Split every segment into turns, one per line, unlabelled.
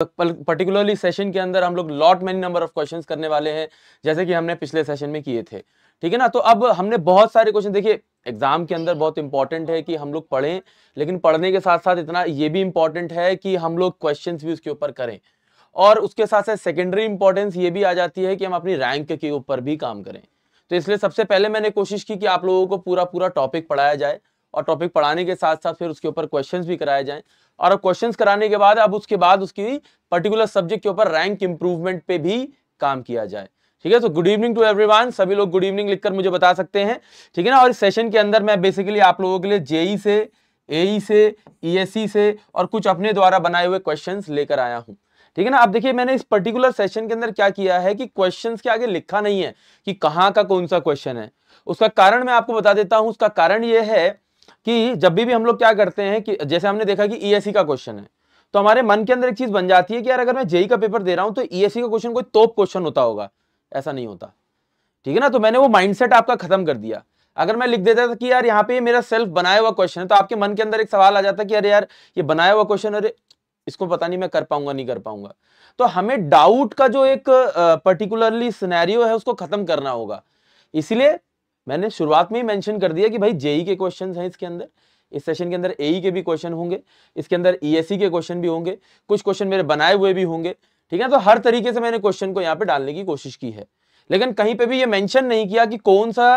तो particularly session के अंदर हम लोग lot many number of questions करने वाले हैं जैसे कि हमने पिछले सेशन में किए थे ठीक है ना तो अब हमने बहुत सारे क्वेश्चन देखिए एग्जाम के अंदर बहुत इंपॉर्टेंट है कि हम लोग पढ़ें लेकिन पढ़ने के साथ साथ इतना ये भी इंपॉर्टेंट है कि हम लोग क्वेश्चन भी उसके ऊपर करें और उसके साथ साथ सेकेंडरी इंपॉर्टेंस ये भी आ जाती है कि हम अपनी रैंक के ऊपर भी काम करें तो इसलिए सबसे पहले मैंने कोशिश की कि आप लोगों को पूरा पूरा टॉपिक पढ़ाया जाए और टॉपिक पढ़ाने के साथ साथ फिर उसके ऊपर क्वेश्चंस भी कराए जाएं और अब क्वेश्चंस कराने के बाद अब उसके बाद उसकी पर्टिकुलर सब्जेक्ट के ऊपर रैंक इंप्रूवमेंट पे भी काम किया जाए ठीक है तो गुड इवनिंग टू एवरीवन सभी लोग गुड इवनिंग लिखकर मुझे बता सकते हैं ठीक है ना और इस सेशन के अंदर मैं बेसिकली आप लोगों के लिए जेई e से एई e से ई e से और कुछ अपने द्वारा बनाए हुए क्वेश्चन लेकर आया हूँ ठीक है ना आप देखिए मैंने इस पर्टिकुलर सेशन के अंदर क्या किया है कि क्वेश्चन के आगे लिखा नहीं है कि कहाँ का कौन सा क्वेश्चन है उसका कारण मैं आपको बता देता हूं उसका कारण यह है कि जब भी, भी हम लोग क्या करते हैं कि जैसे हमने देखा कि ईएससी e e का क्वेश्चन है तो हमारे मन के अंदर एक चीज बन जाती है कि यार अगर मैं जेई e का पेपर दे रहा हूं तो ईएससी का क्वेश्चन कोई तोप क्वेश्चन होता होगा ऐसा नहीं होता ठीक है ना तो मैंने वो माइंडसेट आपका खत्म कर दिया अगर मैं लिख देता था कि यार यहाँ पे ये मेरा सेल्फ बनाया हुआ क्वेश्चन है तो आपके मन के अंदर एक सवाल आ जाता कि अरे यार ये बनाया हुआ क्वेश्चन अरे इसको पता नहीं मैं कर पाऊंगा नहीं कर पाऊंगा तो हमें डाउट का जो एक पर्टिकुलरली सिनेरियो है उसको खत्म करना होगा इसलिए मैंने शुरुआत में ही मेंशन कर दिया कि भाई जेई e के क्वेश्चंस हैं इसके अंदर इस सेशन के अंदर एई e के भी क्वेश्चन होंगे इसके अंदर ईएससी e के क्वेश्चन भी होंगे कुछ क्वेश्चन मेरे बनाए हुए भी होंगे ठीक है तो हर तरीके से मैंने क्वेश्चन को यहाँ पे डालने की कोशिश की है लेकिन कहीं पर भी ये मैंशन नहीं किया कि कौन सा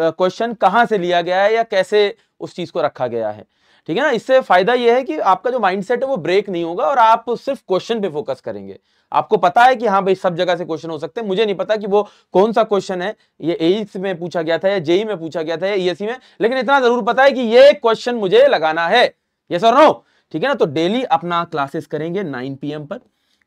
क्वेश्चन कहाँ से लिया गया है या कैसे उस चीज को रखा गया है ठीक है ना इससे फायदा यह है कि आपका जो माइंडसेट है वो ब्रेक नहीं होगा और आप सिर्फ क्वेश्चन पे फोकस करेंगे आपको पता है कि हाँ भाई सब जगह से क्वेश्चन हो सकते हैं मुझे नहीं पता कि वो कौन सा क्वेश्चन है ये एस e में पूछा गया था या जेई e में पूछा गया था या ईएससी e में लेकिन इतना जरूर पता है कि ये क्वेश्चन मुझे लगाना है ये सर नो ठीक है ना तो डेली अपना क्लासेस करेंगे नाइन पी पर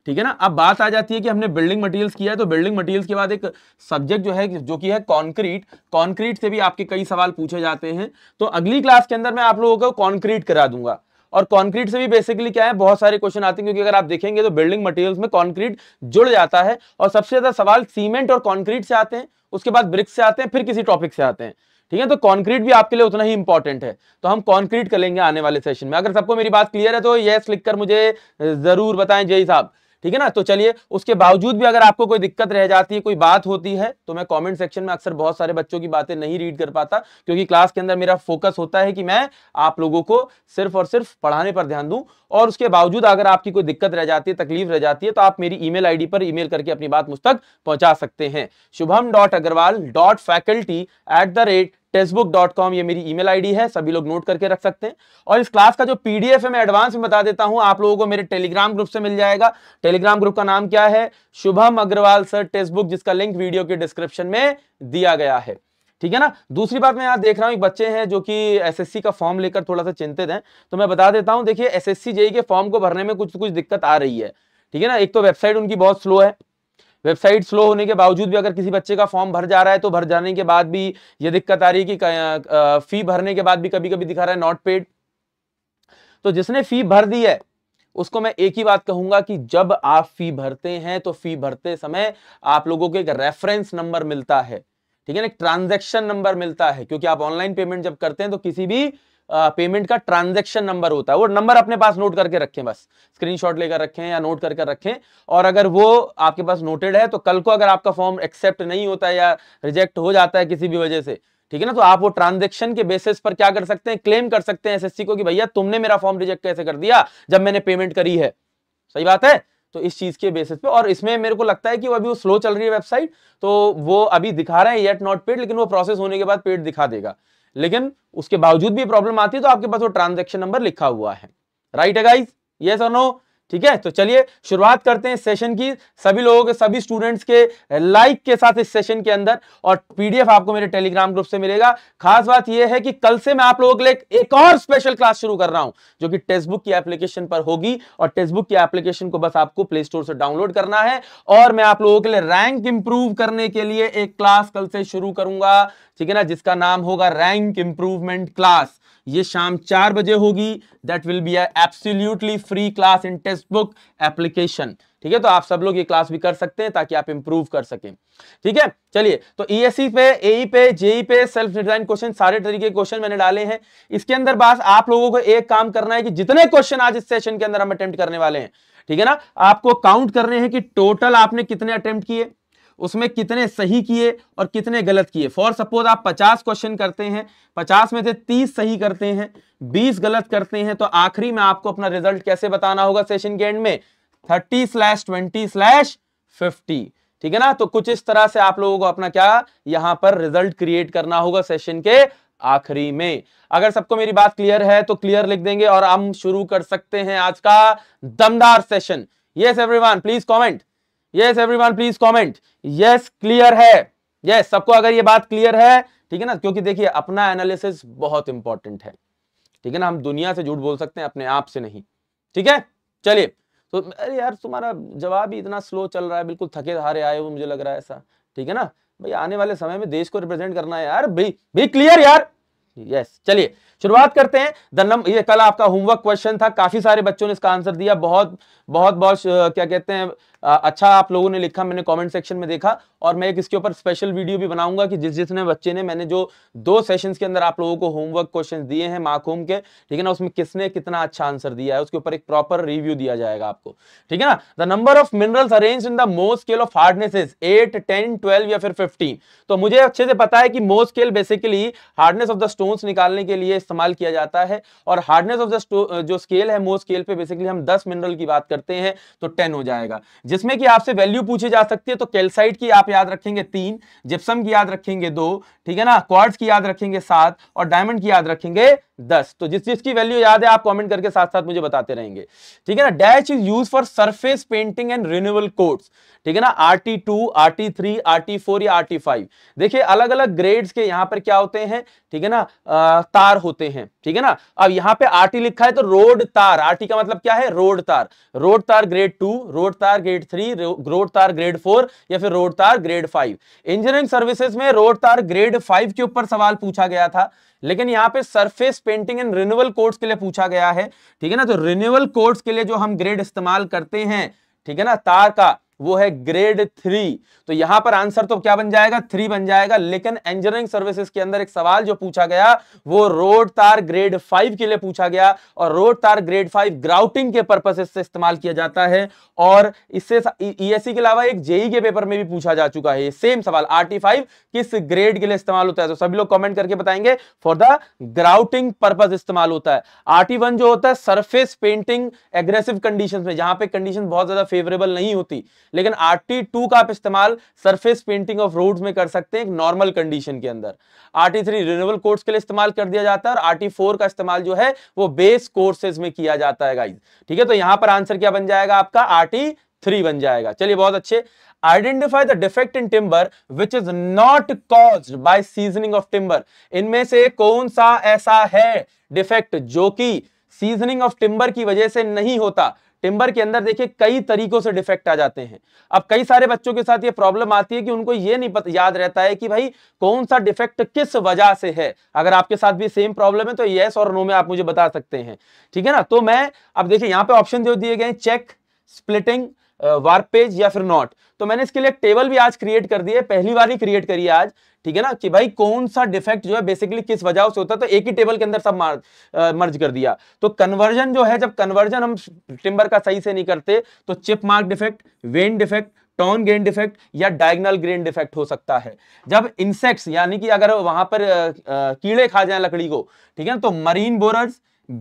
ठीक है ना अब बात आ जाती है कि हमने बिल्डिंग मटेरियल्स किया है तो बिल्डिंग मटेरियल्स के बाद एक सब्जेक्ट जो है जो कि है कॉन्क्रीट कॉन्क्रीट से भी आपके कई सवाल पूछे जाते हैं तो अगली क्लास के अंदर मैं आप लोगों को कॉन्क्रीट करा दूंगा और कॉन्क्रीट से भी बेसिकली क्या है बहुत सारे क्वेश्चन आते हैं क्योंकि अगर आप देखेंगे तो बिल्डिंग मटेरियल्स में कॉन्क्रीट जुड़ जाता है और सबसे ज्यादा सवाल सीमेंट और कॉन्क्रीट से आते हैं उसके बाद ब्रिक्स से आते हैं फिर किसी टॉपिक से आते हैं ठीक है तो कॉन्क्रीट भी आपके लिए उतना ही इंपॉर्टेंट है तो हम कॉन्क्रीट कर लेंगे आने वाले सेशन में अगर सबको मेरी बात क्लियर है तो यस लिखकर मुझे जरूर बताएं जय साहब ठीक है ना तो चलिए उसके बावजूद भी अगर आपको कोई दिक्कत रह जाती है कोई बात होती है तो मैं कॉमेंट सेक्शन में अक्सर बहुत सारे बच्चों की बातें नहीं रीड कर पाता क्योंकि क्लास के अंदर मेरा फोकस होता है कि मैं आप लोगों को सिर्फ और सिर्फ पढ़ाने पर ध्यान दूं और उसके बावजूद अगर आपकी कोई दिक्कत रह जाती है तकलीफ रह जाती है तो आप मेरी ई मेल पर ई करके अपनी बात मुझ तक पहुंचा सकते हैं Shubham dot Agarwal dot faculty at the rate textbook dot com ये मेरी ईमेल आईडी है सभी लोग नोट करके रख सकते हैं और इस क्लास का जो पीडीएफ है मैं एडवांस में बता देता हूं आप लोगों को मेरे टेलीग्राम ग्रुप से मिल जाएगा टेलीग्राम ग्रुप का नाम क्या है शुभम अग्रवाल सर टेक्सटबुक जिसका लिंक वीडियो के डिस्क्रिप्शन में दिया गया है ठीक है ना दूसरी बात मैं यहाँ देख रहा हूँ एक बच्चे हैं जो कि एसएससी का फॉर्म लेकर थोड़ा सा चिंतित हैं तो मैं बता देता हूँ देखिए एसएससी जेई के फॉर्म को भरने में कुछ कुछ दिक्कत आ रही है ठीक है ना एक तो वेबसाइट उनकी बहुत स्लो है वेबसाइट स्लो होने के बावजूद भी अगर किसी बच्चे का फॉर्म भर जा रहा है तो भर जाने के बाद भी ये दिक्कत आ रही है कि फी भरने के बाद भी कभी कभी दिखा रहा है नॉट पेड तो जिसने फी भर दी है उसको मैं एक ही बात कहूंगा कि जब आप फी भरते हैं तो फी भरते समय आप लोगों को एक रेफरेंस नंबर मिलता है ठीक है ना ट्रांजेक्शन नंबर मिलता है क्योंकि आप ऑनलाइन पेमेंट जब करते हैं तो किसी भी पेमेंट का ट्रांजेक्शन नंबर होता है वो नंबर अपने पास नोट करके रखें बस स्क्रीनशॉट लेकर रखें या नोट करके रखें और अगर वो आपके पास नोटेड है तो कल को अगर आपका फॉर्म एक्सेप्ट नहीं होता या रिजेक्ट हो जाता है किसी भी वजह से ठीक है ना तो आप वो ट्रांजेक्शन के बेसिस पर क्या कर सकते हैं क्लेम कर सकते हैं एसएससी को कि भैया तुमने मेरा फॉर्म रिजेक्ट कैसे कर दिया जब मैंने पेमेंट करी है सही बात है तो इस चीज के बेसिस पे और इसमें मेरे को लगता है कि वो अभी वो स्लो चल रही है वेबसाइट तो वो अभी दिखा रहे हैं येट नॉट पेड लेकिन वो प्रोसेस होने के बाद पेड दिखा देगा लेकिन उसके बावजूद भी प्रॉब्लम आती है तो आपके पास वो ट्रांजेक्शन नंबर लिखा हुआ है राइट है गाइज ये सर नो ठीक है तो चलिए शुरुआत करते हैं सेशन की सभी लोगों के सभी स्टूडेंट्स के लाइक के साथ इस सेशन के अंदर और पीडीएफ आपको मेरे टेलीग्राम ग्रुप से मिलेगा खास बात यह है कि कल से मैं आप लोगों के लिए एक और स्पेशल क्लास शुरू कर रहा हूं जो कि टेक्स्ट बुक की एप्लीकेशन पर होगी और टेक्स्ट बुक की एप्लीकेशन को बस आपको प्ले स्टोर से डाउनलोड करना है और मैं आप लोगों के लिए रैंक इंप्रूव करने के लिए एक क्लास कल से शुरू करूंगा ठीक है ना जिसका नाम होगा रैंक इंप्रूवमेंट क्लास ये शाम चार बजे होगी that will be absolutely free class in textbook application ठीक है तो आप सब लोग ये क्लास भी कर सकते हैं ताकि आप इंप्रूव कर सकें ठीक है चलिए तो ईएससी e e पे ए e पे जेई पे सेल्फ डिजाइन क्वेश्चन सारे तरीके क्वेश्चन मैंने डाले हैं इसके अंदर बस आप लोगों को एक काम करना है कि जितने क्वेश्चन आज इस सेशन के अंदर हम अटेम्प्ट करने वाले हैं ठीक है ना आपको काउंट करने हैं कि टोटल आपने कितने अटेम्प्ट किए उसमें कितने सही किए और कितने गलत किए फॉर सपोज आप 50 क्वेश्चन करते हैं 50 में से 30 सही करते हैं 20 गलत करते हैं तो आखिरी में आपको अपना रिजल्ट कैसे बताना होगा सेशन के एंड में thirty slash twenty slash fifty ठीक है ना तो कुछ इस तरह से आप लोगों को अपना क्या यहां पर रिजल्ट क्रिएट करना होगा सेशन के आखिरी में अगर सबको मेरी बात क्लियर है तो क्लियर लिख देंगे और हम शुरू कर सकते हैं आज का दमदार session yes everyone please comment yes everyone please comment yes clear है यस yes, सबको अगर ये बात क्लियर है ठीक है ना क्योंकि देखिए अपना एनालिसिस बहुत इंपॉर्टेंट है ठीक है ना हम दुनिया से झूठ बोल सकते हैं अपने आप से नहीं ठीक है चलिए तो अरे यार तुम्हारा जवाब ही इतना स्लो चल रहा है बिल्कुल थके हारे आए हुए मुझे लग रहा है ऐसा ठीक है ना भाई आने वाले समय में देश को रिप्रेजेंट करना है यार भी, भी क्लियर यार यस चलिए शुरुआत करते हैं द नंबर ये कल आपका होमवर्क क्वेश्चन था काफी सारे बच्चों ने इसका आंसर दिया बहुत बहुत बहुत क्या कहते हैं अच्छा आप लोगों ने लिखा मैंने कमेंट सेक्शन में देखा और मैं एक इसके ऊपर स्पेशल वीडियो भी बनाऊंगा कि जिस जिसने बच्चे ने मैंने जो दो सेशंस के अंदर आप लोगों को होमवर्क क्वेश्चन दिए हैं मार्क होम के ठीक है ना उसमें किसने कितना अच्छा आंसर दिया है उसके ऊपर एक प्रॉपर रिव्यू दिया जाएगा आपको ठीक है ना the number of minerals arrange in the most scale of hardness is at ten twelve या फिर फिफ्टीन तो मुझे अच्छे से पता है कि Mohs scale basically hardness of the stones निकालने के लिए इस्तेमाल किया जाता है और हार्डनेस ऑफ द जो स्केल है मोस्ट स्केल पे बेसिकली हम दस मिनरल की बात करते हैं तो टेन हो जाएगा जिसमें कि आपसे वैल्यू पूछी जा सकती है तो कैल्साइट की आप याद रखेंगे तीन जिप्सम की याद रखेंगे दो ठीक है ना क्वार्ट्स की याद रखेंगे सात और डायमंड की याद रखेंगे दस तो जिस चीज की वैल्यू याद है आप कमेंट करके साथ साथ मुझे बताते रहेंगे ठीक है ना dash is use for surface painting and renewal coats ठीक है ना R T two R T three R T four या आर टी फाइव देखिए अलग अलग ग्रेड्स के यहां पर क्या होते हैं ठीक है ना आ, तार होते हैं ठीक है ना अब यहां पे आर टी लिखा है तो रोड तार आर टी का मतलब क्या है road tar road tar grade two road tar grade three road tar grade four या फिर road tar grade five engineering services में रोड तार ग्रेड फाइव के ऊपर सवाल पूछा गया था लेकिन यहां पे surface painting and renewal codes के लिए पूछा गया है ठीक है ना तो रिन्यूअल कोड्स के लिए जो हम ग्रेड इस्तेमाल करते हैं ठीक है ना तार का वो है ग्रेड थ्री तो यहां पर आंसर तो क्या बन जाएगा थ्री बन जाएगा लेकिन इंजीनियरिंग सर्विसेज के अंदर एक सवाल जो पूछा गया वो रोड तार ग्रेड फाइव के लिए पूछा गया और road tar grade five grouting के पर्पज से इस्तेमाल किया जाता है और इससे ईएससी e- e के अलावा एक जेई e के पेपर में भी पूछा जा चुका है सेम सवाल आरटी फाइव किस ग्रेड के लिए इस्तेमाल होता है तो सभी लोग कॉमेंट करके बताएंगे फॉर द ग्राउटिंग पर्पज इस्तेमाल होता है आर वन जो होता है सरफेस पेंटिंग एग्रेसिव कंडीशन में जहां पर कंडीशन बहुत ज्यादा फेवरेबल नहीं होती लेकिन आर का आप इस्तेमाल सरफेस पेंटिंग ऑफ रोड में कर सकते हैं नॉर्मल कंडीशन के अंदर आर टी रिन्यूएबल कोर्स के लिए इस्तेमाल कर दिया जाता है और आर का इस्तेमाल जो है वो बेस कोर्सेज में किया जाता है गाइज ठीक है तो यहां पर आंसर क्या बन जाएगा आपका आर थ्री बन जाएगा चलिए बहुत अच्छे identify the defect in timber which is not cause by seasoning of timber इनमें से कौन सा ऐसा है डिफेक्ट जो कि सीजनिंग ऑफ टिम्बर की वजह से नहीं होता टिम्बर के अंदर देखिए कई तरीकों से डिफेक्ट आ जाते हैं अब कई सारे बच्चों के साथ ये प्रॉब्लम आती है कि उनको ये नहीं पता याद रहता है कि भाई कौन सा डिफेक्ट किस वजह से है अगर आपके साथ भी सेम प्रॉब्लम है तो येस और नो में आप मुझे बता सकते हैं ठीक है ना तो मैं अब देखिए यहाँ पे ऑप्शन जो दिए गए चेक स्प्लिटिंग वार्प पेज या फिर नॉट तो मैंने इसके लिए टेबल भी आज क्रिएट कर दिए पहली बार ही क्रिएट करी है आज ठीक है ना कि भाई कौन सा डिफेक्ट जो है बेसिकली किस वजह से होता है तो एक ही टेबल के अंदर सब आ, मर्ज कर दिया तो कन्वर्जन जो है जब कन्वर्जन हम टिम्बर का सही से नहीं करते तो chip mark defect wane defect torn grain defect या डायगनल ग्रेन डिफेक्ट हो सकता है जब इंसेक्ट्स यानी कि अगर वहां पर कीड़े खा जाए लकड़ी को ठीक है ना तो marine borers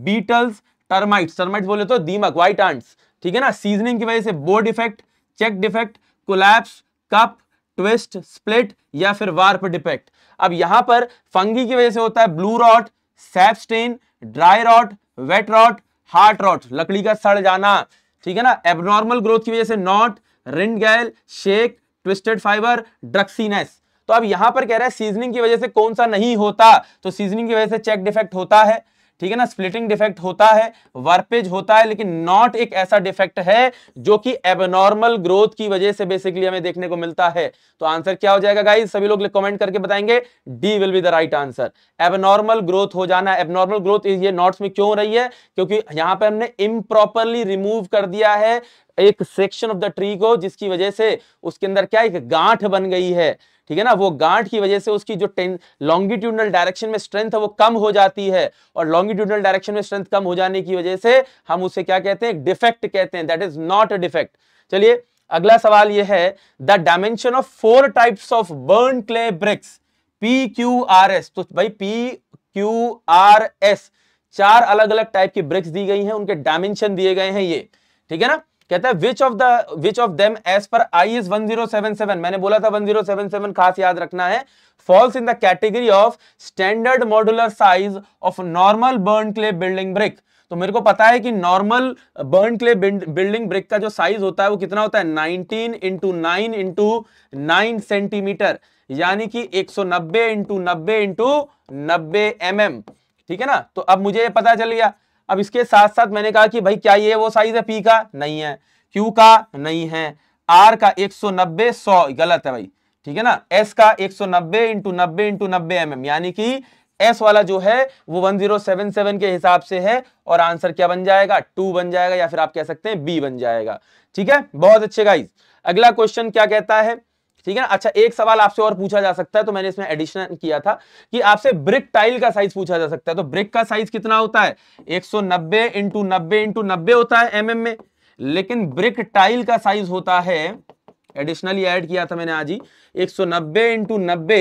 beetles termites termites बोले तो दीमक व्हाइट आंट्स ठीक है ना सीजनिंग की वजह से bowed defect check defect collapse cup twist split या फिर वार्प डिफेक्ट अब यहां पर फंगी की वजह से होता है blue rot sap stain dry rot wet rot heart rot लकड़ी का सड़ जाना ठीक है ना एबनॉर्मल ग्रोथ की वजह से knot rind gall shake twisted fibre druxiness तो अब यहां पर कह रहा है सीजनिंग की वजह से कौन सा नहीं होता तो सीजनिंग की वजह से चेक डिफेक्ट होता है ठीक है ना स्प्लिटिंग डिफेक्ट होता है वर्पेज होता है लेकिन नॉट एक ऐसा डिफेक्ट है जो कि एबनॉर्मल ग्रोथ की वजह से बेसिकली हमें देखने को मिलता है तो आंसर क्या हो जाएगा गाइज सभी लोग कमेंट करके बताएंगे D will be the right answer abnormal growth हो जाना एबनॉर्मल ग्रोथ ये नॉट्स में क्यों हो रही है क्योंकि यहां पर हमने इम्प्रॉपरली रिमूव कर दिया है एक सेक्शन ऑफ द ट्री को जिसकी वजह से उसके अंदर क्या एक गांठ बन गई है ठीक है ना वो गांठ की वजह से उसकी जो टेन लॉन्गिट्यूडनल डायरेक्शन में स्ट्रेंथ है वो कम हो जाती है और लॉन्गिट्यूडनल डायरेक्शन में स्ट्रेंथ कम हो जाने की वजह से हम उसे क्या कहते हैं डिफेक्ट कहते हैं that is not a defect चलिए अगला सवाल ये है the dimension of four types of burn clay bricks P Q R S तो भाई पी क्यू आर एस चार अलग अलग टाइप की ब्रिक्स दी गई हैं उनके डायमेंशन दिए गए हैं ये ठीक है ना कहता है which of the which of them as per I is seven मैंने बोला था वन जीरो सेवन सेवन खास याद रखना है falls in the category of standard modular size of normal burn clay building brick तो मेरे को पता है कि normal burn clay building brick का जो साइज होता है वो कितना होता है 19 into nine into nine centimetre यानी कि 190 सौ नब्बे इंटू नब्बे इंटू नब्बे एम mm. ठीक है ना तो अब मुझे ये पता चल गया अब इसके साथ साथ मैंने कहा कि भाई क्या ये वो साइज है पी का नहीं है क्यू का नहीं है आर का एक सौ गलत है भाई ठीक है ना एस का एक सौ नब्बे इंटू नब्बे इंटू नब्बे एम mm, यानी कि एस वाला जो है वो 1077 के हिसाब से है और आंसर क्या बन जाएगा टू बन जाएगा या फिर आप कह सकते हैं बी बन जाएगा ठीक है बहुत अच्छे गाइज अगला क्वेश्चन क्या कहता है ठीक है ना अच्छा एक सवाल आपसे और पूछा जा सकता है तो मैंने इसमें एडिशन किया था कि आपसे ब्रिक टाइल का साइज पूछा जा सकता है तो ब्रिक का साइज कितना होता है एक सौ नब्बे इंटू नब्बे इंटू नब्बे होता है एमएम mm में लेकिन ब्रिक टाइल का साइज होता है एडिशनली ऐड किया था मैंने आज ही एक सौ नब्बे इंटू नब्बे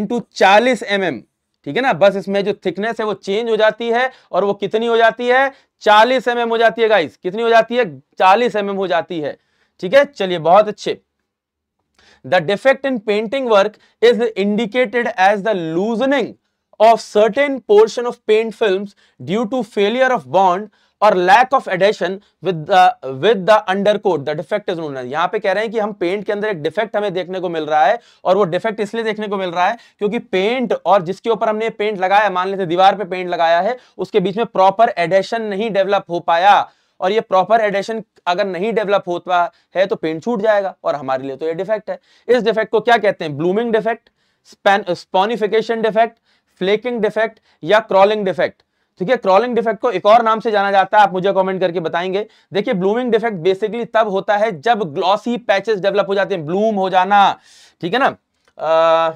इंटू चालीस एम mm। एम ठीक है ना बस इसमें जो थिकनेस है वो चेंज हो जाती है और वो कितनी हो जाती है 40 एम mm हो जाती है गाइस कितनी हो जाती है 40 एम mm हो जाती है ठीक है चलिए बहुत अच्छे the defect in painting work is indicated as the loosening of certain portion of paint films due to failure of bond और lack of adhesion with with the undercoat the defect is known यहाँ पे कह रहे हैं कि हम paint के अंदर एक डिफेक्ट हमें देखने को मिल रहा है और वो डिफेक्ट इसलिए देखने को मिल रहा है क्योंकि पेंट और जिसके ऊपर हमने पेंट लगाया मान लेते दीवार पे पेंट लगाया है उसके बीच में प्रॉपर एडेशन नहीं डेवलप हो पाया और ये प्रॉपर एडेशन अगर नहीं डेवलप होता है तो पेंट छूट जाएगा और हमारे लिए तो ये डिफेक्ट है इस डिफेक्ट को क्या कहते हैं blooming defect saponification defect flaking defect या क्रॉलिंग डिफेक्ट ठीक है क्रॉलिंग डिफेक्ट को एक और नाम से जाना जाता है आप मुझे कमेंट करके बताएंगे देखिए ब्लूमिंग डिफेक्ट बेसिकली तब होता है जब ग्लॉसी पैचेस डेवलप हो जाते हैं ब्लूम हो जाना ठीक है ना आ,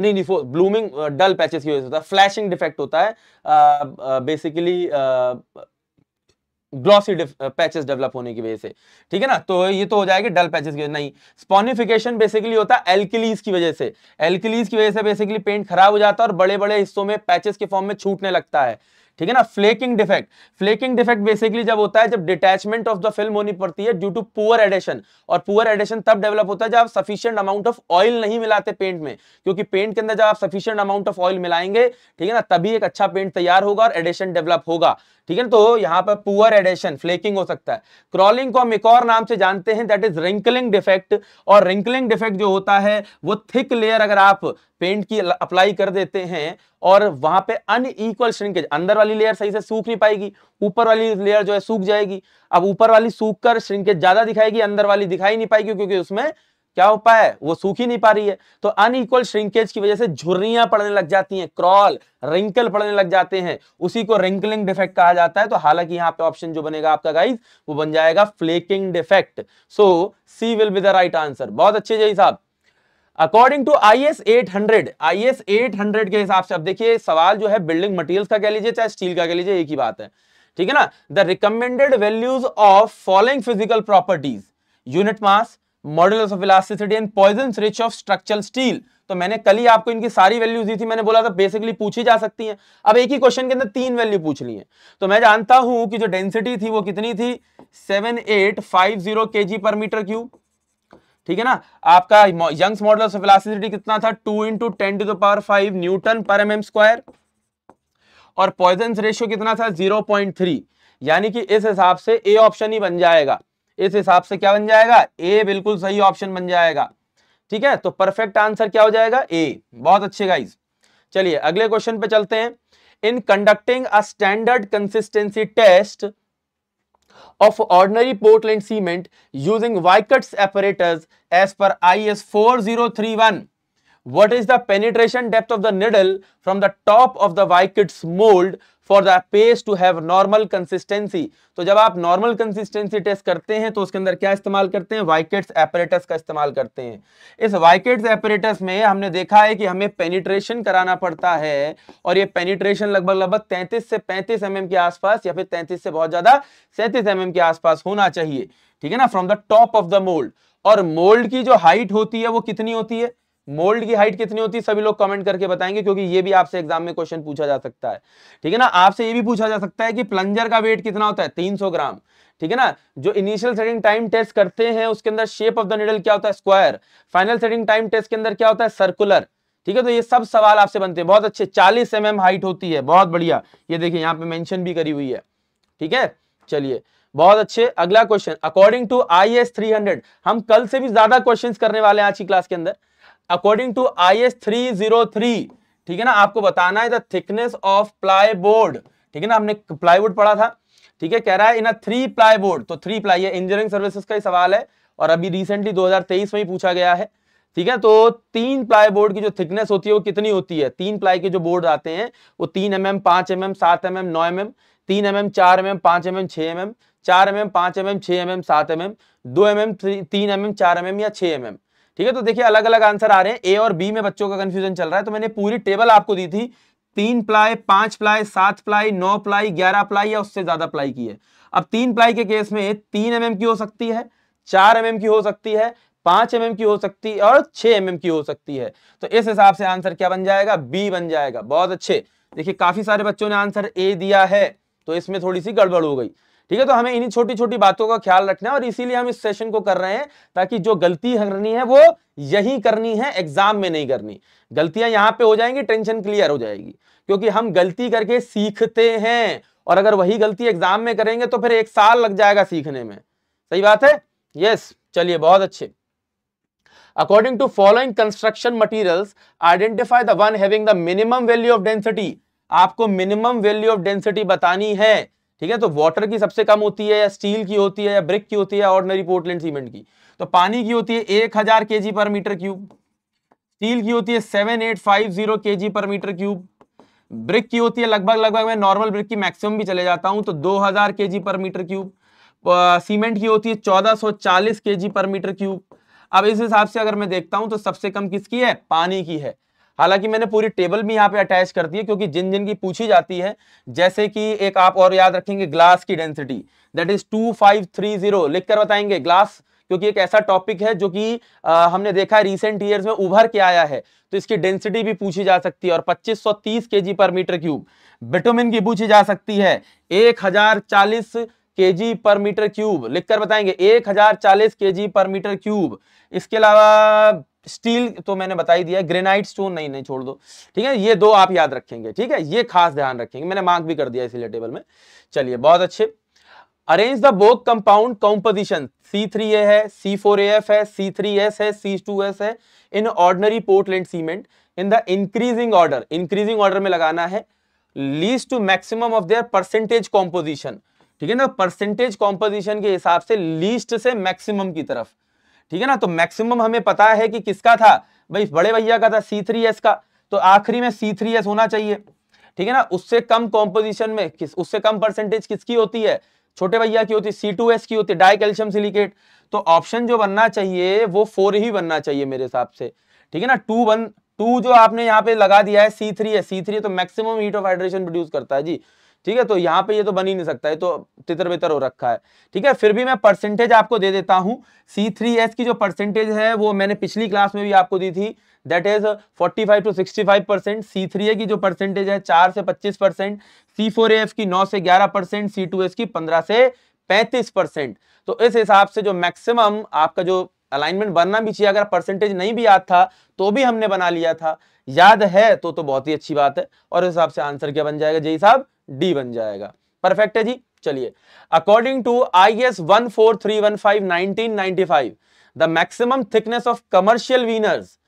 नहीं नहीं ब्लूमिंग डल पैचेस की वजह से होता है फ्लैशिंग डिफेक्ट होता है बेसिकली ग्लॉसी पैचेस डेवलप होने की वजह से ठीक है ना तो ये तो हो जाएगा डल पैचेस की नहीं स्पॉनिफिकेशन बेसिकली होता है एल्किलीज की वजह से एल्किलीज की वजह से बेसिकली पेंट खराब हो जाता है और बड़े बड़े हिस्सों में पैचेस के फॉर्म में छूटने लगता है ठीक है ना flaking defect flaking defect basically जब होता है जब डिटैचमेंट ऑफ द फिल्म होनी पड़ती है ड्यू टू पुअर एडेशन और पुअर एडेशन तब डेवलप होता है जब आप सफिशियंट अमाउंट ऑफ ऑयल नहीं मिलाते पेंट में क्योंकि पेंट के अंदर जब आप सफिशियंट अमाउंट ऑफ ऑयल मिलाएंगे ठीक है ना तभी एक अच्छा पेंट तैयार होगा और एडेशन डेवलप होगा ठीक है तो यहाँ पर पुअर एडेशन फ्लेकिंग हो सकता है क्रॉलिंग को हम एक और नाम से जानते हैं दैट इज रिंकलिंग डिफेक्ट और रिंकलिंग डिफेक्ट जो होता है वो थिक लेयर अगर आप पेंट की अप्लाई कर देते हैं और वहां पे अनईक्वल श्रिंकेज अंदर वाली लेयर सही से सूख नहीं पाएगी ऊपर वाली लेयर जो है सूख जाएगी अब ऊपर वाली सूख कर श्रिंकेज ज्यादा दिखाएगी अंदर वाली दिखाई नहीं पाएगी क्योंकि उसमें क्या उपाय है वो सूख ही नहीं पा रही है तो अनइक्वल श्रिंकेज की वजह से झुर्रियां पड़ने लग जाती हैं क्रॉल रिंकल पड़ने लग जाते हैं उसी को रिंकलिंग डिफेक्ट कहा जाता है तो हालांकि यहां पे ऑप्शन जो बनेगा आपका गाइस वो बन जाएगा flaking defect so C will be the right answer बहुत अच्छे जय साहब according to I S eight hundred I S eight hundred के हिसाब से अब देखिए सवाल जो है बिल्डिंग मटेरियल्स का कह लीजिए चाहे स्टील का कह लीजिए एक ही बात है ठीक है ना the recommended values of following physical properties unit mass modulus of elasticity and Poisson ratio of structural steel तो मैंने कल ही आपको इनकी सारी वैल्यूज दी थी मैंने बोला था बेसिकली पूछी जा सकती हैं अब एक ही क्वेश्चन के अंदर तीन वैल्यू पूछ ली है तो मैं जानता हूं कि जो डेंसिटी थी वो कितनी थी सेवन एट फाइव जीरो के जी पर मीटर क्यूब ठीक है ना आपका यंग्स मॉडल ऑफ इलास्टिसिटी कितना था two into ten to power five newton per M M square और पॉइजन रेशियो कितना था जीरो पॉइंट थ्री यानी कि इस हिसाब से ए ऑप्शन ही बन जाएगा इस हिसाब से क्या बन जाएगा ए बिल्कुल सही ऑप्शन बन जाएगा ठीक है तो परफेक्ट आंसर क्या हो जाएगा ए बहुत अच्छे गाइज चलिए अगले क्वेश्चन पे चलते हैं in conducting a standard consistency test of ordinary Portland cement using Vicat's apparatus as per I S four What is the penetration depth of the needle from the top of the Vicut's mold for the paste to have normal consistency तो जब आप normal consistency test करते हैं तो उसके अंदर क्या इस्तेमाल करते हैं वाइकेट्स एपरेटस का इस्तेमाल करते हैं इस वाइकेट्स एपरेटस में हमने देखा है कि हमें पेनिट्रेशन कराना पड़ता है और ये पेनिट्रेशन लगभग लगभग तैंतीस से पैंतीस एम mm के आसपास या फिर तैंतीस से बहुत ज्यादा सैंतीस एम mm के आसपास होना चाहिए ठीक है ना from the top of the mould और मोल्ड की जो हाइट होती है वो कितनी होती है मोल्ड की हाइट कितनी होती है सभी लोग कमेंट करके बताएंगे क्योंकि ये भी आपसे एग्जाम में क्वेश्चन पूछा जा सकता है ठीक है ना आपसे ये भी पूछा जा सकता है कि प्लंजर का वेट कितना होता है 300 ग्राम ठीक है ना जो इनिशियल सेटिंग टाइम टेस्ट करते हैं उसके अंदर शेप ऑफ द निडल क्या होता है square final setting time test के अंदर क्या होता है सर्कुलर ठीक है तो ये सब सवाल आपसे बनते हैं बहुत अच्छे चालीस एम mm हाइट होती है बहुत बढ़िया ये देखिए यहाँ पे मैंशन भी करी हुई है ठीक है चलिए बहुत अच्छे अगला question according to I S हम कल से भी ज्यादा क्वेश्चन करने वाले हैं आज की क्लास के अंदर according to I S three zero three ठीक है ना आपको बताना है the thickness of ply board ठीक है ना हमने प्लाईवुड पढ़ा था ठीक है कह रहा है इन थ्री प्लाई बोर्ड तो थ्री प्लाई है इंजीनियरिंग सर्विसेज का ही सवाल है और अभी रिसेंटली 2023 में ही पूछा गया है ठीक है तो तीन प्लाई बोर्ड की जो थिकनेस होती है वो कितनी होती है तीन प्लाई के जो बोर्ड आते हैं वो तीन एम एम पांच एम एम सात एम एम नौ एम एम तीन एम एम चार एम एम पांच एम एम छह एम एम चार एम एम पांच एम एम छह एम एम सात एम एम दो एम एम तीन एम एम चार एम एम या छह एम एम ठीक है तो देखिए अलग अलग आंसर आ रहे हैं ए और बी में बच्चों का कंफ्यूजन चल रहा है तो मैंने पूरी टेबल आपको दी थी तीन प्लाई पांच प्लाई सात प्लाई नौ प्लाई ग्यारह प्लाई या उससे ज्यादा प्लाई की है अब तीन प्लाई के केस में तीन एम की हो सकती है चार एमएम की हो सकती है पांच एमएम की हो सकती है और छह एमएम की हो सकती है तो इस हिसाब से आंसर क्या बन जाएगा बी बन जाएगा बहुत अच्छे देखिए काफी सारे बच्चों ने आंसर ए दिया है तो इसमें थोड़ी सी गड़बड़ हो गई ठीक है तो हमें इन्हीं छोटी छोटी बातों का ख्याल रखना है और इसीलिए हम इस सेशन को कर रहे हैं ताकि जो गलती करनी है वो यही करनी है एग्जाम में नहीं करनी गलतियां यहां पे हो जाएंगी टेंशन क्लियर हो जाएगी क्योंकि हम गलती करके सीखते हैं और अगर वही गलती एग्जाम में करेंगे तो फिर एक साल लग जाएगा सीखने में सही बात है यस चलिए बहुत अच्छे according to following construction material identify then one having the minimum value आपको मिनिमम वैल्यू ऑफ डेंसिटी बतानी है ठीक है तो वाटर की सबसे कम होती है या स्टील की होती है या ब्रिक की होती है ऑर्डनरी पोर्टलैंड सीमेंट की तो पानी की होती है एक हजार के पर मीटर क्यूब स्टील की होती है सेवन एट फाइव जीरो के पर मीटर क्यूब ब्रिक की होती है लगभग लगभग मैं नॉर्मल ब्रिक की मैक्सिमम भी चले जाता हूं तो दो के जी पर मीटर क्यूब सीमेंट की होती है के जी पर मीटर क्यूब अब इस हिसाब से अगर मैं देखता हूं तो सबसे कम किसकी है पानी की है हालांकि मैंने पूरी टेबल भी यहाँ पे अटैच कर दी है क्योंकि जिन जिन की पूछी जाती है जैसे कि एक आप और याद रखेंगे ग्लास की density that is two five three zero लिख कर बताएंगे ग्लास क्योंकि एक ऐसा टॉपिक है जो कि आ, हमने देखा है रिसेंट ईयर्स में उभर के आया है तो इसकी डेंसिटी भी पूछी जा सकती है और 2530 केजी पर मीटर क्यूब बिटोमिन की पूछी जा सकती है 1040 केजी पर मीटर क्यूब लिखकर बताएंगे 1040 केजी पर मीटर क्यूब इसके अलावा स्टील तो मैंने बताई दिया ग्रेनाइट स्टोन नहीं नहीं छोड़ दो ठीक है ये दो आप याद रखेंगे ठीक है ये खास ध्यान रखेंगे मैंने मार्क भी कर दिया इसीलिए टेबल में चलिए बहुत अच्छे arrange the Bogue compound composition C three A है सी फोर ए एफ है सी थ्री एस है सी टू एस है in ordinary Portland cement in the increasing order increasing order में लगाना है least to maximum of their percentage composition ठीक है ना परसेंटेज कॉम्पोजिशन के हिसाब से लीस्ट से मैक्सिमम की तरफ ठीक है ना तो मैक्सिमम हमें पता है कि किसका था भाई बड़े भैया का था सी का तो आखिरी में सी होना चाहिए ठीक है ना उससे कम कॉम्पोजिशन में किस उससे कम परसेंटेज किसकी होती है छोटे भैया की होती सी टू एस की होती है डाई कैल्शियम सिलिकेट तो ऑप्शन जो बनना चाहिए वो फोर ही बनना चाहिए मेरे हिसाब से ठीक है ना टू वन टू जो आपने यहाँ पे लगा दिया है सी थ्री है सी थ्री तो maximum heat of hydration produce करता है जी ठीक है तो यहाँ पे ये तो बन ही नहीं सकता है तो तितर बितर हो रखा है ठीक है फिर भी मैं परसेंटेज आपको दे देता हूँ सी थ्री एस की जो परसेंटेज है वो मैंने पिछली क्लास में भी आपको दी थी that is 45 to five percent C three A की जो परसेंटेज है चार से पच्चीस परसेंट सी फोर एफ की नौ से ग्यारह परसेंट सी टू एस की पंद्रह से पैंतीस परसेंट तो इस हिसाब से जो मैक्सिमम आपका जो अलाइनमेंट बनना भी चाहिए अगर परसेंटेज नहीं भी याद था तो भी हमने बना लिया था याद है तो तो बहुत ही अच्छी बात है और इस हिसाब से आंसर क्या बन जाएगा जी साहब डी बन जाएगा परफेक्ट है जी चलिए according to I S one four three one five nineteen ninety five the maximum thickness of commercial veneers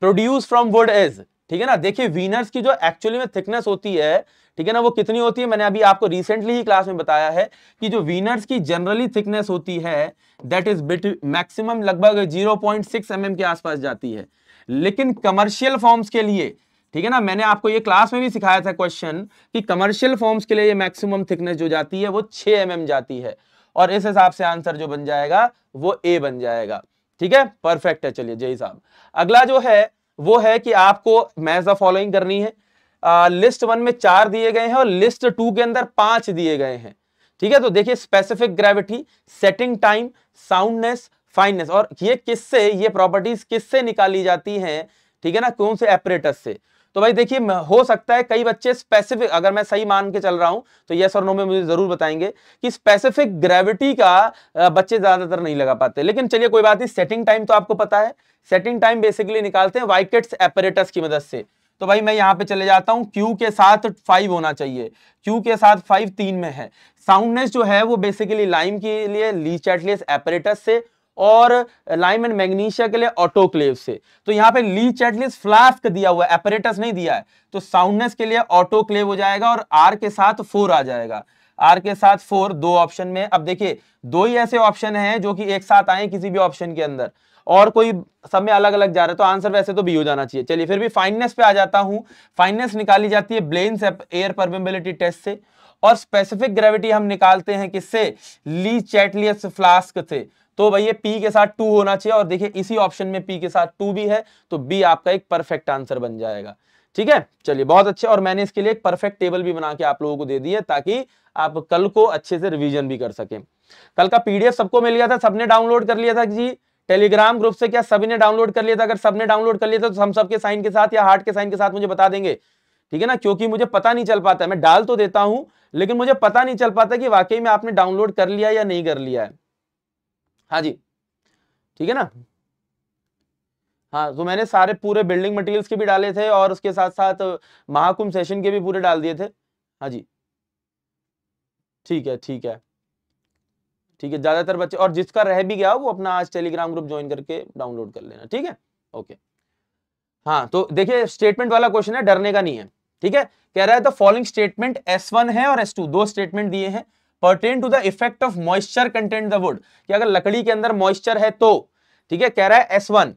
produce from wood is ठीक है ना देखिए वीनर्स की जो एक्चुअली में थिकनेस होती है ठीक है ना वो कितनी होती है मैंने अभी आपको रिसेंटली ही क्लास में बताया है कि जो वीनर्स की जनरली थिकनेस होती है दैट इज बिट मैक्सिमम लगभग 0.6 पॉइंट mm के आसपास जाती है लेकिन कमर्शियल फॉर्म्स के लिए ठीक है ना मैंने आपको ये क्लास में भी सिखाया था क्वेश्चन कि कमर्शियल फॉर्म्स के लिए ये मैक्सिमम थिकनेस जो जाती है वो 6 एम mm जाती है और इस हिसाब से आंसर जो बन जाएगा वो ए बन जाएगा ठीक है परफेक्ट है चलिए जय साहब अगला जो है वो है कि आपको मैज द फॉलोइंग करनी है आ, लिस्ट वन में चार दिए गए हैं और लिस्ट टू के अंदर पांच दिए गए हैं ठीक है तो देखिए specific gravity setting time soundness fineness और ये किससे ये प्रॉपर्टीज किससे निकाली जाती हैं ठीक है ना कौन से एपरेटस से तो भाई देखिए हो सकता है कई बच्चे स्पेसिफिक अगर मैं सही मान के चल रहा हूं तो यस और नो में मुझे जरूर बताएंगे कि स्पेसिफिक ग्रेविटी का बच्चे ज्यादातर नहीं लगा पाते लेकिन चलिए कोई बात नहीं सेटिंग टाइम तो आपको पता है सेटिंग टाइम बेसिकली निकालते हैं वाइकेट्स एपरेटस की मदद से तो भाई मैं यहां पे चले जाता हूँ क्यू के साथ फाइव होना चाहिए क्यू के साथ फाइव तीन में है साउंडनेस जो है वो बेसिकली लाइम के लिए ली चैटलेस एपरेटस से और लाइम एंड मैग्नीशिया के लिए ऑटोक्लेव से तो यहाँ पे ली चैटलिस फ्लास्क दिया हुआ है एपरेटस नहीं दिया है तो साउंडनेस के लिए ऑटोक्लेव हो जाएगा और आर के साथ फोर आ जाएगा आर के साथ फोर दो ऑप्शन में अब देखिए दो ही ऐसे ऑप्शन हैं जो कि एक साथ आए किसी भी ऑप्शन के अंदर और कोई सब में अलग अलग जा रहा है तो आंसर वैसे तो बी हो जाना चाहिए चलिए फिर भी फाइननेस पे आ जाता हूं फाइननेस निकाली जाती है ब्लेन्स एयर परमेबिलिटी टेस्ट से और स्पेसिफिक ग्रेविटी हम निकालते हैं किससे ली चैटलियस फ्लास्क से तो भैया पी के साथ टू होना चाहिए और देखिए इसी ऑप्शन में पी के साथ टू भी है तो बी आपका एक परफेक्ट आंसर बन जाएगा ठीक है चलिए बहुत अच्छे और मैंने इसके लिए एक परफेक्ट टेबल भी बना के आप लोगों को दे दी है ताकि आप कल को अच्छे से रिवीजन भी कर सकें कल का पीडीएफ सबको मिल गया था सबने डाउनलोड कर लिया था जी टेलीग्राम ग्रुप से क्या सभी ने डाउनलोड कर लिया था अगर सबने डाउनलोड कर लिया था तो हम सबके साइन के साथ या हार्ट के साइन के साथ मुझे बता देंगे ठीक है ना क्योंकि मुझे पता नहीं चल पाता मैं डाल तो देता हूं लेकिन मुझे पता नहीं चल पाता कि वाकई में आपने डाउनलोड कर लिया या नहीं कर लिया है हाँ जी ठीक है ना हाँ तो मैंने सारे पूरे बिल्डिंग मटेरियल्स के भी डाले थे और उसके साथ साथ महाकुंभ सेशन के भी पूरे डाल दिए थे हाँ जी ठीक है ठीक है ठीक है ज्यादातर बच्चे और जिसका रह भी गया वो अपना आज टेलीग्राम ग्रुप ज्वाइन करके डाउनलोड कर लेना ठीक है ओके हाँ तो देखिए स्टेटमेंट वाला क्वेश्चन है डरने का नहीं है ठीक है कह रहा है तो फॉलोइंग स्टेटमेंट एस वन है और एस टू दो स्टेटमेंट दिए हैं pertain to the effect of moisture content the wood कि अगर लकड़ी के अंदर मॉइस्चर है तो ठीक है कह रहा है S one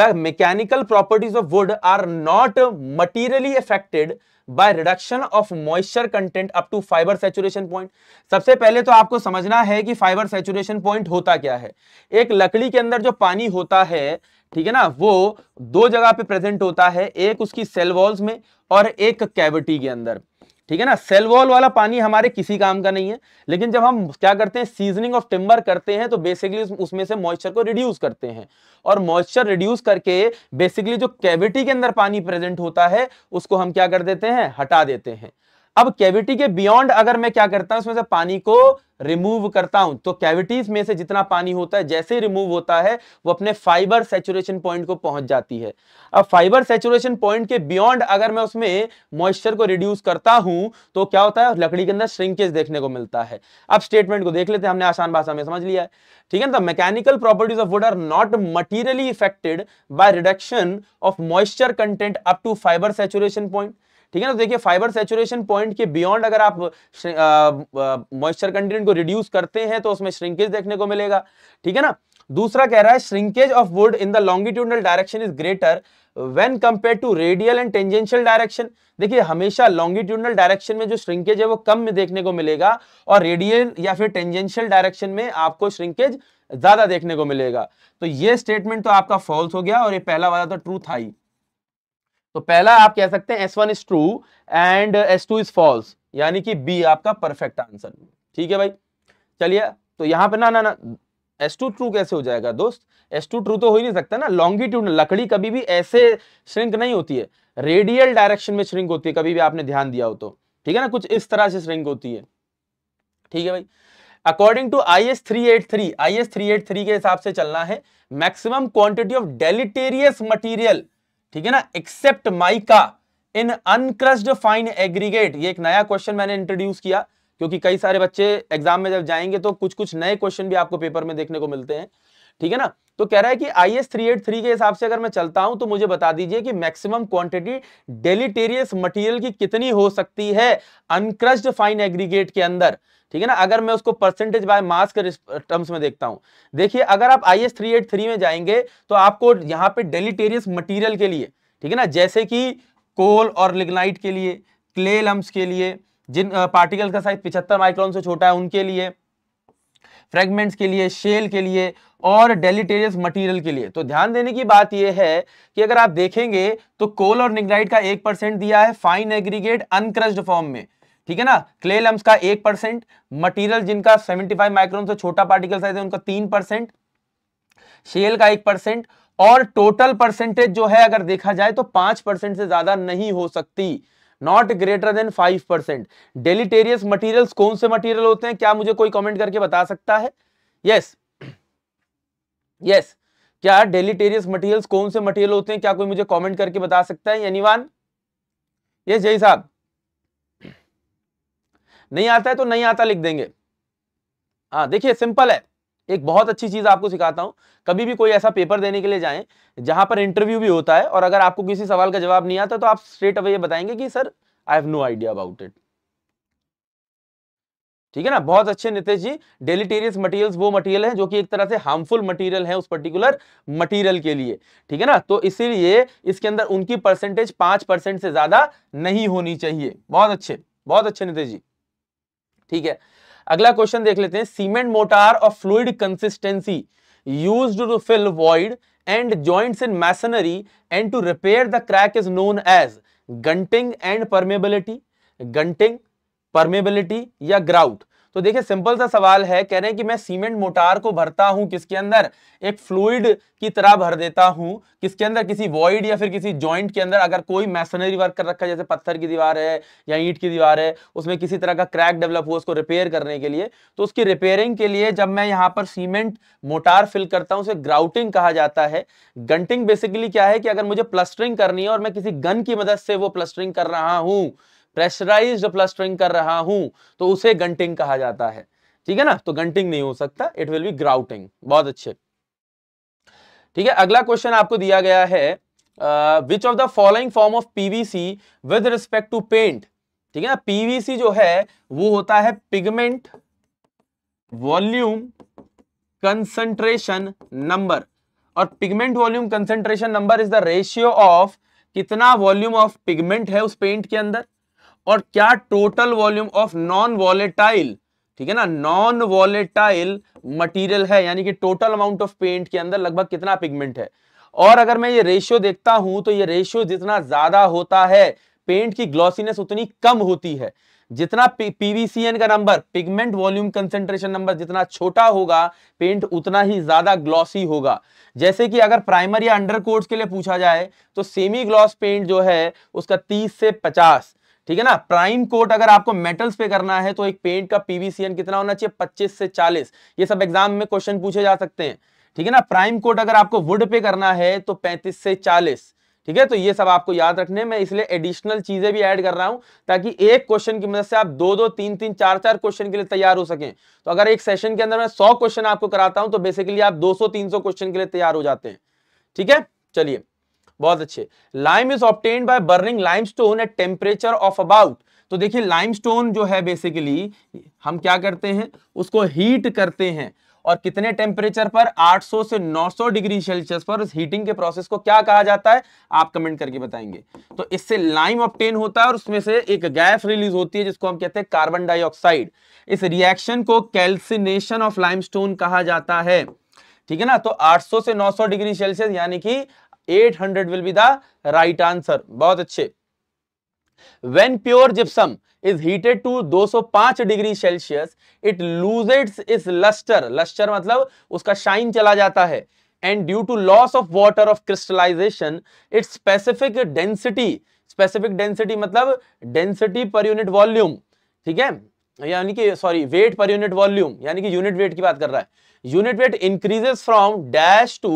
the mechanical properties of wood are not materially affected by reduction of moisture content up to fibre saturation point सबसे पहले तो आपको समझना है कि फाइबर सेचुरेशन पॉइंट होता क्या है एक लकड़ी के अंदर जो पानी होता है ठीक है ना वो दो जगह पे प्रेजेंट होता है एक उसकी सेल वॉल्स में और एक कैविटी के अंदर ठीक है ना सेल वॉल वाला पानी हमारे किसी काम का नहीं है लेकिन जब हम क्या करते हैं सीजनिंग ऑफ टिम्बर करते हैं तो बेसिकली उसमें से मॉइस्चर को रिड्यूस करते हैं और मॉइस्चर रिड्यूस करके बेसिकली जो कैविटी के अंदर पानी प्रेजेंट होता है उसको हम क्या कर देते हैं हटा देते हैं अब कैविटी के बियॉन्ड अगर मैं क्या करता हूं उसमें से पानी को रिमूव करता हूं तो कैविटीज में से जितना पानी होता है जैसे ही रिमूव होता है वो अपने फाइबर सेचुरेशन पॉइंट को पहुंच जाती है अब फाइबर सेचुरेशन पॉइंट के बियॉन्ड अगर मैं उसमें मॉइस्चर को रिड्यूस करता हूं तो क्या होता है लकड़ी के अंदर श्रिंकेज देखने को मिलता है अब स्टेटमेंट को देख लेते हैं हमने आसान भाषा में समझ लिया है ठीक है ना mechanical properties of wood are not materially affected by reduction of moisture content up to fibre saturation point ठीक है ना तो देखिए फाइबर सेचुरेशन पॉइंट के बियॉन्ड अगर आप मॉइस्चर कंटेंट को रिड्यूस करते हैं तो उसमें श्रिंकेज देखने को मिलेगा ठीक है ना दूसरा कह रहा है shrinkage of wood in the longitudinal direction is greater when compare to radial and tangential direction देखिए हमेशा लॉन्गिट्यूडल डायरेक्शन में जो श्रिंकेज है वो कम में देखने को मिलेगा और रेडियल या फिर टेंजेंशियल डायरेक्शन में आपको श्रिंकेज ज्यादा देखने को मिलेगा तो ये स्टेटमेंट तो आपका फॉल्स हो गया और ये पहला वाला तो ट्रू था ही तो पहला आप कह सकते हैं S one is true and S two is false यानी कि बी आपका परफेक्ट आंसर ठीक है भाई चलिए तो यहां पे ना ना ना एस टू ट्रू कैसे हो जाएगा दोस्त एस टू ट्रू तो हो ही नहीं सकता ना लॉन्गिट्यूड लकड़ी कभी भी ऐसे श्रिंक नहीं होती है रेडियल डायरेक्शन में श्रिंक होती है कभी भी आपने ध्यान दिया हो तो ठीक है ना कुछ इस तरह से श्रिंक होती है ठीक है भाई according to I S three eight three I S three eight three के हिसाब से चलना है maximum quantity of deleterious material ठीक है ना except mica in uncrushed fine aggregate ये एक नया क्वेश्चन मैंने इंट्रोड्यूस किया क्योंकि कई सारे बच्चे एग्जाम में जब जाएंगे तो कुछ कुछ नए क्वेश्चन भी आपको पेपर में देखने को मिलते हैं ठीक है ना तो कह रहा है कि I S three eight three के हिसाब से अगर मैं चलता हूं तो मुझे बता दीजिए कि मैक्सिमम क्वांटिटी डेलीटेरियस मटेरियल की कितनी हो सकती है अनक्रस्ड फाइन एग्रीगेट के अंदर ठीक है ना अगर मैं उसको परसेंटेज बाय मास के टर्म्स में देखता हूँ देखिए अगर आप I S three eight three में जाएंगे तो आपको यहाँ पे डेलीटेरियस मटीरियल के लिए ठीक है ना जैसे कि कोल और लिग्नाइट के लिए क्ले लम्स के लिए जिन पार्टिकल का साइज पिछहत्तर माइक्रोन से छोटा है उनके लिए फ्रेगमेंट्स के लिए शेल के लिए और डेलीटेरियस मटेरियल के लिए तो ध्यान देने की बात यह है कि अगर आप देखेंगे तो कोल और निग्राइट का एक परसेंट दिया है फाइन एग्रीगेट अनक्रस्ड फॉर्म में ठीक है ना क्ले लम्स का एक परसेंट मटीरियल जिनका सेवेंटी फाइव माइक्रोन से छोटा पार्टिकल साइज है उनका तीन परसेंट शेल का एक परसेंट और टोटल परसेंटेज जो है अगर देखा जाए तो पांच परसेंट से ज्यादा नहीं हो सकती not greater than five percent deleterious material कौन से मटीरियल होते हैं क्या मुझे कोई कॉमेंट करके बता सकता है यस yes. Yes yes. क्या डेलीटेरियस मटीरियल कौन से मटीरियल होते हैं क्या कोई मुझे कॉमेंट करके बता सकता है वन यस जय साहब नहीं आता है तो नहीं आता लिख देंगे हाँ देखिए सिंपल है एक बहुत अच्छी चीज आपको सिखाता हूं कभी भी कोई ऐसा पेपर देने के लिए जाएं जहां पर इंटरव्यू भी होता है और अगर आपको किसी सवाल का जवाब नहीं आता तो आप स्ट्रेट अवे ये बताएंगे कि sir I have no idea about it ठीक है ना बहुत अच्छे नितेश जी डेलीटेरियस मटीरियल वो मटेरियल है जो कि एक तरह से हार्मफुल मटीरियल है उस पर्टिकुलर मटीरियल के लिए ठीक है ना तो इसीलिए इसके अंदर उनकी परसेंटेज पांच परसेंट से ज्यादा नहीं होनी चाहिए बहुत अच्छे बहुत अच्छे नितेश जी ठीक है अगला क्वेश्चन देख लेते हैं सीमेंट मोटार और fluid consistency use to fill void and joints in masonry and to repair the crack is known as guniting and permeability guniting permeability या ग्राउट तो देखिए सिंपल सा सवाल है कह रहे हैं कि मैं सीमेंट मोटार को भरता हूं किसके अंदर एक फ्लूड की तरह भर देता हूं किसके अंदर किसी वॉइड या फिर किसी जॉइंट के अंदर अगर कोई मैसनरी वर्क कर रखा है जैसे पत्थर की दीवार है या ईंट की दीवार है उसमें किसी तरह का क्रैक डेवलप हुआ उसको रिपेयर करने के लिए तो उसकी रिपेयरिंग के लिए जब मैं यहाँ पर सीमेंट मोटार फिल करता हूँ उसे ग्राउटिंग कहा जाता है गंटिंग बेसिकली क्या है कि अगर मुझे प्लस्टरिंग करनी है और मैं किसी गन की मदद से वो प्लस्टरिंग कर रहा हूँ प्रेशराइज प्लस्टरिंग कर रहा हूं तो उसे गंटिंग कहा जाता है ठीक है ना तो गंटिंग नहीं हो सकता इट विल बी ग्राउटिंग बहुत अच्छे ठीक है अगला क्वेश्चन आपको दिया गया है which of the following form of PVC with respect to paint ठीक है ना पीवीसी जो है वो होता है पिगमेंट वॉल्यूम कंसंट्रेशन नंबर और pigment volume concentration number is the ratio of कितना वॉल्यूम ऑफ पिगमेंट है उस पेंट के अंदर और क्या total volume of non volatile ठीक है ना नॉन वॉलेटाइल मटेरियल है यानी कि टोटल अमाउंट ऑफ पेंट के अंदर लगभग कितना पिगमेंट है और अगर मैं ये रेशियो देखता हूं तो ये रेशियो जितना ज्यादा होता है पेंट की ग्लॉसीनेस उतनी कम होती है जितना पीवीसीएन का number pigment volume concentration number जितना छोटा होगा पेंट उतना ही ज्यादा ग्लॉसी होगा जैसे कि अगर प्राइमरी या अंडर के लिए पूछा जाए तो सेमी ग्लॉस पेंट जो है उसका 30 से ठीक है ना प्राइम कोट अगर आपको मेटल्स पे करना है तो एक पेंट का पीवीसीएन कितना होना चाहिए पच्चीस से चालीस ये सब एग्जाम में क्वेश्चन पूछे जा सकते हैं ठीक है ना प्राइम कोट अगर आपको वुड पे करना है तो पैंतीस से चालीस ठीक है तो ये सब आपको याद रखने मैं इसलिए एडिशनल चीजें भी ऐड कर रहा हूं ताकि एक क्वेश्चन की मदद से आप दो दो तीन तीन चार चार क्वेश्चन के लिए तैयार हो सकें तो अगर एक सेशन के अंदर मैं सौ क्वेश्चन आपको कराता हूं तो बेसिकली आप तीन सौ क्वेश्चन के लिए तैयार हो जाते हैं ठीक है चलिए बहुत अच्छे lime is obtained by burning limestone at temperature of about तो देखिए लाइमस्टोन जो है बेसिकली हम क्या करते हैं उसको हीट करते हैं और कितने टेम्परेचर पर 800 से 900 डिग्री सेल्सियस पर उस हीटिंग के प्रोसेस को क्या कहा जाता है आप कमेंट करके बताएंगे तो इससे लाइम ऑप्टेन होता है और उसमें से एक गैस रिलीज होती है जिसको हम कहते हैं कार्बन डाइऑक्साइड इस रिएक्शन को कैल्सिनेशन ऑफ लाइम कहा जाता है ठीक है ना तो 800 से 900 डिग्री सेल्सियस यानी कि at hundred will be the right answer बहुत अच्छे when pure gypsum is heated to 205 degree celsius it loses its luster luster मतलब उसका shine चला जाता है and due to loss of water of crystallization its specific density specific density मतलब density per unit volume ठीक है यानी कि sorry weight per unit volume यानी कि यूनिट वेट की बात कर रहा है unit weight increases from dash to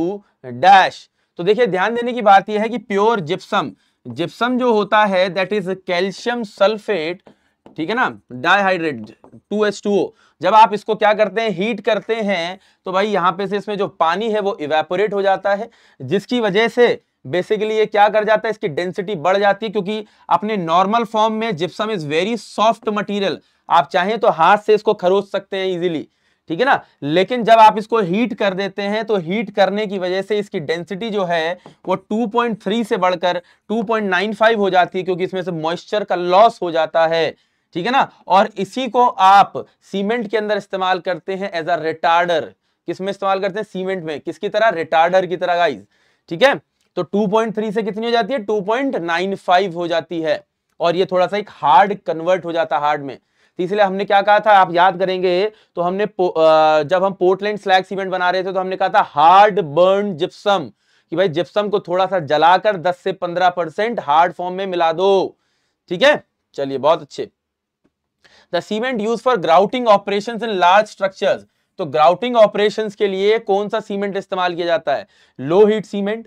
dash तो देखिए ध्यान देने की बात यह है कि प्योर जिप्सम जिप्सम जो होता है दैट इज कैल्शियम सल्फेट ठीक है ना डाइहाइड्रेट टू टू जब आप इसको क्या करते हैं हीट करते हैं तो भाई यहाँ पे से इसमें जो पानी है वो इवेपोरेट हो जाता है जिसकी वजह से बेसिकली ये क्या कर जाता है इसकी डेंसिटी बढ़ जाती है क्योंकि अपने नॉर्मल फॉर्म में gypsum is very soft material आप चाहें तो हाथ से इसको खरोच सकते हैं इजिली ठीक है ना लेकिन जब आप इसको हीट कर देते हैं तो हीट करने की वजह से इसकी डेंसिटी जो है वो 2.3 से बढ़कर 2.95 हो जाती है क्योंकि इसमें से मॉइस्चर का लॉस हो जाता है ठीक है ना और इसी को आप सीमेंट के अंदर इस्तेमाल करते हैं एज अ रिटार्डर किसमें इस्तेमाल करते हैं सीमेंट में किसकी तरह रिटार्डर की तरह गाइज ठीक है तो 2.3 से कितनी हो जाती है 2.95 हो जाती है और ये थोड़ा सा एक हार्ड कन्वर्ट हो जाता है हार्ड में इसलिए हमने क्या कहा था आप याद करेंगे तो हमने जब हम पोर्टलैंड स्लैग सीमेंट बना रहे थे तो हमने कहा था हार्ड बर्न जिप्सम कि भाई जिप्सम को थोड़ा सा जलाकर 10 से 15 परसेंट हार्ड फॉर्म में मिला दो ठीक है चलिए बहुत अच्छे the cement use for grouting operation in large structure तो ग्राउटिंग ऑपरेशन के लिए कौन सा सीमेंट इस्तेमाल किया जाता है low heat cement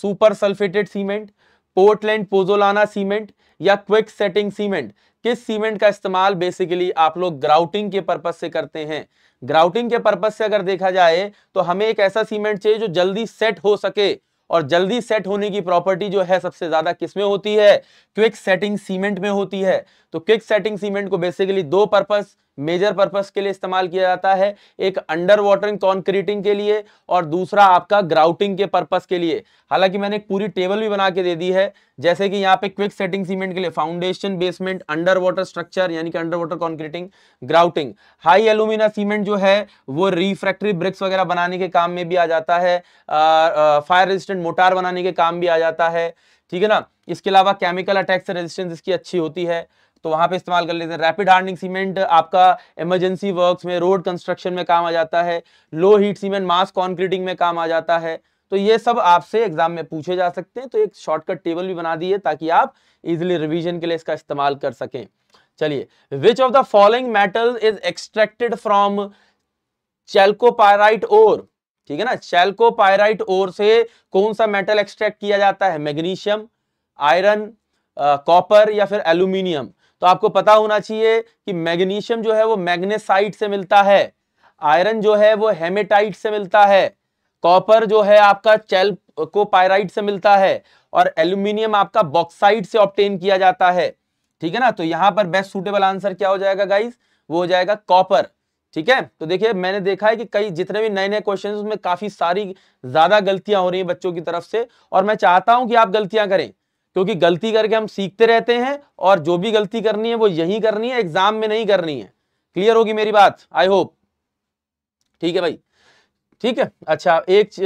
super sulphated cement Portland pozzolana cement या क्विक सेटिंग सीमेंट किस सीमेंट का इस्तेमाल बेसिकली आप लोग ग्राउटिंग के पर्पज से करते हैं ग्राउटिंग के पर्पज से अगर देखा जाए तो हमें एक ऐसा सीमेंट चाहिए जो जल्दी सेट हो सके और जल्दी सेट होने की प्रॉपर्टी जो है सबसे ज्यादा किसमें होती है क्विक सेटिंग सीमेंट में होती है तो क्विक सेटिंग सीमेंट को बेसिकली दो पर्पज मेजर पर्पस के लिए इस्तेमाल किया जाता है एक अंडर वाटरिंग कॉन्क्रीटिंग के लिए और दूसरा आपका ग्राउटिंग के पर्पस के लिए हालांकि मैंने एक पूरी टेबल भी बना के दे दी है जैसे कि यहाँ पे क्विक सेटिंग सीमेंट के लिए foundation basement under water structure यानी कि under water concreting grouting high alumina cement जो है वो रिफ्रैक्ट्री ब्रिक्स वगैरह बनाने के काम में भी आ जाता है फायर रेजिस्टेंट मोटार बनाने के काम भी आ जाता है ठीक है ना इसके अलावा केमिकल अटैक से रेजिस्टेंस इसकी अच्छी होती है तो वहां पे इस्तेमाल कर लेते हैं रैपिड हार्डनिंग सीमेंट आपका इमरजेंसी वर्क्स में रोड कंस्ट्रक्शन में काम आ जाता है low heat cement mass concreting में काम आ जाता है तो ये सब आपसे एग्जाम में पूछे जा सकते हैं तो एक शॉर्टकट टेबल भी बना दी है ताकि आप इजिली रिविजन के लिए इसका इस्तेमाल कर सकें चलिए which of the following metal is extracted from chalcopyrite ore ठीक है ना चैल्कोपायराइट ओर से कौन सा मेटल एक्सट्रैक्ट किया जाता है मैग्नीशियम आयरन कॉपर या फिर एल्यूमिनियम तो आपको पता होना चाहिए कि मैग्नीशियम जो है वो मैग्नेसाइट से मिलता है आयरन जो है वो हेमेटाइट से मिलता है कॉपर जो है आपका चेल को पायराइट से मिलता है और एल्यूमिनियम आपका बॉक्साइट से ऑप्टेन किया जाता है ठीक है ना तो यहां पर बेस्ट सुटेबल आंसर क्या हो जाएगा गाइज वो हो जाएगा कॉपर ठीक है तो देखिए मैंने देखा है कि कई जितने भी नए नए क्वेश्चन उसमें काफी सारी ज्यादा गलतियां हो रही हैं बच्चों की तरफ से और मैं चाहता हूं कि आप गलतियां करें क्योंकि गलती करके हम सीखते रहते हैं और जो भी गलती करनी है वो यही करनी है एग्जाम में नहीं करनी है क्लियर होगी मेरी बात आई होप ठीक है भाई ठीक है अच्छा एक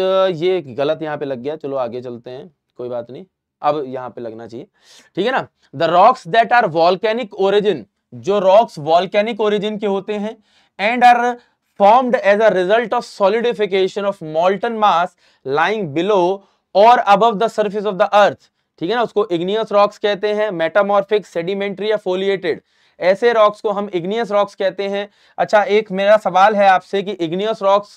ये गलत यहाँ पे लग गया चलो आगे चलते हैं कोई बात नहीं अब यहाँ पे लगना चाहिए ठीक है ना the rocks that are volcanic origin जो रॉक्स वॉल्केनिक ओरिजिन के होते हैं and are formed as a result of solidification of molten mass lying below or above the surface of the earth ठीक है ना उसको इग्नियस रॉक्स कहते हैं मेटामॉर्फिक सेडिमेंट्री या फोलिएटेड ऐसे रॉक्स को हम इग्नियस रॉक्स कहते हैं अच्छा एक मेरा सवाल है आपसे कि इग्नियस रॉक्स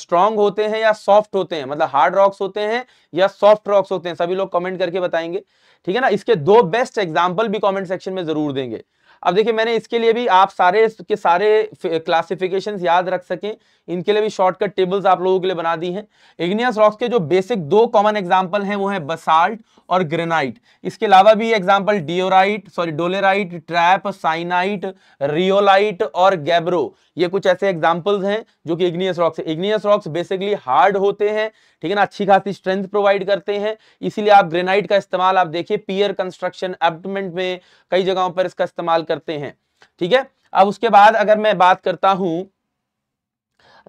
स्ट्रांग होते हैं या सॉफ्ट होते हैं मतलब हार्ड रॉक्स होते हैं या सॉफ्ट रॉक्स होते हैं सभी लोग कमेंट करके बताएंगे ठीक है ना इसके दो बेस्ट एग्जाम्पल भी कॉमेंट सेक्शन में जरूर देंगे अब देखिए मैंने इसके लिए भी आप सारे के सारे क्लासिफिकेशंस याद रख सकें इनके लिए भी शॉर्टकट टेबल्स आप लोगों के लिए बना दी हैं इग्नियस रॉक्स के जो बेसिक दो कॉमन एग्जांपल हैं वो है बसाल्ट और ग्रेनाइट इसके अलावा भी example diorite sorry dolerite trap syenite rhyolite और गैब्रो ये कुछ ऐसे एग्जाम्पल्स हैं जो कि igneous rocks igneous rocks basically hard होते हैं ठीक है ना अच्छी खासी स्ट्रेंथ प्रोवाइड करते हैं इसीलिए आप ग्रेनाइट का इस्तेमाल आप देखिए पियर कंस्ट्रक्शन एबमेंट में कई जगहों पर इसका इस्तेमाल कर करते हैं ठीक है अब उसके बाद अगर मैं बात करता हूं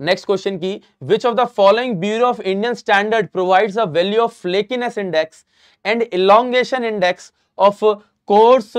नेक्स्ट क्वेश्चन की which of the following Bureau of Indian Standard provides a value of flakiness index and elongation index of coarse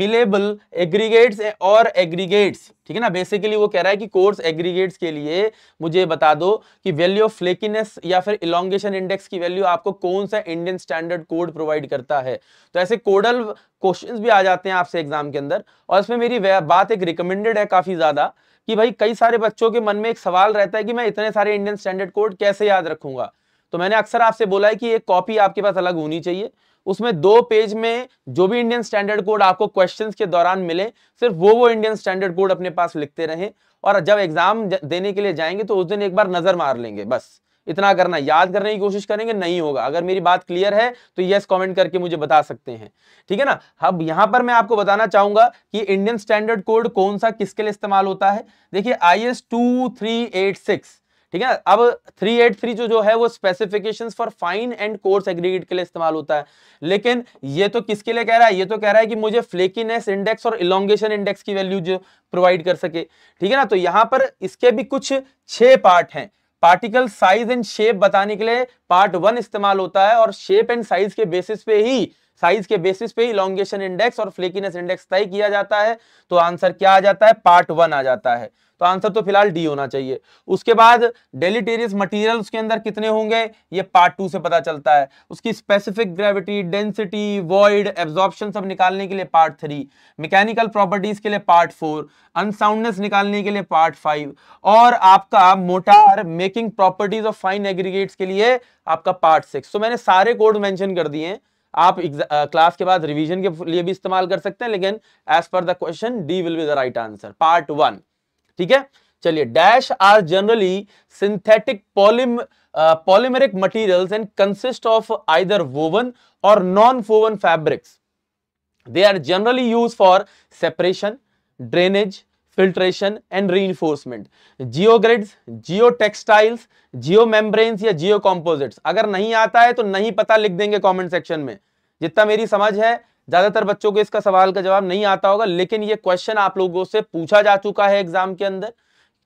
मिलेबल एग्रीगेट्स और एग्रीगेट्स ठीक है ना बेसिकली वो कह रहा है कि कोर्स एग्रीगेट्स के लिए मुझे बता दो कि वैल्यू ऑफ फ्लेकीनेस या फिर इलांगेशन इंडेक्स की वैल्यू आपको कौन सा इंडियन स्टैंडर्ड कोड प्रोवाइड करता है तो ऐसे कोडल क्वेश्चंस भी आ जाते हैं आपसे एग्जाम के अंदर और इसमें मेरी बात एक रिकमेंडेड है काफ़ी ज़्यादा कि भाई कई सारे बच्चों के मन में एक सवाल रहता है कि मैं इतने सारे इंडियन स्टैंडर्ड कोड कैसे याद रखूंगा तो मैंने अक्सर आपसे बोला है कि एक कॉपी आपके पास अलग होनी चाहिए उसमें दो पेज में जो भी इंडियन स्टैंडर्ड कोड आपको क्वेश्चन के दौरान मिले सिर्फ वो वो इंडियन स्टैंडर्ड कोड अपने पास लिखते रहें और जब एग्जाम देने के लिए जाएंगे तो उस दिन एक बार नजर मार लेंगे बस इतना करना याद करने की कोशिश करेंगे नहीं होगा अगर मेरी बात क्लियर है तो यस कमेंट करके मुझे बता सकते हैं ठीक है ना अब यहां पर मैं आपको बताना चाहूंगा कि इंडियन स्टैंडर्ड कोड कौन सा किसके लिए इस्तेमाल होता है देखिए I S two three eight six ठीक है अब 383 जो जो है वो specification for fine and coarse aggregate के लिए इस्तेमाल होता है लेकिन ये तो किसके लिए कह रहा है ये तो कह रहा है कि मुझे फ्लेकीनेस इंडेक्स और इलोंगेशन इंडेक्स की वैल्यू जो प्रोवाइड कर सके ठीक है ना तो यहां पर इसके भी कुछ छह पार्ट हैं पार्टिकल साइज एंड शेप बताने के लिए पार्ट वन इस्तेमाल होता है और शेप एंड साइज के बेसिस पे ही साइज के बेसिस पे इलोंगेशन इंडेक्स और फ्लेकीनेस इंडेक्स तय किया जाता है तो आंसर क्या आ जाता है पार्ट वन आ जाता है तो आंसर तो फिलहाल डी होना चाहिए उसके बाद डेलीटेरियस मटेरियल उसके अंदर कितने होंगे ये पार्ट टू से पता चलता है उसकी specific gravity density void absorption सब निकालने के लिए पार्ट थ्री मैकेनिकल प्रॉपर्टीज के लिए पार्ट फोर अनसाउंडनेस निकालने के लिए पार्ट फाइव और आपका mortar making properties of fine aggregates के लिए आपका पार्ट सिक्स तो मैंने सारे कोड मैंशन कर दिए हैं आप क्लास के बाद रिवीजन के लिए भी इस्तेमाल कर सकते हैं लेकिन as per the question D will be the right answer part one ठीक है चलिए dash are generally synthetic polym polymeric materials and consist of either woven or non woven fabrics they are generally use for separation drainage filtration and reinforcement geogrids geotextiles geomembranes या जियो composites अगर नहीं आता है तो नहीं पता लिख देंगे कॉमेंट सेक्शन में जितना मेरी समझ है ज्यादातर बच्चों को इसका सवाल का जवाब नहीं आता होगा लेकिन ये क्वेश्चन आप लोगों से पूछा जा चुका है एग्जाम के अंदर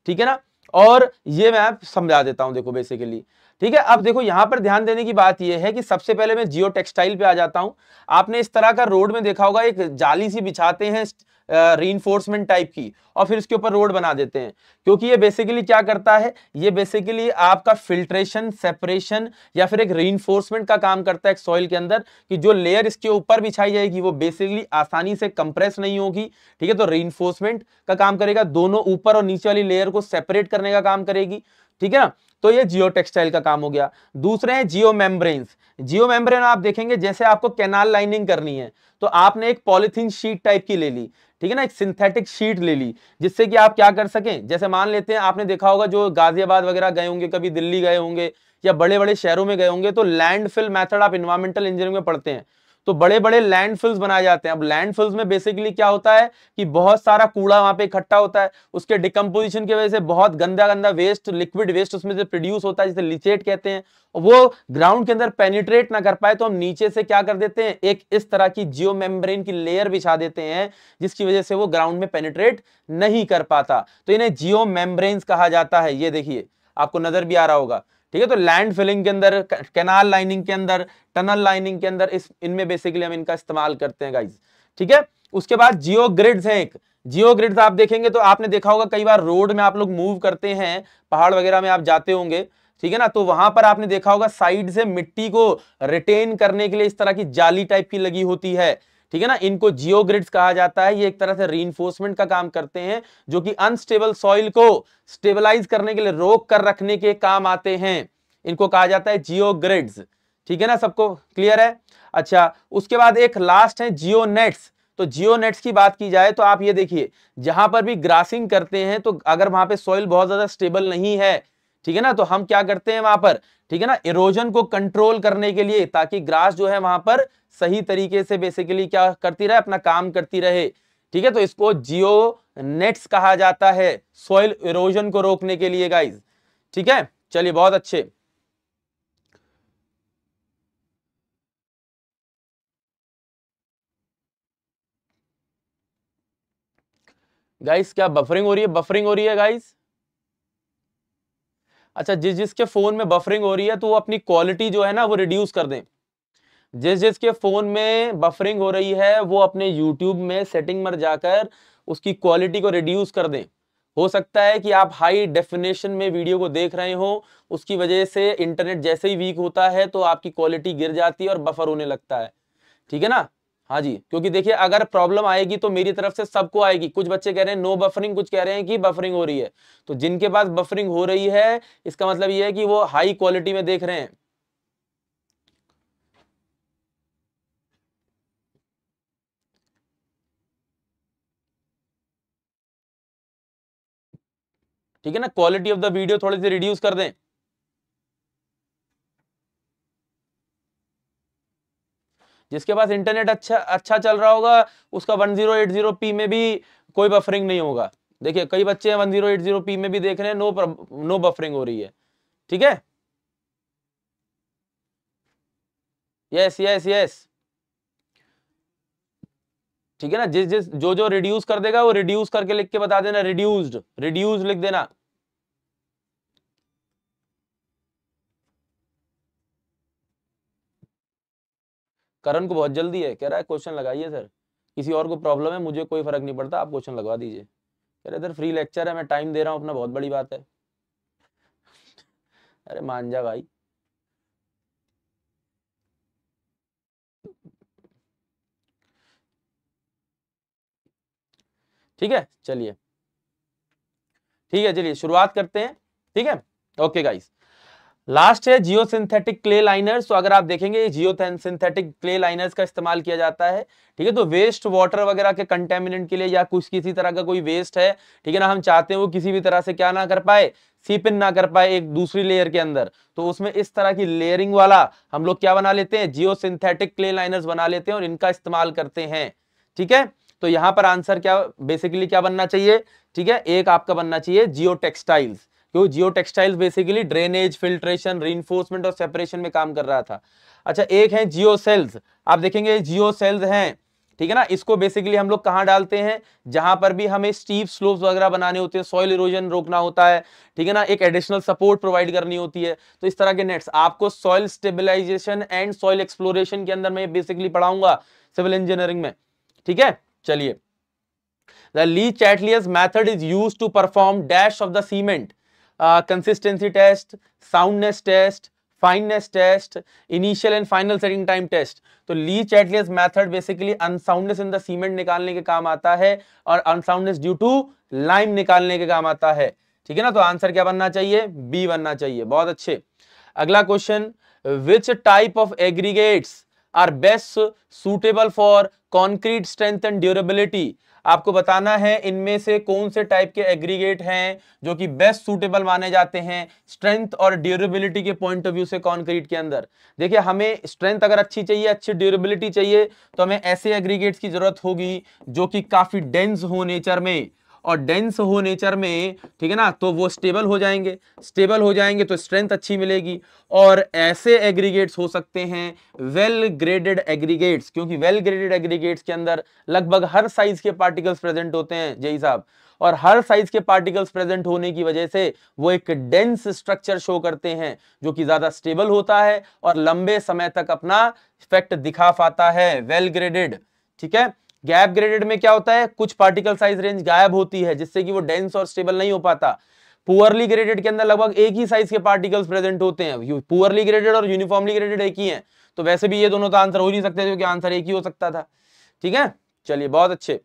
ठीक है ना और ये मैं समझा देता हूं देखो बेसिकली ठीक है अब देखो यहां पर ध्यान देने की बात ये है कि सबसे पहले मैं जियो टेक्सटाइल पे आ जाता हूं आपने इस तरह का रोड में देखा होगा एक जाली सी बिछाते हैं रीइंफोर्समेंट uh, टाइप की और फिर इसके ऊपर रोड बना देते हैं क्योंकि ये बेसिकली क्या करता है ये बेसिकली आपका फिल्ट्रेशन सेपरेशन या फिर एक रीइंफोर्समेंट का काम करता है सॉइल के अंदर कि जो लेयर इसके ऊपर बिछाई जाएगी वो बेसिकली आसानी से कंप्रेस नहीं होगी ठीक है तो रीइंफोर्समेंट का काम करेगा दोनों ऊपर और नीचे वाली लेयर को सेपरेट करने का काम करेगी ठीक है ना तो ये जियो टेक्सटाइल का काम हो गया दूसरे हैं जियो मेम्ब्रेन्स जियो मेम्ब्रेन आप देखेंगे जैसे आपको कैनाल लाइनिंग करनी है तो आपने एक पॉलिथीन शीट टाइप की ले ली ठीक है ना एक सिंथेटिक शीट ले ली जिससे कि आप क्या कर सकें जैसे मान लेते हैं आपने देखा होगा जो गाजियाबाद वगैरह गए होंगे कभी दिल्ली गए होंगे या बड़े बड़े शहरों में गए होंगे तो लैंड फिल मैथड आप इन्वायरमेंटल इंजीनियरिंग में पढ़ते हैं तो बड़े बड़े लैंडफिल्स बनाए जाते हैं अब लैंडफिल्स में बेसिकली क्या होता है कि बहुत सारा कूड़ा वहां पे इकट्ठा होता है उसके डिकम्पोजिशन की वजह से बहुत गंदा गंदा वेस्ट लिक्विड वेस्ट उसमें से प्रोड्यूस होता है जिसे लिचेट कहते हैं वो ग्राउंड के अंदर पेनिट्रेट ना कर पाए तो हम नीचे से क्या कर देते हैं एक इस तरह की जियो मेम्ब्रेन की लेयर बिछा देते हैं जिसकी वजह से वो ग्राउंड में पेनिट्रेट नहीं कर पाता तो इन्हें जियो मेम्ब्रेन कहा जाता है ये देखिए आपको नजर भी आ रहा होगा ठीक है तो लैंड फिलिंग के अंदर कैनाल लाइनिंग के अंदर टनल लाइनिंग के अंदर इस इनमें बेसिकली हम इनका इस्तेमाल करते हैं गाइज ठीक है उसके बाद जियो ग्रिड्स हैं एक जियो ग्रिड्स आप देखेंगे तो आपने देखा होगा कई बार रोड में आप लोग मूव करते हैं पहाड़ वगैरह में आप जाते होंगे ठीक है ना तो वहां पर आपने देखा होगा साइड से मिट्टी को रिटेन करने के लिए इस तरह की जाली टाइप की लगी होती है ठीक है ना इनको जियो कहा जाता है ये एक तरह से री का काम करते हैं जो कि अनस्टेबल सॉइल को स्टेबलाइज करने के लिए रोक कर रखने के काम आते हैं इनको कहा जाता है जियो ठीक है ना सबको क्लियर है अच्छा उसके बाद एक लास्ट है जियो नेट्स तो जियो नेट्स की बात की जाए तो आप ये देखिए जहां पर भी ग्रासिंग करते हैं तो अगर वहां पे सॉइल बहुत ज्यादा स्टेबल नहीं है ठीक है ना तो हम क्या करते हैं वहां पर ठीक है ना इरोजन को कंट्रोल करने के लिए ताकि ग्रास जो है वहां पर सही तरीके से बेसिकली क्या करती रहे अपना काम करती रहे ठीक है तो इसको जियो नेट्स कहा जाता है सॉइल इरोजन को रोकने के लिए गाइज ठीक है चलिए बहुत अच्छे गाइस क्या बफरिंग हो रही है बफरिंग हो रही है गाइस अच्छा जिस जिसके फ़ोन में बफरिंग हो रही है तो वो अपनी क्वालिटी जो है ना वो रिड्यूस कर दें जिस जिसके फ़ोन में बफरिंग हो रही है वो अपने यूट्यूब में सेटिंग में जाकर उसकी क्वालिटी को रिड्यूस कर दें हो सकता है कि आप हाई डेफिनेशन में वीडियो को देख रहे हो उसकी वजह से इंटरनेट जैसे ही वीक होता है तो आपकी क्वालिटी गिर जाती है और बफर होने लगता है ठीक है ना हाँ जी क्योंकि देखिए अगर प्रॉब्लम आएगी तो मेरी तरफ से सबको आएगी कुछ बच्चे कह रहे हैं नो बफरिंग कुछ कह रहे हैं कि बफरिंग हो रही है तो जिनके पास बफरिंग हो रही है इसका मतलब ये है कि वो हाई क्वालिटी में देख रहे हैं ठीक है ना क्वालिटी ऑफ द वीडियो थोड़ी सी रिड्यूस कर दें जिसके पास इंटरनेट अच्छा अच्छा चल रहा होगा उसका 1080p में भी कोई बफरिंग नहीं होगा देखिए कई बच्चे हैं 1080p में भी देख रहे हैं नो नो बफरिंग हो रही है ठीक है यस यस यस ठीक है ना जिस जिस जो जो रिड्यूस कर देगा वो रिड्यूस करके लिख के बता देना रिड्यूस्ड रिड्यूस लिख देना करण को बहुत जल्दी है कह रहा है क्वेश्चन लगाइए सर किसी और को प्रॉब्लम है मुझे कोई फर्क नहीं पड़ता आप क्वेश्चन लगवा दीजिए कह रहे सर फ्री लेक्चर है मैं टाइम दे रहा हूँ अपना बहुत बड़ी बात है अरे मान जा भाई ठीक है चलिए ठीक है चलिए शुरुआत करते हैं ठीक है ओके गाइस लास्ट है जियो सिंथेटिक क्ले लाइनर्स तो अगर आप देखेंगे जियो सिंथेटिक क्ले लाइनर्स का इस्तेमाल किया जाता है ठीक है तो वेस्ट वाटर वगैरह के कंटेमिनेंट के लिए या कुछ किसी तरह का कोई वेस्ट है ठीक है ना हम चाहते हैं वो किसी भी तरह से क्या ना कर पाए सीपिन ना कर पाए एक दूसरी लेयर के अंदर तो उसमें इस तरह की लेयरिंग वाला हम लोग क्या बना लेते हैं जियो सिंथेटिक क्ले लाइनर्स बना लेते हैं और इनका इस्तेमाल करते हैं ठीक है तो यहाँ पर आंसर क्या बेसिकली क्या बनना चाहिए ठीक है एक आपका बनना चाहिए जियो टेक्सटाइल्स क्यों geotextile basically drainage filtration reinforcement और सेपरेशन में काम कर रहा था अच्छा एक है जियो सेल्स आप देखेंगे जियो सेल्स हैं ठीक है ना इसको बेसिकली हम लोग कहाँ डालते हैं जहां पर भी हमें स्टीप स्लोप्स वगैरह बनाने होते हैं सॉइल इरोजन रोकना होता है ठीक है ना एक एडिशनल सपोर्ट प्रोवाइड करनी होती है तो इस तरह के नेट्स आपको soil stabilisation and soil exploration के अंदर मैं बेसिकली पढ़ाऊंगा सिविल इंजीनियरिंग में ठीक है चलिए the Le Chatelier method is use to perform dash of the cement consistency test soundness test fineness test initial and final setting time test तो Le Chatelier method basically unsoundness in the cement निकालने के काम आता है और unsoundness due to lime निकालने के काम आता है ठीक है ना तो आंसर क्या बनना चाहिए बी बनना चाहिए बहुत अच्छे अगला question which type of aggregates are best suitable for concrete strength and durability आपको बताना है इनमें से कौन से टाइप के एग्रीगेट हैं जो कि बेस्ट सूटेबल माने जाते हैं स्ट्रेंथ और ड्यूरेबिलिटी के पॉइंट ऑफ व्यू से कॉन्क्रीट के अंदर देखिए हमें स्ट्रेंथ अगर अच्छी चाहिए अच्छी ड्यूरेबिलिटी चाहिए तो हमें ऐसे एग्रीगेट्स की जरूरत होगी जो कि काफ़ी डेंस हो नेचर में और डेंस हो नेचर में ठीक है ना तो वो स्टेबल हो जाएंगे स्टेबल हो जाएंगे तो स्ट्रेंथ अच्छी मिलेगी और ऐसे एग्रीगेट्स हो सकते हैं वेल ग्रेडेड एग्रीगेट्स क्योंकि वेल ग्रेडेड एग्रीगेट्स के अंदर लगभग हर साइज के पार्टिकल्स प्रेजेंट होते हैं जय साहब और हर साइज के पार्टिकल्स प्रेजेंट होने की वजह से वो एक डेंस स्ट्रक्चर शो करते हैं जो कि ज्यादा स्टेबल होता है और लंबे समय तक अपना इफेक्ट दिखा पाता है वेल ग्रेडेड ठीक है गैप ग्रेडेड में क्या होता है कुछ पार्टिकल साइज रेंज गायब होती है जिससे कि वो डेंस और स्टेबल नहीं हो पाता पुअरली ग्रेडेड के अंदर लगभग एक ही साइज के पार्टिकल्स प्रेजेंट होते हैं पुअरली ग्रेडेड और यूनिफॉर्मली ग्रेडेड एक ही है तो वैसे भी ये दोनों का तो आंसर हो नहीं सकते क्योंकि आंसर एक ही हो सकता था ठीक है चलिए बहुत अच्छे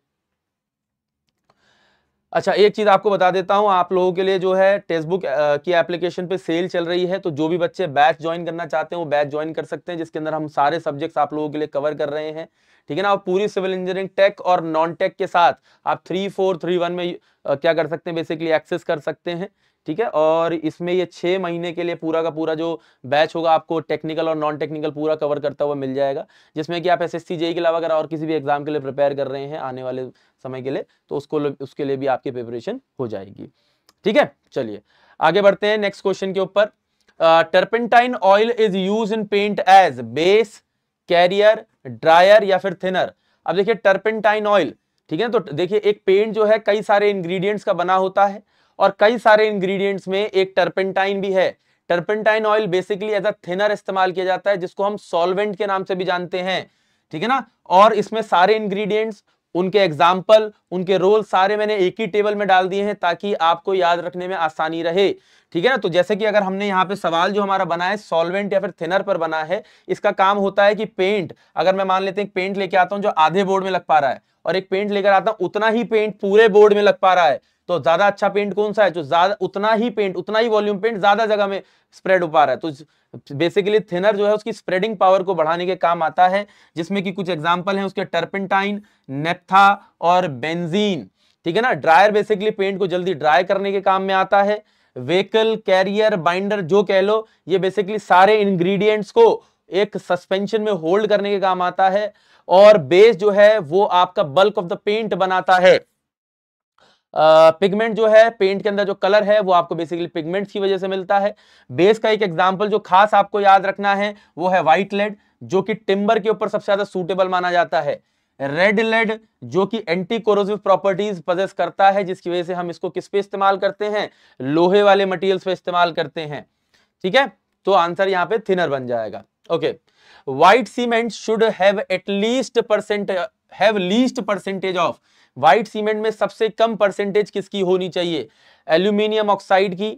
अच्छा एक चीज़ आपको बता देता हूँ आप लोगों के लिए जो है टेक्स्ट बुक की एप्लीकेशन पे सेल चल रही है तो जो भी बच्चे बैच ज्वाइन करना चाहते हैं वो बैच ज्वाइन कर सकते हैं जिसके अंदर हम सारे सब्जेक्ट्स आप लोगों के लिए कवर कर रहे हैं ठीक है ना आप पूरी सिविल इंजीनियरिंग टेक और नॉन टेक के साथ आप थ्री फोर थ्री वन में आ, क्या कर सकते हैं बेसिकली एक्सेस कर सकते हैं ठीक है और इसमें ये छह महीने के लिए पूरा का पूरा जो बैच होगा आपको टेक्निकल और नॉन टेक्निकल पूरा कवर करता हुआ मिल जाएगा जिसमें कि आप एस एस के अलावा अगर और किसी भी एग्जाम के लिए प्रिपेयर कर रहे हैं आने वाले समय के लिए तो उसको उसके लिए भी आपकी प्रिपरेशन हो जाएगी ठीक है चलिए आगे बढ़ते हैं नेक्स्ट क्वेश्चन के ऊपर turpentine oil is use in paint as base carrier drier या फिर थिनर अब देखिए टर्पेंटाइन ऑयल ठीक है तो देखिए एक पेंट जो है कई सारे इंग्रेडिएंट्स का बना होता है और कई सारे इंग्रेडिएंट्स में एक टर्पेंटाइन भी है turpentine oil basically as a thinner इस्तेमाल किया जाता है जिसको हम सॉल्वेंट के नाम से भी जानते हैं ठीक है ना और इसमें सारे इंग्रेडिएंट्स उनके एग्जाम्पल उनके रोल सारे मैंने एक ही टेबल में डाल दिए हैं ताकि आपको याद रखने में आसानी रहे ठीक है ना तो जैसे कि अगर हमने यहाँ पे सवाल जो हमारा बना है सॉल्वेंट या फिर थिनर पर बना है इसका काम होता है कि पेंट अगर मैं मान लेते हैं पेंट लेके आता हूँ जो आधे बोर्ड में लग पा रहा है और एक पेंट लेकर आता हूं उतना ही पेंट पूरे बोर्ड में लग पा रहा है तो ज्यादा अच्छा पेंट कौन सा है जो ज्यादा उतना ही पेंट उतना ही वॉल्यूम पेंट ज्यादा जगह में स्प्रेड हो पा रहा है तो बेसिकली थिनर जो है उसकी स्प्रेडिंग पावर को बढ़ाने के काम आता है जिसमें कि कुछ एग्जाम्पल है उसके टर्पेंटाइन नेप्था और बेंजीन ठीक है ना ड्रायर बेसिकली पेंट को जल्दी ड्राई करने के काम में आता है व्हीकल कैरियर बाइंडर जो कह लो ये बेसिकली सारे इंग्रेडिएंट्स को एक सस्पेंशन में होल्ड करने के काम आता है और बेस जो है वो आपका बल्क ऑफ द पेंट बनाता है पिगमेंट uh, जो है पेंट के अंदर जो कलर है वो आपको बेसिकली पिगमेंट्स की वजह से मिलता है बेस का एक एग्जाम्पल जो खास आपको याद रखना है वो है व्हाइट लेड जो कि टिम्बर के ऊपर सबसे ज्यादा सूटेबल माना जाता है रेड लेड जो कि एंटी कोरोसिव प्रॉपर्टीज पजेस करता है जिसकी वजह से हम इसको किस पे इस्तेमाल करते हैं लोहे वाले मटेरियल्स पे इस्तेमाल करते हैं ठीक है तो आंसर यहाँ पे थिनर बन जाएगा okay white cement should have at least percent have least percentage of white में सबसे कम परसेंटेज किसकी होनी चाहिए एल्यूमिनियम ऑक्साइड की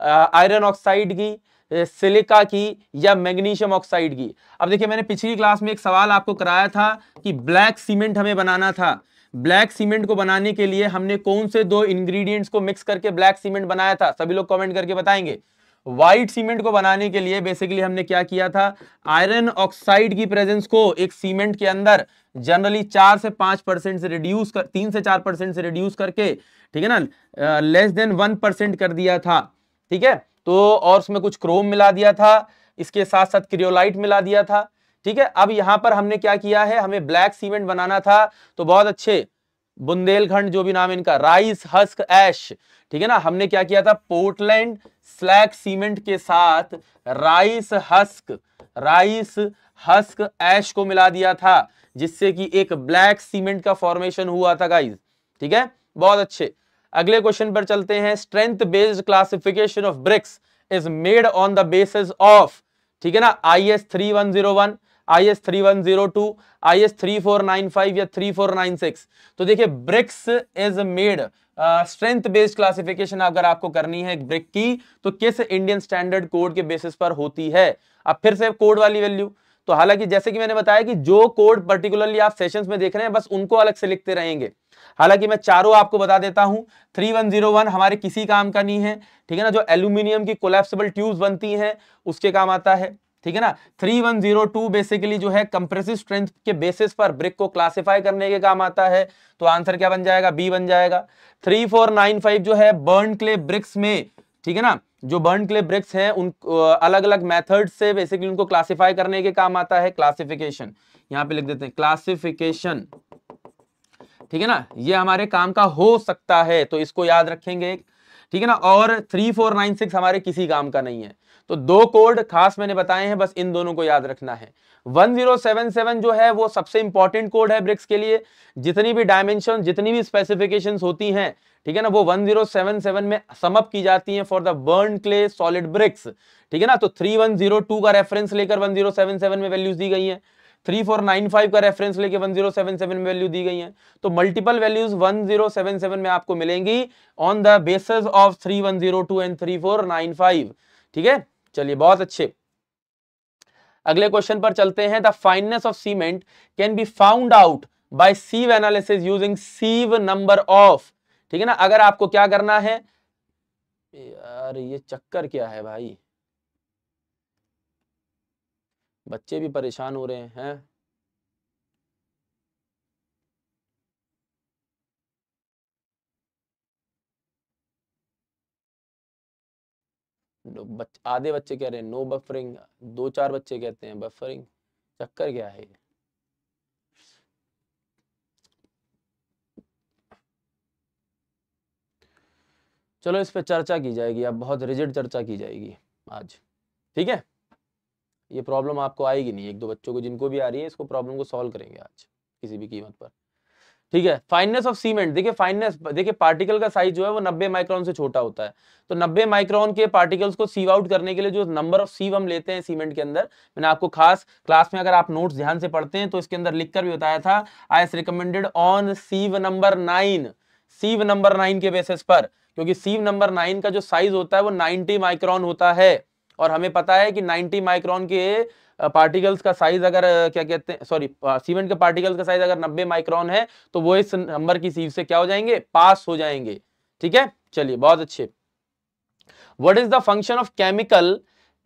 आयरन uh, ऑक्साइड की सिलिका uh, की या मैग्नीशियम ऑक्साइड की अब देखिए मैंने पिछली क्लास में एक सवाल आपको कराया था कि ब्लैक सीमेंट हमें बनाना था ब्लैक सीमेंट को बनाने के लिए हमने कौन से दो इंग्रेडिएंट्स को मिक्स करके ब्लैक सीमेंट बनाया था सभी लोग कमेंट करके बताएंगे वाइट सीमेंट को बनाने के लिए बेसिकली हमने क्या किया था आयरन ऑक्साइड की प्रेजेंस को एक सीमेंट के अंदर जनरली चार से पांच परसेंट से रिड्यूस कर तीन से चार परसेंट से रिड्यूस करके ठीक है ना लेस देन वन परसेंट कर दिया था ठीक है तो और उसमें कुछ क्रोम मिला दिया था इसके साथ साथ क्रियोलाइट मिला दिया था ठीक है अब यहां पर हमने क्या किया है हमें ब्लैक सीमेंट बनाना था तो बहुत अच्छे बुंदेलखंड जो भी नाम इनका राइस हस्क ऐश ठीक है ना हमने क्या किया था पोर्टलैंड स्लैग सीमेंट के साथ rice husk rice husk ash को मिला दिया था जिससे कि एक ब्लैक सीमेंट का फॉर्मेशन हुआ था गाइज ठीक है बहुत अच्छे अगले क्वेश्चन पर चलते हैं strength based classification of bricks is made on the basis of ठीक है ना I S three one zero one I S three one zero two I S three four nine five या थ्री फोर नाइन सिक्स तो देखिए bricks is made strength based classification अगर आपको करनी है ब्रिक की तो किस इंडियन स्टैंडर्ड कोड के बेसिस पर होती है अब फिर से कोड वाली वैल्यू तो हालांकि जैसे कि मैंने बताया कि जो कोड पर्टिकुलरली आप सेशंस में देख रहे हैं बस उनको अलग से लिखते रहेंगे हालांकि मैं चारों आपको बता देता हूं 3101 हमारे किसी काम का नहीं है ठीक है ना जो एल्यूमिनियम की कोलेप्सिबल ट्यूब्स बनती हैं उसके काम आता है ठीक है ना 3102 बेसिकली जो है कंप्रेसिव स्ट्रेंथ के बेसिस पर ब्रिक को क्लासिफाई करने के काम आता है तो आंसर क्या बन जाएगा बी बन जाएगा 3495 जो है बर्न क्ले ब्रिक्स में ठीक है ना जो बर्न क्ले ब्रिक्स हैं उन अलग अलग मेथड से बेसिकली उनको क्लासिफाई करने के काम आता है क्लासिफिकेशन यहां पे लिख देते हैं क्लासिफिकेशन ठीक है ना ये हमारे काम का हो सकता है तो इसको याद रखेंगे ठीक है ना और थ्री फोर नाइन सिक्स हमारे किसी काम का नहीं है तो दो कोड खास मैंने बताए हैं बस इन दोनों को याद रखना है 1077 जो है वो सबसे इंपॉर्टेंट कोड है ब्रिक्स के लिए जितनी भी डायमेंशन जितनी भी स्पेसिफिकेशंस होती हैं ठीक है ना वो 1077 में समअप की जाती हैं for the burn clay solid bricks ठीक है ना तो 3102 का रेफरेंस लेकर 1077 में वैल्यूज दी गई हैं 3495 का रेफरेंस लेके 1077 में वैल्यू दी गई है तो मल्टीपल वैल्यूज 1077 में आपको मिलेंगी on the basis of 3102 and 3495 ठीक है चलिए बहुत अच्छे अगले क्वेश्चन पर चलते हैं the fineness of cement can be found out by sieve analysis using sieve number of ठीक है ना अगर आपको क्या करना है यार ये चक्कर क्या है भाई बच्चे भी परेशान हो रहे हैं बच, आधे बच्चे कह रहे हैं नो बफरिंग दो चार बच्चे कहते हैं बफरिंग चक्कर क्या है चलो इस पे चर्चा की जाएगी अब बहुत रिजिड चर्चा की जाएगी आज ठीक है ये प्रॉब्लम आपको आएगी नहीं एक दो बच्चों को जिनको भी आ रही है इसको प्रॉब्लम को सॉल्व करेंगे आज किसी भी कीमत पर ठीक है फाइननेस ऑफ सीमेंट देखिए फाइननेस देखिए पार्टिकल का साइज जो है वो 90 माइक्रोन से छोटा होता है तो 90 माइक्रोन के पार्टिकल्स को सीव आउट करने के लिए जो नंबर ऑफ सीव हम लेते हैं सीमेंट के अंदर मैंने आपको खास क्लास में अगर आप नोट्स ध्यान से पढ़ते हैं तो इसके अंदर लिखकर भी बताया था I S recommended on sieve number nine sieve number nine के बेसिस पर क्योंकि सीव नंबर नाइन का जो साइज होता है वो नाइनटी माइक्रॉन होता है और हमें पता है कि नाइनटी माइक्रॉन के पार्टिकल्स का साइज अगर क्या कहते हैं सॉरी सीमेंट के पार्टिकल्स का साइज अगर 90 माइक्रॉन है तो वो इस नंबर की सीव से क्या हो जाएंगे पास हो जाएंगे ठीक है चलिए बहुत अच्छे what is the function of chemical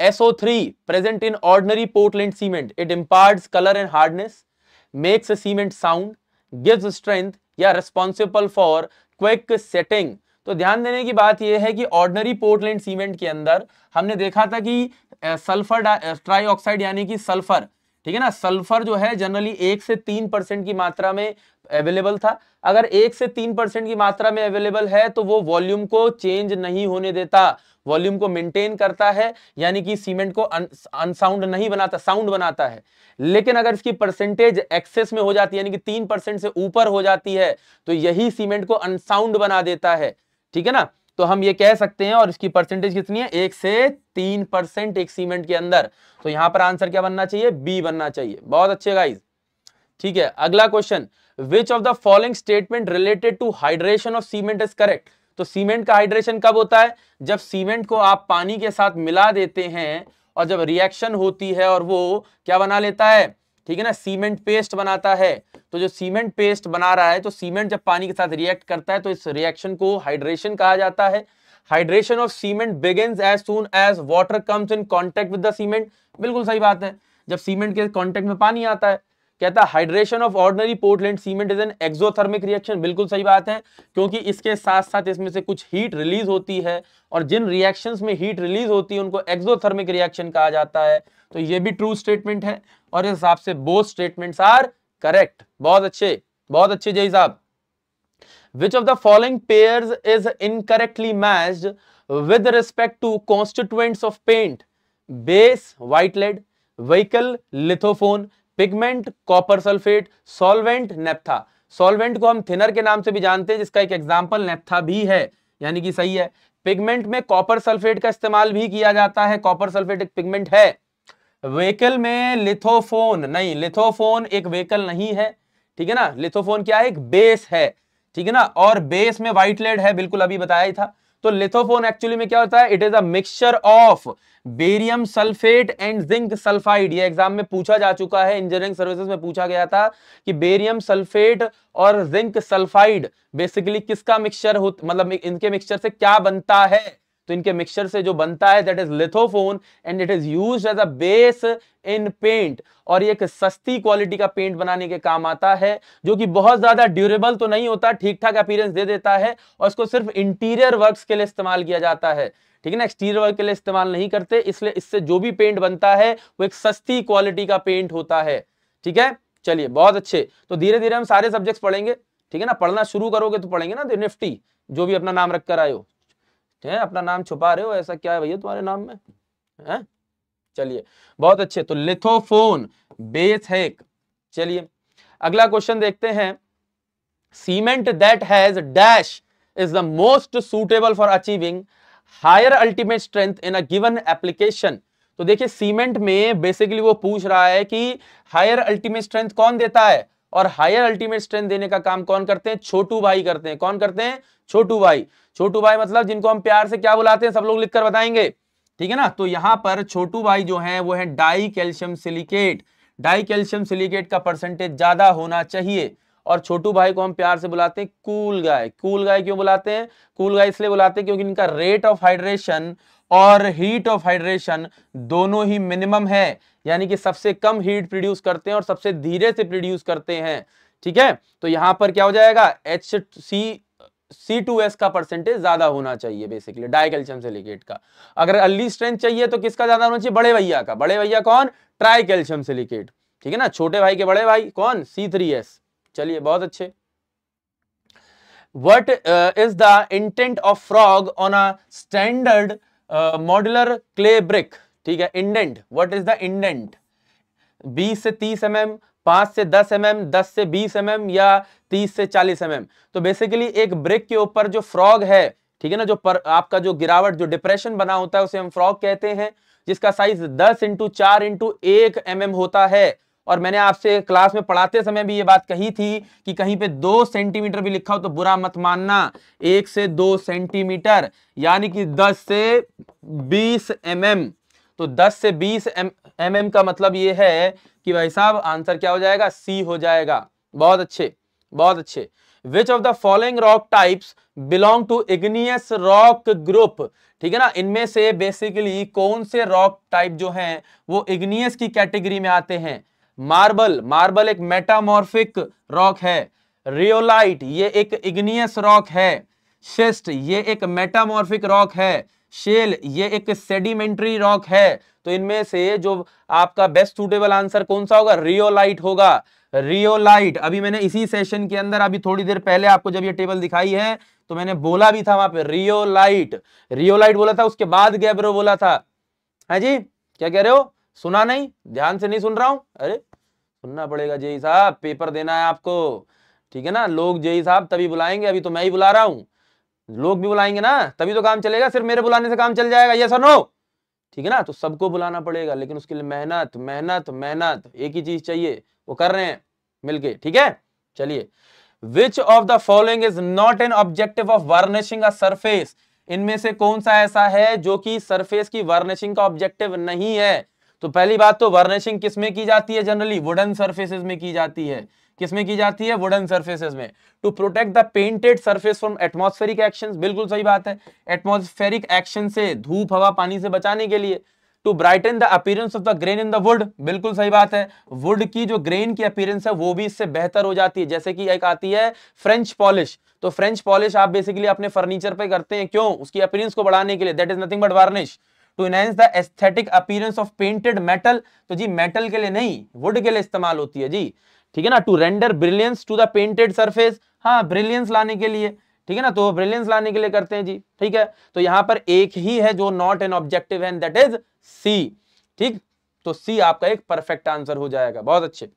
SO3 present in ordinary Portland cement. It imparts color and hardness, makes a cement sound, gives strength, yeah, responsible for quick setting. तो ध्यान देने की बात यह है कि ऑर्डनरी पोर्टलैंड सीमेंट के अंदर हमने देखा था कि सल्फर ट्राईऑक्साइड यानी कि सल्फर ठीक है ना सल्फर जो है जनरली एक से तीन परसेंट की मात्रा में अवेलेबल था अगर एक से तीन परसेंट की मात्रा में अवेलेबल है तो वो वॉल्यूम को चेंज नहीं होने देता वॉल्यूम को मेंटेन करता है यानी कि सीमेंट को अनसाउंड नहीं बनाता साउंड बनाता है लेकिन अगर इसकी परसेंटेज एक्सेस में हो जाती है यानी कि तीन से ऊपर हो जाती है तो यही सीमेंट को अनसाउंड बना देता है ठीक है ना तो हम ये कह सकते हैं और इसकी परसेंटेज कितनी है एक से तीन परसेंट एक सीमेंट के अंदर तो यहां पर आंसर क्या बनना चाहिए बी बनना चाहिए बहुत अच्छे गाइज ठीक है अगला question which of the following statement related to hydration of cement is correct तो सीमेंट का हाइड्रेशन कब होता है जब सीमेंट को आप पानी के साथ मिला देते हैं और जब रिएक्शन होती है और वो क्या बना लेता है ठीक है ना सीमेंट पेस्ट बनाता है तो जो सीमेंट पेस्ट बना रहा है तो सीमेंट जब पानी के साथ रिएक्ट करता है तो इस रिएक्शन को हाइड्रेशन कहा जाता है hydration of cement begins as soon as water comes in contact with the cement बिल्कुल सही बात है जब सीमेंट के कॉन्टेक्ट में पानी आता है कहता है hydration of ordinary Portland cement is an exothermic reaction बिल्कुल सही बात है क्योंकि इसके साथ साथ इसमें से कुछ हीट रिलीज होती है और जिन रिएक्शंस में हीट रिलीज होती है उनको एक्सोथर्मिक रिएक्शन कहा जाता है तो ये भी ट्रू स्टेटमेंट है और इस हिसाब से बोथ स्टेटमेंट्स आर करेक्ट बहुत अच्छे बहुत अच्छे जय साहब which of the following pair is incorrectly matched with respect to constituents of paint base white lead vehicle lithophone pigment copper sulphate solvent naphtha solvent को हम थिनर के नाम से भी जानते हैं जिसका एक एग्जाम्पल नेपथा भी है यानी कि सही है पिगमेंट में कॉपर सल्फेट का इस्तेमाल भी किया जाता है कॉपर सल्फेट एक पिगमेंट है व्हीकल में लिथोफोन नहीं लिथोफोन एक व्हीकल नहीं है ठीक है ना लिथोफोन क्या है एक बेस है ठीक है ना और बेस में व्हाइट लेड है बिल्कुल अभी बताया ही था तो लिथोफोन एक्चुअली में क्या होता है it is a mixture of barium sulphate and zinc sulphide ये एग्जाम में पूछा जा चुका है इंजीनियरिंग सर्विसेज में पूछा गया था कि बेरियम सल्फेट और जिंक सल्फाइड बेसिकली किसका मिक्सचर हो मतलब इनके मिक्सचर से क्या बनता है तो इनके मिक्सचर से जो बनता है that is lithophone and it is use as a base in paint और ये एक सस्ती क्वालिटी का पेंट बनाने के काम आता है जो कि बहुत ज्यादा ड्यूरेबल तो नहीं होता ठीक ठाक अपीरेंस दे देता है और इसको सिर्फ इंटीरियर वर्क्स के लिए इस्तेमाल किया जाता है ठीक है ना एक्सटीरियर वर्क के लिए इस्तेमाल नहीं करते इसलिए इससे जो भी पेंट बनता है वो एक सस्ती क्वालिटी का पेंट होता है ठीक है चलिए बहुत अच्छे तो धीरे धीरे हम सारे सब्जेक्ट्स पढ़ेंगे ठीक है ना पढ़ना शुरू करोगे तो पढ़ेंगे ना निफ्टी तो जो भी अपना नाम रखकर आयो है अपना नाम छुपा रहे हो ऐसा क्या है भैया तुम्हारे नाम में है चलिए बहुत अच्छे तो लिथोफोन बेस है चलिए अगला क्वेश्चन देखते हैं cement that has dash is the most suitable for achieving higher ultimate strength in a given application तो देखिए सीमेंट में बेसिकली वो पूछ रहा है कि हायर अल्टीमेट स्ट्रेंथ कौन देता है और हायर अल्टीमेट स्ट्रेंथ देने का काम कौन करते हैं छोटू भाई करते हैं कौन करते हैं छोटू भाई छोटू भाई मतलब जिनको हम प्यार से क्या बुलाते हैं सब लोग लिखकर बताएंगे ठीक है ना तो यहां पर छोटू भाई जो है वो है dicalcium silicate dicalcium silicate का परसेंटेज ज्यादा होना चाहिए और छोटू भाई को हम प्यार से बुलाते हैं कूल गाय कूल गाय क्यों बुलाते हैं कूल गाय इसलिए बुलाते हैं क्योंकि इनका रेट ऑफ हाइड्रेशन और हीट ऑफ हाइड्रेशन दोनों ही मिनिमम है यानी कि सबसे कम हीट प्रोड्यूस करते हैं और सबसे धीरे से प्रोड्यूस करते हैं ठीक है तो यहां पर क्या हो जाएगा H C C two S का परसेंटेज ज्यादा होना चाहिए बेसिकली डाइकैल्शियम सिलिकेट का अगर अल्ली स्ट्रेंथ चाहिए तो किसका ज्यादा होना चाहिए बड़े भैया का बड़े भैया कौन ट्राई कैल्शियम सिलिकेट ठीक है ना छोटे भाई के बड़े भाई कौन सी थ्री एस चलिए बहुत अच्छे what is the intent of frog on a standard modular clay brick ठीक है indent what is the indent 20 से 30 एम एम 5 से 10 एम एम 10 से 20 एम mm या 30 से 40 एम mm. तो बेसिकली एक ब्रिक के ऊपर जो फ्रॉग है ठीक है ना जो पर आपका जो गिरावट जो डिप्रेशन बना होता है उसे हम फ्रॉग कहते हैं जिसका साइज 10 इंटू चार इंटू एक एम mm होता है और मैंने आपसे क्लास में पढ़ाते समय भी ये बात कही थी कि कहीं पे दो सेंटीमीटर भी लिखा हो तो बुरा मत मानना एक से दो सेंटीमीटर यानी कि दस से बीस एम mm. तो दस से बीस एम एम mm का मतलब ये है कि भाई साहब आंसर क्या हो जाएगा सी हो जाएगा बहुत अच्छे बहुत अच्छे which of the following rock types belong to igneous rock group ठीक है ना इनमें से बेसिकली कौन से रॉक टाइप जो हैं वो इग्नियस की कैटेगरी में आते हैं मार्बल मार्बल एक मेटामॉर्फिक रॉक है रियोलाइट ये एक इग्नियस रॉक है शेस्ट ये एक मेटामॉर्फिक रॉक है शेल ये एक सेडिमेंट्री रॉक है तो इनमें से जो आपका बेस्ट सुटेबल आंसर कौन सा होगा रियोलाइट होगा रियोलाइट अभी मैंने इसी सेशन के अंदर अभी थोड़ी देर पहले आपको जब ये टेबल दिखाई है तो मैंने बोला भी था वहां पे रियोलाइट रियोलाइट बोला था उसके बाद गैब्रो बोला था है हाँ जी क्या कह रहे हो सुना नहीं ध्यान से नहीं सुन रहा हूं अरे सुनना पड़ेगा जेई साहब पेपर देना है आपको ठीक है ना लोग जेई साहब तभी बुलाएंगे अभी तो मैं ही बुला रहा हूँ लोग भी बुलाएंगे ना तभी तो काम चलेगा सिर्फ मेरे बुलाने से काम चल जाएगा ये सर नो ठीक है ना तो सबको बुलाना पड़ेगा लेकिन उसके लिए मेहनत मेहनत मेहनत एक ही चीज चाहिए वो कर रहे हैं मिलके ठीक है चलिए which of the following is not an objective of varnishing a surface इनमें से कौन सा ऐसा है जो कि सरफेस की वार्निशिंग का ऑब्जेक्टिव नहीं है तो पहली बात तो वर्निशिंग किसमें की जाती है जनरली वुडन सर्फेसिस में की जाती है किसमें की जाती है वुडन सर्फेसिस में to protect the painted surface from atmospheric action बिल्कुल सही बात है एटमोस्फेरिक एक्शन से धूप हवा पानी से बचाने के लिए to brighten the appearance of the grain in the wood बिल्कुल सही बात है वुड की जो ग्रेन की अपीयरेंस है वो भी इससे बेहतर हो जाती है जैसे कि एक आती है फ्रेंच पॉलिश तो फ्रेंच पॉलिश आप बेसिकली अपने फर्नीचर पे करते हैं क्यों उसकी अपीरेंस को बढ़ाने के लिए that is nothing but varnish to enhance the aesthetic appearance of painted metal तो जी मेटल के लिए नहीं वुड के लिए इस्तेमाल होती है जी ठीक है ना to render brilliance to the painted surface हाँ ब्रिलियंस लाने के लिए ठीक है ना तो ब्रिलियंस लाने के लिए करते हैं जी ठीक है तो यहां पर एक ही है जो नॉट एन ऑब्जेक्टिव है दैट इज सी ठीक तो सी आपका एक परफेक्ट आंसर हो जाएगा बहुत अच्छे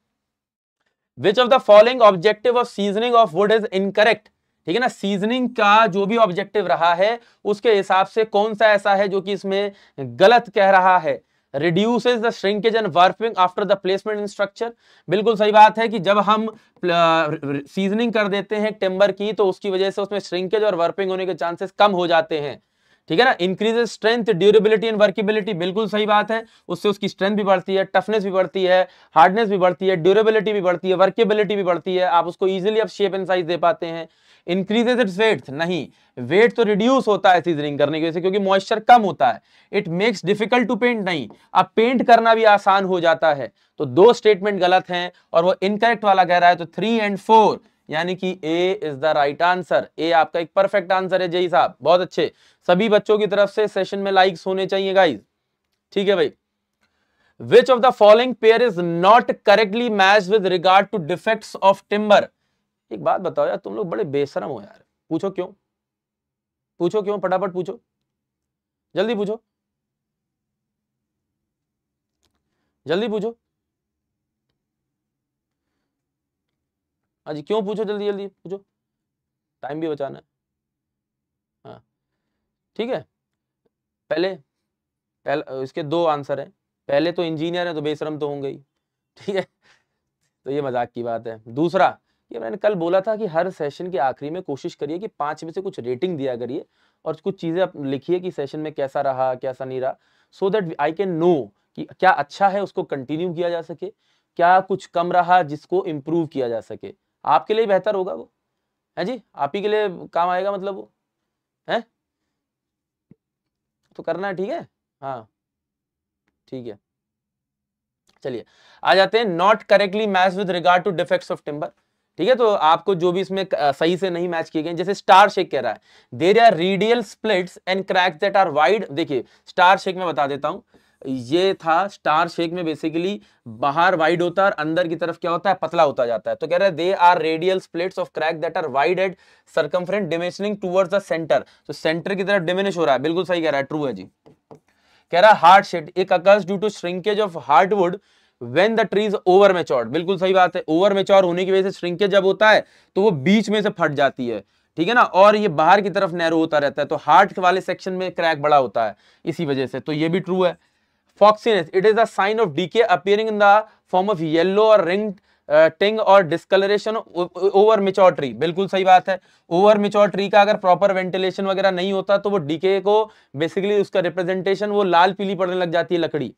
which of the following objective of seasoning of wood is incorrect ठीक है ना सीजनिंग का जो भी ऑब्जेक्टिव रहा है उसके हिसाब से कौन सा ऐसा है जो कि इसमें गलत कह रहा है reduce the shrinkage and warping after the placement in structure बिल्कुल सही बात है कि जब हम सीजनिंग कर देते हैं टिम्बर की तो उसकी वजह से उसमें श्रिंकेज और वर्पिंग होने के चांसेस कम हो जाते हैं ठीक है ना increases strength durability and workability बिल्कुल सही बात है उससे उसकी स्ट्रेंथ भी बढ़ती है टफनेस भी बढ़ती है हार्डनेस भी बढ़ती है ड्यूरेबिलिटी भी बढ़ती है वर्केबिलिटी भी बढ़ती है आप उसको इजिली आप शेप एंड साइज दे पाते हैं इंक्रीजेज इट्स वेट नहीं वेट तो रिड्यूस होता है सीजनिंग करने की वजह से क्योंकि मॉइस्चर कम होता है it makes difficult to paint नहीं अब पेंट करना भी आसान हो जाता है तो दो स्टेटमेंट गलत हैं और वो इनकरेक्ट वाला कह रहा है तो थ्री एंड फोर यानी कि A is the right answer A आपका एक परफेक्ट आंसर है जय साहब बहुत अच्छे सभी बच्चों की तरफ से सेशन में लाइक्स होने चाहिए गाइज ठीक है भाई which of the following pair is not correctly match with regard to defects of timber एक बात बताओ यार तुम लोग बड़े बेशरम हो यार पूछो क्यों पूछो क्यों फटाफट पूछो जल्दी पूछो जल्दी पूछो हाँ जी क्यों पूछो जल्दी जल्दी पूछो टाइम भी बचाना है हाँ ठीक है पहले पहले इसके दो आंसर हैं पहले तो इंजीनियर है तो बेशरम तो होंगे ही ठीक है तो ये मजाक की बात है दूसरा ये मैंने कल बोला था कि हर सेशन के आखिरी में कोशिश करिए कि पांच में से कुछ रेटिंग दिया करिए और कुछ चीज़ें आप लिखिए कि सेशन में कैसा रहा कैसा नहीं रहा so that I can know कि क्या अच्छा है उसको कंटिन्यू किया जा सके क्या कुछ कम रहा जिसको इम्प्रूव किया जा सके आपके लिए बेहतर होगा वो है जी आप ही के लिए काम आएगा मतलब वो है तो करना है ठीक है हाँ ठीक है चलिए आ जाते हैं not correctly match with regard to defects of timber ठीक है तो आपको जो भी इसमें सही से नहीं मैच किए गए जैसे स्टार शेक कह रहा है there are radial splits and cracks that are wide देखिए स्टार शेक में बता देता हूं ये था स्टार शेक में बेसिकली बाहर वाइड होता है और अंदर की तरफ क्या होता है पतला होता जाता है तो कह रहा है they are radial splits of crack that are wide at circumference diminishing towards the centre तो सेंटर की तरफ डिमिनिश हो रहा है बिल्कुल सही कह रहा है ट्रू है जी कह रहा है हार्ट शेड एक occurs due to shrinkage of hardwood when the trees over matured बिल्कुल सही बात है ओवर मेच्योर होने की वजह से श्रिंकेज जब होता है तो वो बीच में से फट जाती है ठीक है ना और ये बाहर की तरफ नैरो होता रहता है तो हार्ट वाले सेक्शन में क्रैक बड़ा होता है इसी वजह से तो ये भी ट्रू है foxiness it is the sign of decay appearing in the form of yellow or ring tint or discolouration over मिचोर tree बिल्कुल सही बात है ओवर मिचोर ट्री का अगर प्रॉपर वेंटिलेशन वगैरह नहीं होता तो वो डीके को बेसिकली उसका रिप्रेजेंटेशन वो लाल पीली पड़ने लग जाती है लकड़ी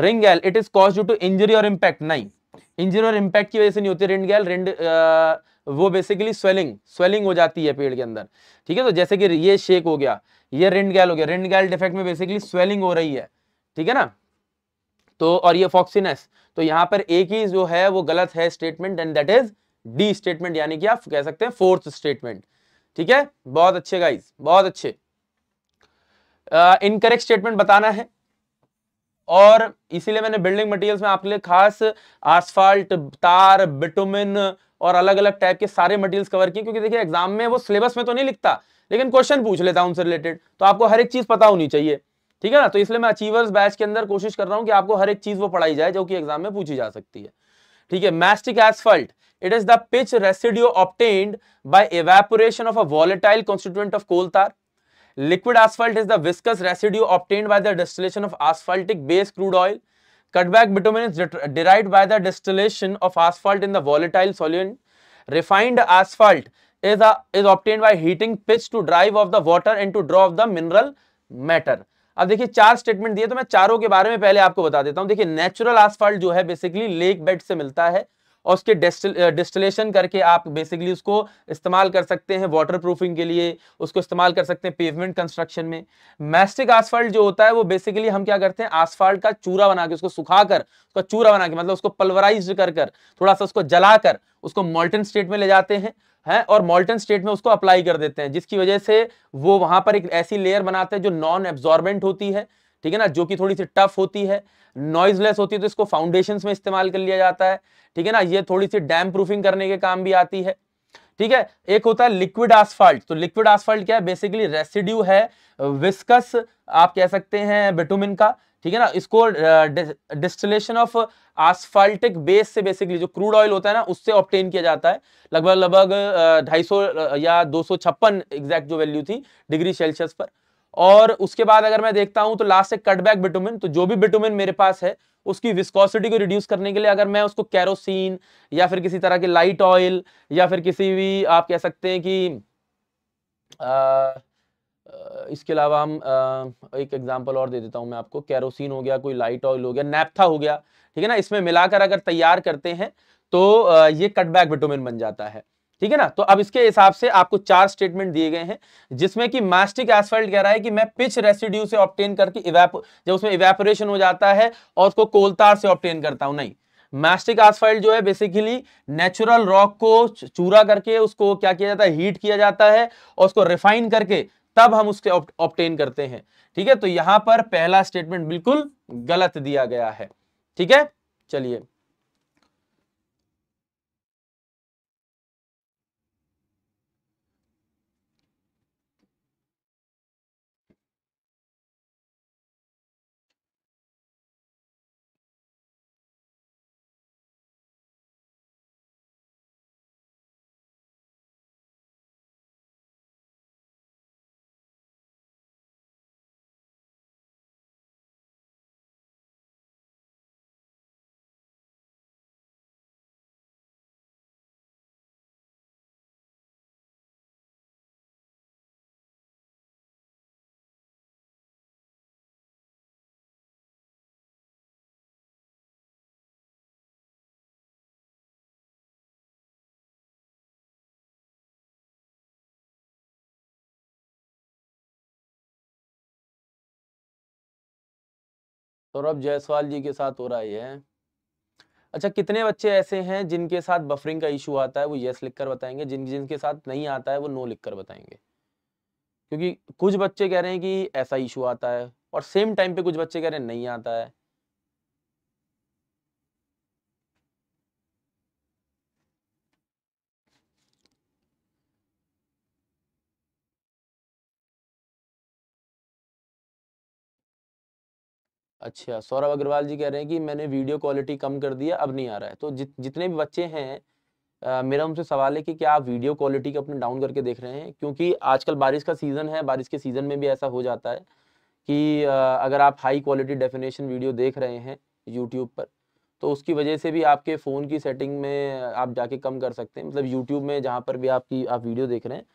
ring gall it is cause due to injury और इम्पैक्ट नहीं इंजरी और इम्पैक्ट की वजह से नहीं होती रिंड गैल रिंड वो बेसिकली स्वेलिंग स्वेलिंग हो जाती है पेड़ के अंदर ठीक है तो जैसे कि ये शेक हो गया ये रिंड गैल हो गया रिंड गैल डिफेक्ट में बेसिकली स्वेलिंग हो रही है ठीक है ना तो और ये फॉक्सीनेस तो यहां पर एक ही जो है वो गलत है statement and that is D statement यानी कि आप कह सकते हैं फोर्थ स्टेटमेंट ठीक है बहुत अच्छे गाइज बहुत अच्छे इनकरेक्ट uh, स्टेटमेंट बताना है और इसीलिए मैंने बिल्डिंग मटेरियल्स में आपके लिए खास आसफाल्ट तार बिटुमिन और अलग अलग टाइप के सारे मटेरियल्स कवर किए क्योंकि देखिए एग्जाम में वो सिलेबस में तो नहीं लिखता लेकिन क्वेश्चन पूछ लेता हूं उनसे रिलेटेड तो आपको हर एक चीज पता होनी चाहिए ठीक है ना तो इसलिए मैं अचीवर्स बैच के अंदर कोशिश कर रहा हूँ कि आपको हर एक चीज वो पढ़ाई जाए जो कि एग्जाम में पूछी जा सकती है ठीक है mastic asphalt it is the pitch residue obtained by evaporation of a volatile constituent of coal tar liquid asphalt is the viscous residue obtained by the distillation of asphaltic base crude oil cutback bitumen is by the distillation of asphalt in the volatile solvent refined asphalt is is obtained by heating pitch to drive off the water and to draw off the mineral matter अब देखिए चार statement दिए तो मैं चारों के बारे में पहले आपको बता देता हूं देखिए नेचुरल आसफल्ट जो है बेसिकली लेक बेड से मिलता है और उसके डिस्टिलेशन करके आप बेसिकली उसको इस्तेमाल कर सकते हैं वाटर प्रूफिंग के लिए उसको इस्तेमाल कर सकते हैं पेवमेंट कंस्ट्रक्शन में मैस्टिक आसफाल्ट जो होता है वो बेसिकली हम क्या करते हैं आसफाल्ट का चूरा बना के उसको सुखा कर उसका चूरा बना के मतलब उसको पल्वराइज कर कर थोड़ा सा उसको जला कर उसको मोल्टन स्टेट में ले जाते हैं है? और मोल्टन स्टेट में उसको अप्लाई कर देते हैं जिसकी वजह से वो वहां पर एक ऐसी लेयर बनाते हैं जो नॉन एब्जॉर्बेंट होती है ठीक है ना जो कि थोड़ी सी टफ होती है नॉइजलेस होती है तो इसको फाउंडेशन में इस्तेमाल कर लिया जाता है ठीक है ना ये थोड़ी सी डैम प्रूफिंग करने के काम भी आती है ठीक है एक होता है लिक्विड आसफाल्ट तो लिक्विड आसफाल्ट क्या है बेसिकली रेसिड्यू है विस्कस आप कह सकते हैं बेटोमिन का ठीक है ना इसको डिस्टिलेशन ऑफ आसफाल्टिक बेस से बेसिकली जो क्रूड ऑयल होता है ना उससे ऑप्टेन किया जाता है लगभग लगभग ढाई या दो एग्जैक्ट जो वैल्यू थी डिग्री सेल्सियस पर और उसके बाद अगर मैं देखता हूं तो लास्ट से कटबैक बिटुमिन तो जो भी बिटुमिन मेरे पास है उसकी विस्कोसिटी को रिड्यूस करने के लिए अगर मैं उसको कैरोसिन या फिर किसी तरह के लाइट ऑयल या फिर किसी भी आप कह सकते हैं कि आ, इसके अलावा हम आ, एक एग्जांपल और दे देता हूं मैं आपको कैरोसिन हो गया कोई लाइट ऑयल हो गया नैप्था हो गया ठीक है ना इसमें मिलाकर अगर तैयार करते हैं तो ये कटबैक विटामिन बन जाता है ठीक है ना तो अब इसके हिसाब से आपको चार स्टेटमेंट दिए गए हैं जिसमें कि मास्टिक एसफल्ट कह रहा है कि मैं पिच रेसिड्यू से ऑप्टेन करके जब उसमें इवेपोरेशन हो जाता है और उसको कोलतार से ऑप्टेन करता हूं नहीं मैस्टिक आसफाइल जो है बेसिकली नेचुरल रॉक को चूरा करके उसको क्या किया जाता है हीट किया जाता है और उसको रिफाइन करके तब हम उसके ऑप्टेन करते हैं ठीक है तो यहां पर पहला स्टेटमेंट बिल्कुल गलत दिया गया है ठीक है चलिए सौरभ जायसवाल जी के साथ हो रहा है अच्छा कितने बच्चे ऐसे हैं जिनके साथ बफरिंग का इशू आता है वो यस लिखकर बताएंगे जिन जिनके साथ नहीं आता है वो नो लिखकर बताएंगे क्योंकि कुछ बच्चे कह रहे हैं कि ऐसा इशू आता है और सेम टाइम पे कुछ बच्चे कह रहे हैं नहीं आता है अच्छा सौरभ अग्रवाल जी कह रहे हैं कि मैंने वीडियो क्वालिटी कम कर दिया अब नहीं आ रहा है तो जित जितने भी बच्चे हैं आ, मेरा उनसे सवाल है कि क्या आप वीडियो क्वालिटी को अपने डाउन करके देख रहे हैं क्योंकि आजकल बारिश का सीज़न है बारिश के सीज़न में भी ऐसा हो जाता है कि आ, अगर आप हाई क्वालिटी डेफिनेशन वीडियो देख रहे हैं यूट्यूब पर तो उसकी वजह से भी आपके फ़ोन की सेटिंग में आप जाके कम कर सकते हैं मतलब यूट्यूब में जहाँ पर भी आपकी आप वीडियो देख रहे हैं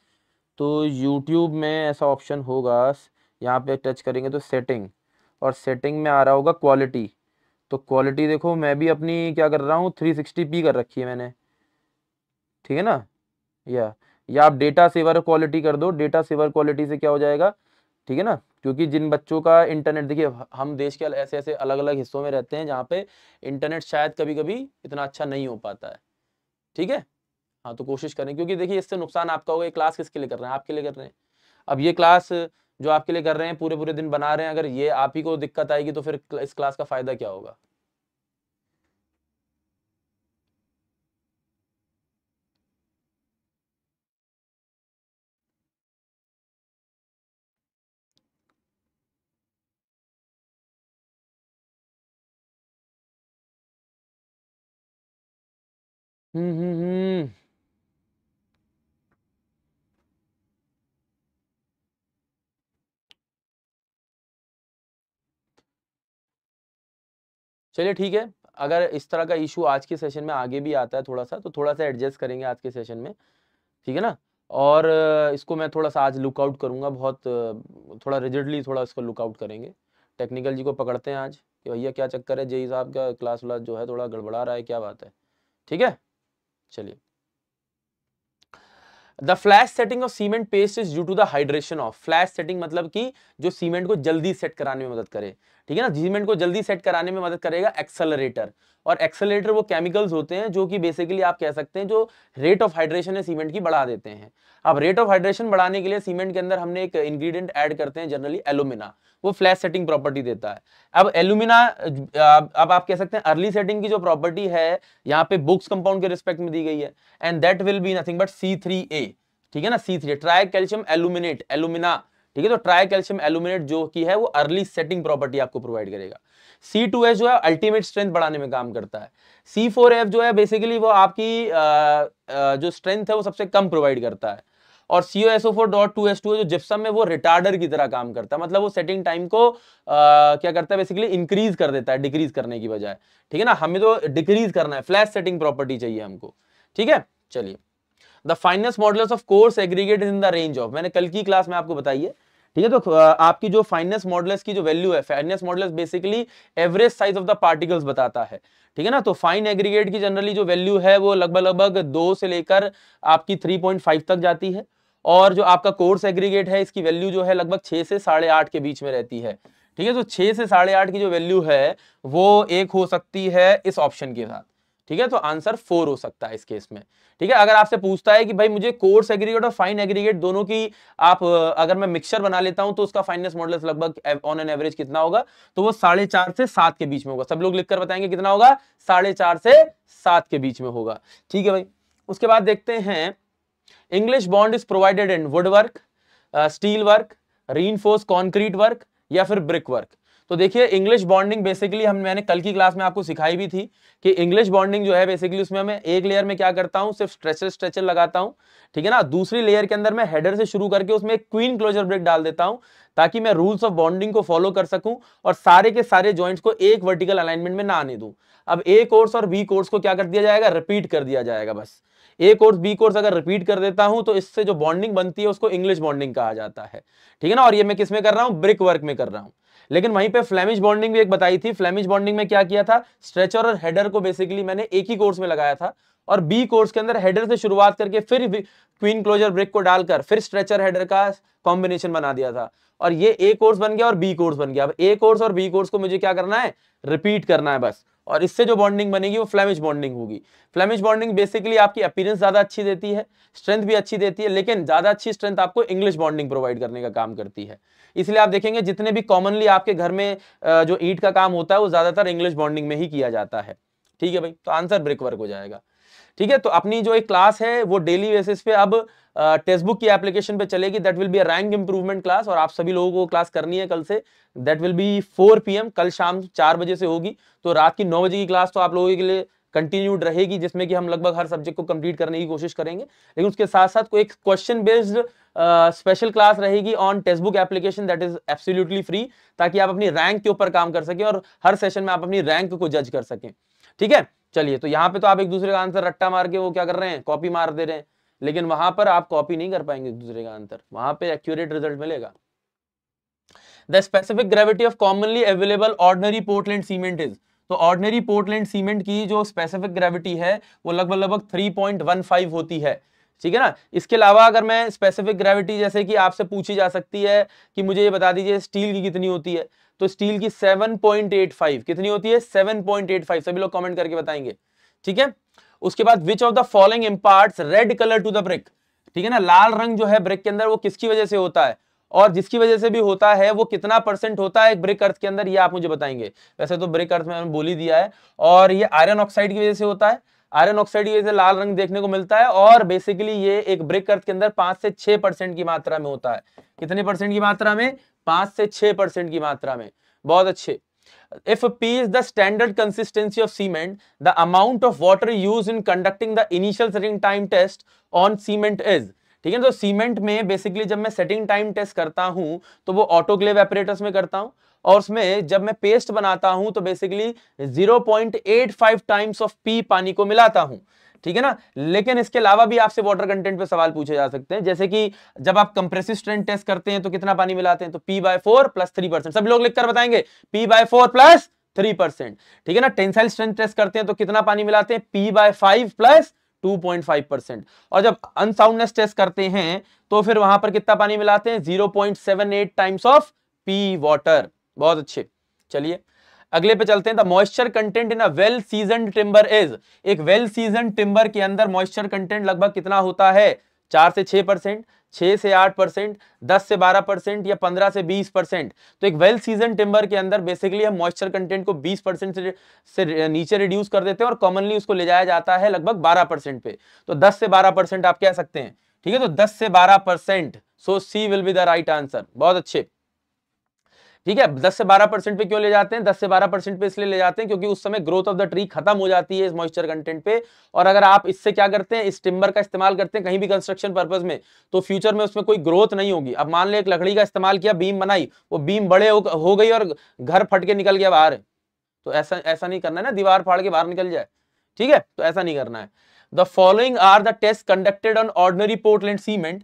तो यूट्यूब में ऐसा ऑप्शन होगा यहाँ पे टच करेंगे तो सेटिंग और सेटिंग में आ रहा होगा क्वालिटी तो क्वालिटी देखो मैं भी अपनी क्या कर रहा हूँ थ्री सिक्सटी पी कर रखी है मैंने ठीक है ना या या आप डेटा सेवर क्वालिटी कर दो डेटा सेवर क्वालिटी से क्या हो जाएगा ठीक है ना क्योंकि जिन बच्चों का इंटरनेट देखिए हम देश के ऐसे ऐसे अलग अलग हिस्सों में रहते हैं जहाँ पे इंटरनेट शायद कभी कभी इतना अच्छा नहीं हो पाता है ठीक है हाँ तो कोशिश करें क्योंकि देखिए इससे नुकसान आपका होगा ये क्लास किसके लिए कर रहे हैं आपके लिए कर रहे हैं अब ये क्लास जो आपके लिए कर रहे हैं पूरे पूरे दिन बना रहे हैं अगर ये आप ही को दिक्कत आएगी तो फिर इस क्लास का फायदा क्या होगा हम्म हम्म हम्म चलिए ठीक है अगर इस तरह का इशू आज के सेशन में आगे भी आता है थोड़ा सा तो थोड़ा सा एडजस्ट करेंगे आज के सेशन में ठीक है ना और इसको मैं थोड़ा सा आज लुकआउट करूंगा बहुत थोड़ा रिजिडली थोड़ा इसको लुकआउट करेंगे टेक्निकल जी को पकड़ते हैं आज कि भैया क्या चक्कर है जेई साहब का क्लास व्लास जो है थोड़ा गड़बड़ा रहा है क्या बात है ठीक है चलिए the flash setting of cement paste is due to the hydration of flash setting मतलब कि जो सीमेंट को जल्दी सेट कराने में मदद करे ठीक है ना जीमेंट को जल्दी सेट कराने में मदद करेगा एक्सेलरेटर और एक्सेलरेटर वो केमिकल्स होते हैं जो कि बेसिकली आप कह सकते हैं जो रेट ऑफ हाइड्रेशन है सीमेंट की बढ़ा देते हैं अब रेट ऑफ हाइड्रेशन बढ़ाने के लिए सीमेंट के अंदर हमने एक इंग्रेडिएंट ऐड करते हैं जनरली एलुमिना वो फ्लैश सेटिंग प्रॉपर्टी देता है अब एलुमिना अब आप कह सकते हैं अर्ली सेटिंग की जो प्रॉपर्टी है यहाँ पे बुक्स कंपाउंड के रिस्पेक्ट में दी गई है and that will be nothing but C ठीक है ना C three tricalcium aluminate alumina ठीक है तो ट्राई कैल्शियम एलुमिनेट जो की है वो अर्ली सेटिंग प्रॉपर्टी आपको प्रोवाइड करेगा सी टू एस जो है अल्टीमेट स्ट्रेंथ बढ़ाने में काम करता है सी फोर एफ जो है बेसिकली वो आपकी आ, आ, जो स्ट्रेंथ है वो सबसे कम प्रोवाइड करता है और CO SO S four dot two S two जो जिप्सम में वो रिटार्डर की तरह काम करता है मतलब वो सेटिंग टाइम को आ, क्या करता है बेसिकली इंक्रीज कर देता है डिक्रीज करने की बजाय ठीक है ना हमें तो डिक्रीज करना है फ्लैश सेटिंग प्रॉपर्टी चाहिए हमको ठीक है चलिए the fineness modulus of coarse aggregate in the range of मैंने कल की क्लास में आपको बताई है ठीक है तो आपकी जो फाइनेंस मॉडल्स की जो वैल्यू है fineness modulus basically average size of the particles बताता है ठीक है ना तो फाइन एग्रीगेट की जनरली जो वैल्यू है वो लगभग लगभग दो से लेकर आपकी 3.5 तक जाती है और जो आपका कोर्स एग्रीगेट है इसकी वैल्यू जो है लगभग छह से साढ़े आठ के बीच में रहती है ठीक है तो छह से साढ़े आठ की जो वैल्यू है वो एक हो सकती है इस ऑप्शन के साथ ठीक है तो आंसर फोर हो सकता है इस केस में ठीक है अगर आपसे पूछता है कि भाई मुझे कोर्स एग्रीगेट और फाइन एग्रीगेट दोनों की आप अगर मैं मिक्सर बना लेता हूं तो उसका फाइनेंस मॉडल लगभग ऑन एन एवरेज कितना होगा तो वो साढ़े चार से सात के बीच में होगा सब लोग लिखकर बताएंगे कितना होगा साढ़े चार से सात के बीच में होगा ठीक है भाई उसके बाद देखते हैं English bond is provided in wood work steel work reinforce concrete work या फिर ब्रिक वर्क तो देखिए इंग्लिश बॉन्डिंग बेसिकली हम मैंने कल की क्लास में आपको सिखाई भी थी कि इंग्लिश बॉन्डिंग जो है बेसिकली उसमें मैं एक लेयर में क्या करता हूँ सिर्फ स्ट्रेचर स्ट्रेचर लगाता हूँ ठीक है ना दूसरी लेयर के अंदर मैं हेडर से शुरू करके उसमें एक क्वीन क्लोजर ब्रेक डाल देता हूँ ताकि मैं रूल्स ऑफ बॉन्डिंग को फॉलो कर सकूँ और सारे के सारे ज्वाइंट्स को एक वर्टिकल अलाइनमेंट में ना आने दूँ अब ए कोर्स और बी कोर्स को क्या कर दिया जाएगा रिपीट कर दिया जाएगा बस ए कोर्स बी कोर्स अगर रिपीट कर देता हूं तो इससे जो बॉन्डिंग बनती है उसको इंग्लिश बॉन्डिंग कहा जाता है ठीक है ना और ये मैं किस में कर रहा हूँ ब्रिक वर्क में कर रहा हूँ लेकिन वहीं पे फ्लेमिश बॉन्डिंग भी एक बताई थी फ्लेमिश बॉन्डिंग में क्या किया था स्ट्रेचर और हेडर को बेसिकली मैंने एक ही कोर्स में लगाया था और बी कोर्स के अंदर हेडर से शुरुआत करके फिर क्वीन क्लोजर ब्रेक को डालकर फिर स्ट्रेचर हेडर का कॉम्बिनेशन बना दिया था और ये ए कोर्स बन गया और बी कोर्स बन गया अब ए कोर्स और बी कोर्स को मुझे क्या करना है रिपीट करना है बस और इससे जो बॉन्डिंग बनेगी वो फ्लैमिश बॉन्डिंग होगी फ्लैमिश बॉन्डिंग बेसिकली आपकी अपीरेंस ज़्यादा अच्छी देती है स्ट्रेंथ भी अच्छी देती है लेकिन ज़्यादा अच्छी स्ट्रेंथ आपको इंग्लिश बॉन्डिंग प्रोवाइड करने का काम करती है इसलिए आप देखेंगे जितने भी कॉमनली आपके घर में जो ईट का काम होता है वो ज़्यादातर इंग्लिश बॉन्डिंग में ही किया जाता है ठीक है भाई तो आंसर वर्क हो जाएगा ठीक है तो अपनी जो एक क्लास है वो डेली बेसिस पे अब टेक्स्ट बुक की एप्लीकेशन पे चलेगी that will be rank improvement class और आप सभी लोगों को क्लास करनी है कल say that will B 4 PM कल शाम चार बजे से होगी तो रात की नौ बजे की क्लास तो आप लोगों के लिए कंटिन्यूड रहेगी जिसमें कि हम लगभग हर सब्जेक्ट को कंप्लीट करने की कोशिश करेंगे लेकिन उसके साथ साथ कोई एक क्वेश्चन बेस्ड स्पेशल क्लास रहेगी on textbook application that is absolutely free ताकि आप अपनी रैंक के ऊपर काम कर सकें और हर सेशन में आप अपनी रैंक को जज कर सकें ठीक है चलिए तो यहाँ पे तो आप एक दूसरे का आंसर रट्टा मार के वो क्या कर रहे हैं कॉपी मार दे रहे हैं लेकिन वहां पर आप कॉपी नहीं कर पाएंगे एक दूसरे का आंसर वहां पे एक्यूरेट रिजल्ट मिलेगा the specific gravity of commonly available ordinary Portland cement is तो ऑर्डनरी पोर्टलैंड सीमेंट की जो स्पेसिफिक ग्रेविटी है वो लगभग लगभग थ्री होती है ठीक है ना इसके अलावा अगर मैं स्पेसिफिक ग्रेविटी जैसे कि आपसे पूछी जा सकती है कि मुझे ये बता दीजिए स्टील की कितनी होती है तो स्टील की 7.85 कितनी होती है 7.85 सभी लोग कमेंट करके बताएंगे ठीक है उसके बाद which of the following impart red colour to the brick ठीक है ना लाल रंग जो है ब्रिक के अंदर वो किसकी वजह से होता है और जिसकी वजह से भी होता है वो कितना परसेंट होता है ब्रिक अर्थ के अंदर ये आप मुझे बताएंगे वैसे तो ब्रिक अर्थ में बोली दिया है और ये आयरन ऑक्साइड की वजह से होता है आयरन ऑक्साइड ये लाल रंग देखने को मिलता है और बेसिकली ये एक ब्रेक अर्थ के अंदर पांच से छह परसेंट की मात्रा में होता है कितने परसेंट की मात्रा में पांच से छह परसेंट की मात्रा में बहुत अच्छे if P is the standard consistency of cement the amount of water use in conducting the initial setting time test on cement is ठीक है तो सीमेंट में बेसिकली जब मैं सेटिंग टाइम टेस्ट करता हूं तो वो ऑटोक्लेव एपरेटर्स में करता हूं और उसमें जब मैं पेस्ट बनाता हूं तो बेसिकली 0.85 टाइम्स ऑफ पी पानी को मिलाता हूं ठीक है ना लेकिन इसके अलावा भी आपसे वाटर कंटेंट पे सवाल पूछे जा सकते हैं जैसे कि जब आप कंप्रेसिव स्ट्रेंथ टेस्ट करते हैं तो कितना पानी मिलाते हैं तो P by four plus three percent सब लोग लिखकर बताएंगे P by four plus three percent ठीक है ना टेंसाइल स्ट्रेंथ टेस्ट करते हैं तो कितना पानी मिलाते हैं P by five plus 2.5 percent और जब अनसाउंडनेस टेस्ट करते हैं तो फिर वहां पर कितना पानी मिलाते हैं 0.78 टाइम्स ऑफ पी वाटर बहुत अच्छे चलिए अगले पे चलते हैं the moisture content in a well season timber is एक वेल सीजन टिम्बर के अंदर मॉइस्चर कंटेंट लगभग कितना होता है चार से छह परसेंट छह से आठ परसेंट दस से बारह परसेंट या पंद्रह से बीस परसेंट तो एक वेल सीजन टिम्बर के अंदर बेसिकली हम मॉइस्चर कंटेंट को बीस परसेंट से, से नीचे रिड्यूस कर देते हैं और कॉमनली उसको ले जाया जाता है लगभग बारह परसेंट पे तो दस से बारह परसेंट आप कह सकते हैं ठीक है तो दस से बारह percent so C will be the right answer बहुत अच्छे ठीक है दस से बारह परसेंट पे क्यों ले जाते हैं दस से बारह परसेंट पे इसलिए ले जाते हैं क्योंकि उस समय ग्रोथ ऑफ द ट्री खत्म हो जाती है इस मॉइस्चर कंटेंट पे और अगर आप इससे क्या करते हैं इस टिम्बर का इस्तेमाल करते हैं कहीं भी कंस्ट्रक्शन पर्पज में तो फ्यूचर में उसमें कोई ग्रोथ नहीं होगी अब मान लो एक लकड़ी का इस्तेमाल किया बीम बनाई वो बीम बड़े हो, हो गई और घर फट के निकल गया बाहर तो ऐसा ऐसा नहीं करना है ना दीवार फाड़ के बाहर निकल जाए ठीक है तो ऐसा नहीं करना है the following are the test conducted on ordinary Portland cement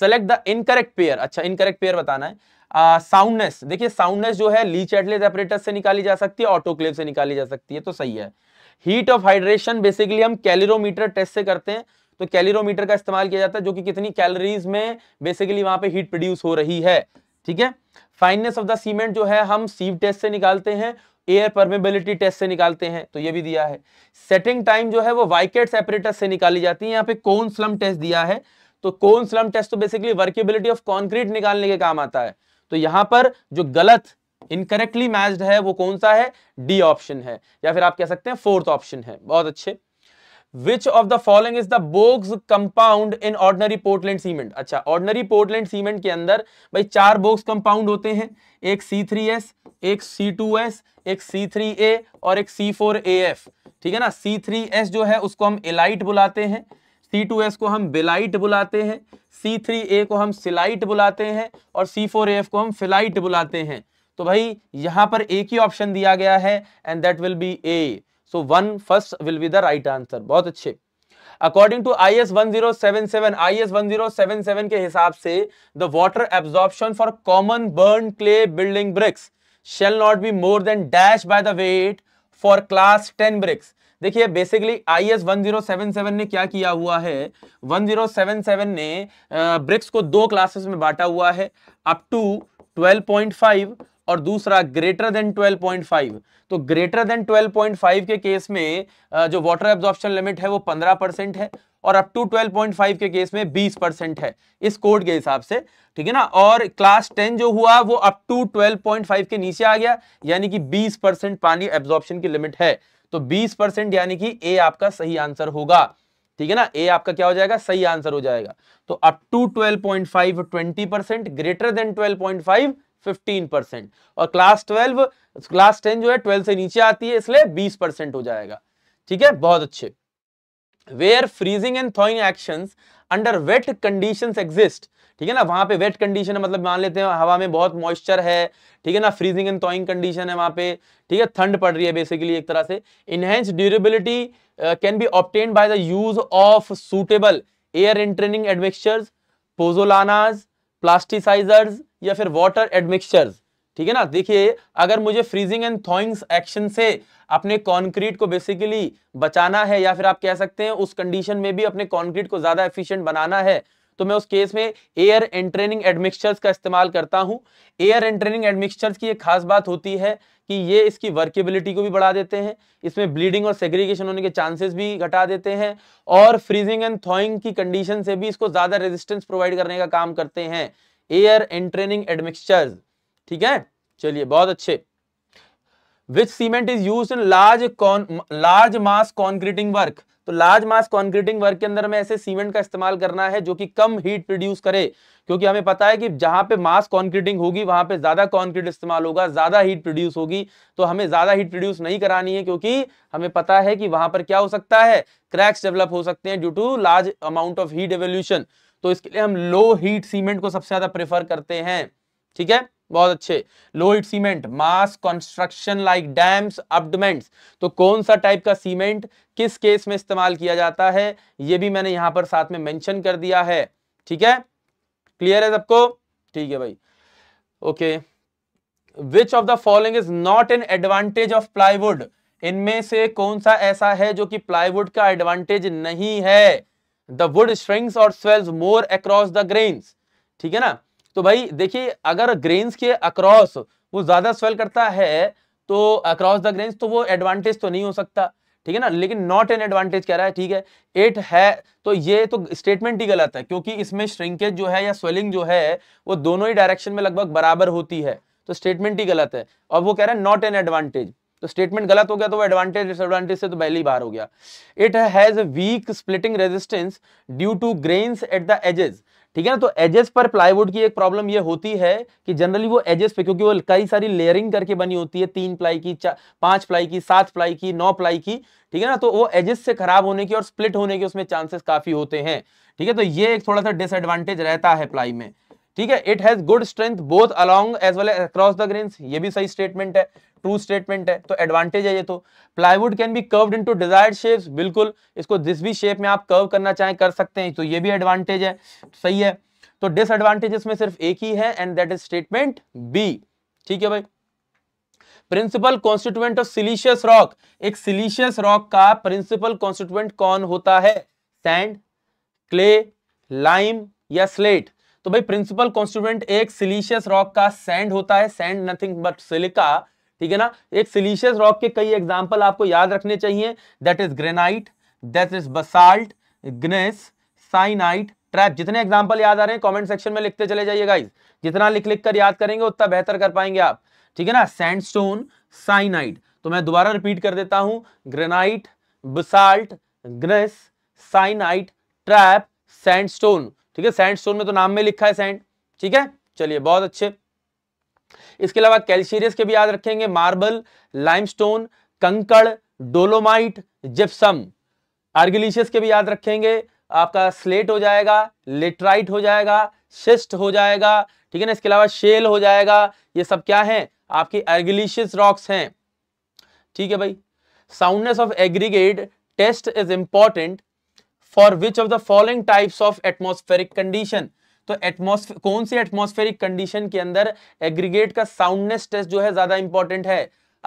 select the incorrect pair अच्छा इनकरेक्ट पेयर बताना है साउंडनेस देखिए साउंडनेस जो है लीच एटलेस एपरेटस से निकाली जा सकती है ऑटोक्लेव से निकाली जा सकती है तो सही है हीट ऑफ हाइड्रेशन बेसिकली हम कैलोरोमीटर टेस्ट से करते हैं तो कैलोरोमीटर का इस्तेमाल किया जाता है जो कि कितनी कैलोरीज में बेसिकली वहां पे हीट प्रोड्यूस हो रही है ठीक है फाइननेस ऑफ द सीमेंट जो है हम सीव टेस्ट से निकालते हैं एयर परमेबिलिटी टेस्ट से निकालते हैं तो ये भी दिया है सेटिंग टाइम जो है वो वाइकेट सेपरेटस से निकाली जाती है यहाँ पे कौन स्लम टेस्ट दिया है तो कोन स्लम टेस्ट तो बेसिकली वर्केबिलिटी ऑफ कॉन्क्रीट निकालने के काम आता है तो यहां पर जो गलत इनकरेक्टली मैच है वो कौन सा है डी ऑप्शन है या फिर आप कह सकते हैं फोर्थ ऑप्शन है बहुत अच्छे which of the following is the Bogue's compound in ordinary Portland cement अच्छा ऑर्डनरी पोर्टलैंड सीमेंट के अंदर भाई चार बोग्स कंपाउंड होते हैं एक सी एक सी एक सी और एक सी ठीक है ना सी थ्री एस जो है उसको हम एलाइट बुलाते हैं C2S को हम बिलाइट बुलाते हैं C3A को हम सिलाइट बुलाते हैं और C4AF को हम फिलाइट बुलाते हैं तो भाई यहां पर एक ही ऑप्शन दिया गया है and that will be a so one first will be the right answer बहुत अच्छे according to I S one zero seven seven I S one zero seven seven के हिसाब से the water absorption for common burn clay building bricks shall not be more than dash by the weight for class ten bricks देखिए basically I S ने क्या किया हुआ है 1077 ने ब्रिक्स को दो क्लासेस में बांटा हुआ है अप टू 12.5 और दूसरा ग्रेटर देन 12.5 तो ग्रेटर देन 12.5 के केस में जो वाटर एब्जॉर्प्शन लिमिट है वो 15 परसेंट है और अप टू 12.5 के केस में 20 परसेंट है इस कोड के हिसाब से ठीक है ना और क्लास 10 जो हुआ वो अप टू 12.5 के नीचे आ गया यानी कि 20 परसेंट पानी एब्जॉर्प्शन की लिमिट है तो 20 परसेंट यानी कि ए आपका सही आंसर होगा ठीक है ना ए आपका क्या हो जाएगा सही आंसर हो जाएगा तो up to 12.5 20 percent greater than 12.5 15 percent और क्लास 12 क्लास 10 जो है 12 से नीचे आती है इसलिए 20 परसेंट हो जाएगा ठीक है बहुत अच्छे where freezing and thawing action under wet condition exist ठीक है ना वहां पे वेट कंडीशन है मतलब मान लेते हैं हवा में बहुत मॉइस्चर है ठीक है ना फ्रीजिंग एंड टॉइंग कंडीशन है वहां पे ठीक है ठंड पड़ रही है बेसिकली एक तरह से enhance durability can be obtain by the use of suitable air entraining admixtures pozzolanas plasticizers या फिर वाटर एडमिक्सचर्स ठीक है ना देखिए अगर मुझे फ्रीजिंग एंड थॉइंग्स एक्शन से अपने कंक्रीट को बेसिकली बचाना है या फिर आप कह सकते हैं उस कंडीशन में भी अपने कंक्रीट को ज्यादा एफिशिएंट बनाना है तो मैं उस केस में एयर एंट्रेनिंग एडमिक्सचर्स का इस्तेमाल करता हूँ एयर एंट्रेनिंग एडमिक्सचर्स की एक खास बात होती है कि ये इसकी वर्केबिलिटी को भी बढ़ा देते हैं इसमें ब्लीडिंग और सेग्रीगेशन होने के चांसेस भी घटा देते हैं और फ्रीजिंग एंड थॉइंग की कंडीशन से भी इसको ज़्यादा रेजिस्टेंस प्रोवाइड करने का काम करते हैं एयर एंट्रेनिंग एडमिक्सचर्स ठीक है चलिए बहुत अच्छे which cement is use in large large mass concreting work तो लार्ज मास कॉन्क्रीटिंग वर्क के अंदर में ऐसे सीमेंट का इस्तेमाल करना है जो कि कम हीट प्रोड्यूस करे क्योंकि हमें पता है कि जहां पे मास कॉन्क्रीटिंग होगी वहां पे ज्यादा कॉन्क्रीट इस्तेमाल होगा ज्यादा हीट प्रोड्यूस होगी तो हमें ज्यादा हीट प्रोड्यूस नहीं करानी है क्योंकि हमें पता है कि वहां पर क्या हो सकता है क्रैक्स डेवलप हो सकते हैं due to large amount of heat evolution तो इसके लिए हम लो हीट सीमेंट को सबसे ज्यादा प्रेफर करते हैं ठीक है बहुत अच्छे low heat cement mass construction like dams abutments तो कौन सा टाइप का सीमेंट किस केस में इस्तेमाल किया जाता है ये भी मैंने यहां पर साथ में मेंशन कर दिया है ठीक है क्लियर है सबको ठीक है भाई okay which of the following is not an advantage of plywood इनमें से कौन सा ऐसा है जो कि प्लाईवुड का एडवांटेज नहीं है द वुड श्रिंग्स और swells more across the grains ठीक है ना तो भाई देखिए अगर ग्रेन्स के अक्रॉस वो ज्यादा स्वेल करता है तो अक्रॉस द ग्रेन्स तो वो एडवांटेज तो नहीं हो सकता ठीक है ना लेकिन नॉट एन एडवांटेज कह रहा है ठीक है एट है तो ये तो स्टेटमेंट ही गलत है क्योंकि इसमें श्रिंकेज जो है या स्वेलिंग जो है वो दोनों ही डायरेक्शन में लगभग बराबर होती है तो स्टेटमेंट ही गलत है और वो कह रहा है नॉट एन एडवांटेज तो स्टेटमेंट गलत हो गया तो वो एडवांटेज डिसएडवांटेज से तो पहली बार हो गया it has weak splitting resistance due to grains at the edges ठीक है ना तो एजेस पर प्लाईवुड की एक प्रॉब्लम ये होती है कि जनरली वो एजेस पे क्योंकि वो कई सारी लेयरिंग करके बनी होती है तीन प्लाई की पांच प्लाई की सात प्लाई की नौ प्लाई की ठीक है ना तो वो एजेस से खराब होने की और स्प्लिट होने के उसमें चांसेस काफी होते हैं ठीक है तो ये एक थोड़ा सा डिसएडवांटेज रहता है प्लाई में ठीक है it has good strength both along as well as across the grains ये भी सही स्टेटमेंट है ट्रू स्टेटमेंट है तो एडवांटेज है ये तो plywood can be curve into desire shape बिल्कुल इसको जिस भी शेप में आप कर्व करना चाहें कर सकते हैं तो ये भी एडवांटेज है सही है तो डिसएडवांटेज इसमें सिर्फ एक ही है and that is statement B ठीक है भाई principal constituent of siliceous rock एक सिलीशियस रॉक का प्रिंसिपल कॉन्स्टिट्यूएंट कौन होता है सैंड क्ले लाइम या स्लेट तो भाई प्रिंसिपल कॉन्स्टिट्यूएंट एक सिलीशियस रॉक का सैंड होता है सैंड नथिंग बट सिलिका ठीक है ना एक सिलीशियस रॉक के कई एग्जाम्पल आपको याद रखने चाहिए that is granite that is basalt gneiss syenite trap जितने एग्जाम्पल याद आ रहे हैं कॉमेंट सेक्शन में लिखते चले जाइए गाइज जितना लिख लिख कर याद करेंगे उतना बेहतर कर पाएंगे आप ठीक है ना सैंडस्टोन साइनाइट तो मैं दोबारा रिपीट कर देता हूं granite basalt gneiss syenite trap sandstone ठीक है सैंडस्टोन में तो नाम में लिखा है सैंड ठीक है चलिए बहुत अच्छे इसके अलावा कैल्शियस के भी याद रखेंगे marble limestone kankar dolomite gypsum argillaceous के भी याद रखेंगे आपका स्लेट हो जाएगा लेट्राइट हो जाएगा शिस्ट हो जाएगा ठीक है ना इसके अलावा शेल हो जाएगा ये सब क्या है आपकी एर्गिलीशियस रॉक्स हैं ठीक है भाई soundness of aggregate test is important for which of the following types of atmospheric condition तो एटमोस्फे कौन सी एटमोस्फेरिक कंडीशन के अंदर एग्रीगेट का साउंडनेस टेस्ट जो है ज्यादा इंपॉर्टेंट है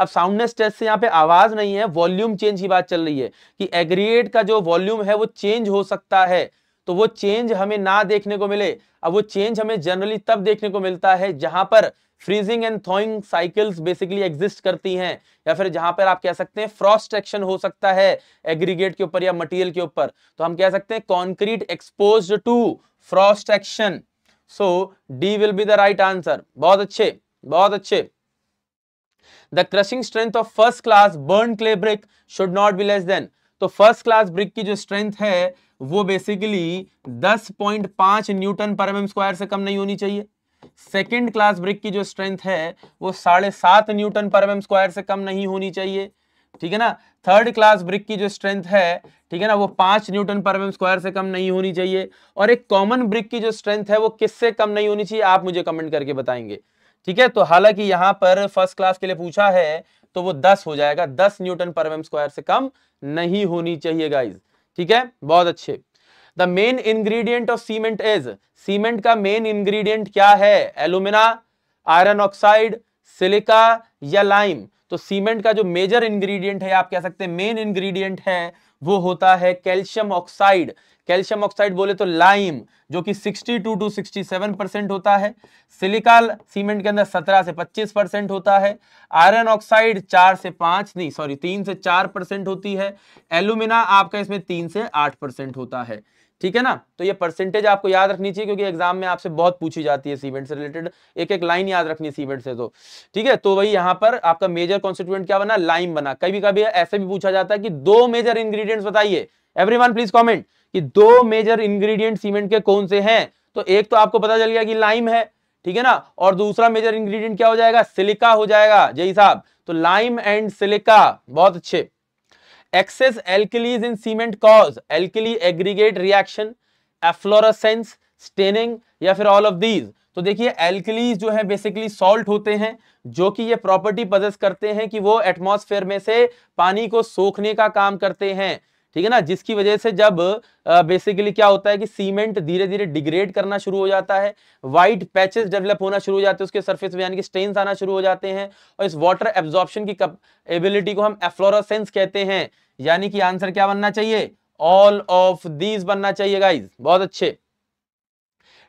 अब साउंडनेस टेस्ट से यहाँ पे आवाज नहीं है वॉल्यूम चेंज की बात चल रही है कि एग्रीगेट का जो वॉल्यूम है वो चेंज हो सकता है तो वो चेंज हमें ना देखने को मिले अब वो चेंज हमें जनरली तब देखने को मिलता है जहां पर freezing and thawing cycles basically exist करती हैं या फिर जहां पर आप कह सकते हैं फ्रॉस्ट एक्शन हो सकता है एग्रीगेट के ऊपर या मटेरियल के ऊपर तो हम कह सकते हैं concrete expose to frost action so D will be the right answer बहुत अच्छे बहुत अच्छे the crushing strength of first class burn clay brick should not be less than तो फर्स्ट क्लास ब्रिक की जो स्ट्रेंथ है वो basically 10.5 newton per M square से कम नहीं होनी चाहिए सेकेंड क्लास ब्रिक की जो स्ट्रेंथ है वो साढ़े सात न्यूटन पर एम स्क्वायर से कम नहीं होनी चाहिए ठीक है ना थर्ड क्लास ब्रिक की जो स्ट्रेंथ है ठीक है ना वो पांच न्यूटन पर एम स्क्वायर से कम नहीं होनी चाहिए और एक कॉमन ब्रिक की जो स्ट्रेंथ है वो किससे कम नहीं होनी चाहिए आप मुझे कमेंट करके बताएंगे ठीक है तो हालांकि यहां पर फर्स्ट क्लास के लिए पूछा है तो वो दस हो जाएगा दस न्यूटन पर एम स्क्वायर से कम नहीं होनी चाहिए गाइज ठीक है बहुत अच्छे the main ingredient of cement is cement का मेन इंग्रीडियंट क्या है एलुमिना आयरन ऑक्साइड सिलिका या लाइम तो सीमेंट का जो मेजर इंग्रेडिएंट है आप कह सकते हैं मेन इंग्रेडिएंट है वो होता है कैल्शियम ऑक्साइड कैल्शियम ऑक्साइड बोले तो लाइम जो कि 62 टू 67 परसेंट होता है सिलिकाल सीमेंट के अंदर 17 से 25 परसेंट होता है आयरन ऑक्साइड चार से पांच नहीं सॉरी तीन से चार परसेंट होती है एल्यूमिना आपका इसमें तीन से आठ परसेंट होता है ठीक है ना तो ये परसेंटेज आपको याद रखनी चाहिए क्योंकि एग्जाम में आपसे बहुत पूछी जाती है सीमेंट से रिलेटेड एक एक लाइन याद रखनी है सीमेंट से तो ठीक है तो वही यहाँ पर आपका मेजर कॉन्स्टिट्यूएंट क्या बना लाइम बना कभी कभी ऐसे भी पूछा जाता है कि दो मेजर इंग्रीडियंट बताइए एवरीवन प्लीज कमेंट कि दो मेजर इंग्रेडिएंट सीमेंट के कौन से हैं तो एक तो आपको पता चल गया कि लाइम है ठीक है ना और दूसरा मेजर इंग्रेडिएंट क्या हो जाएगा सिलिका हो जाएगा जय साहब तो लाइम एंड सिलिका बहुत अच्छे excess alkalies in cement cause alkali aggregate reaction efflorescence staining या फिर ऑल ऑफ दीज तो देखिए एल्कलीज जो है बेसिकली सॉल्ट होते हैं जो कि ये प्रॉपर्टी पजेस करते हैं कि वो एटमॉस्फेयर में से पानी को सोखने का काम करते हैं ठीक है ना जिसकी वजह से जब बेसिकली क्या होता है कि सीमेंट धीरे धीरे डिग्रेड करना शुरू हो जाता है वाइट पैचेस डेवलप होना शुरू हो जाते हैं उसके सरफेस में यानी कि स्टेन्स आना शुरू हो जाते हैं और इस वाटर एब्जॉर्प्शन की एबिलिटी को हम एफ्लोरोसेंस कहते हैं यानी कि आंसर क्या बनना चाहिए ऑल ऑफ दीज बनना चाहिए गाइज बहुत अच्छे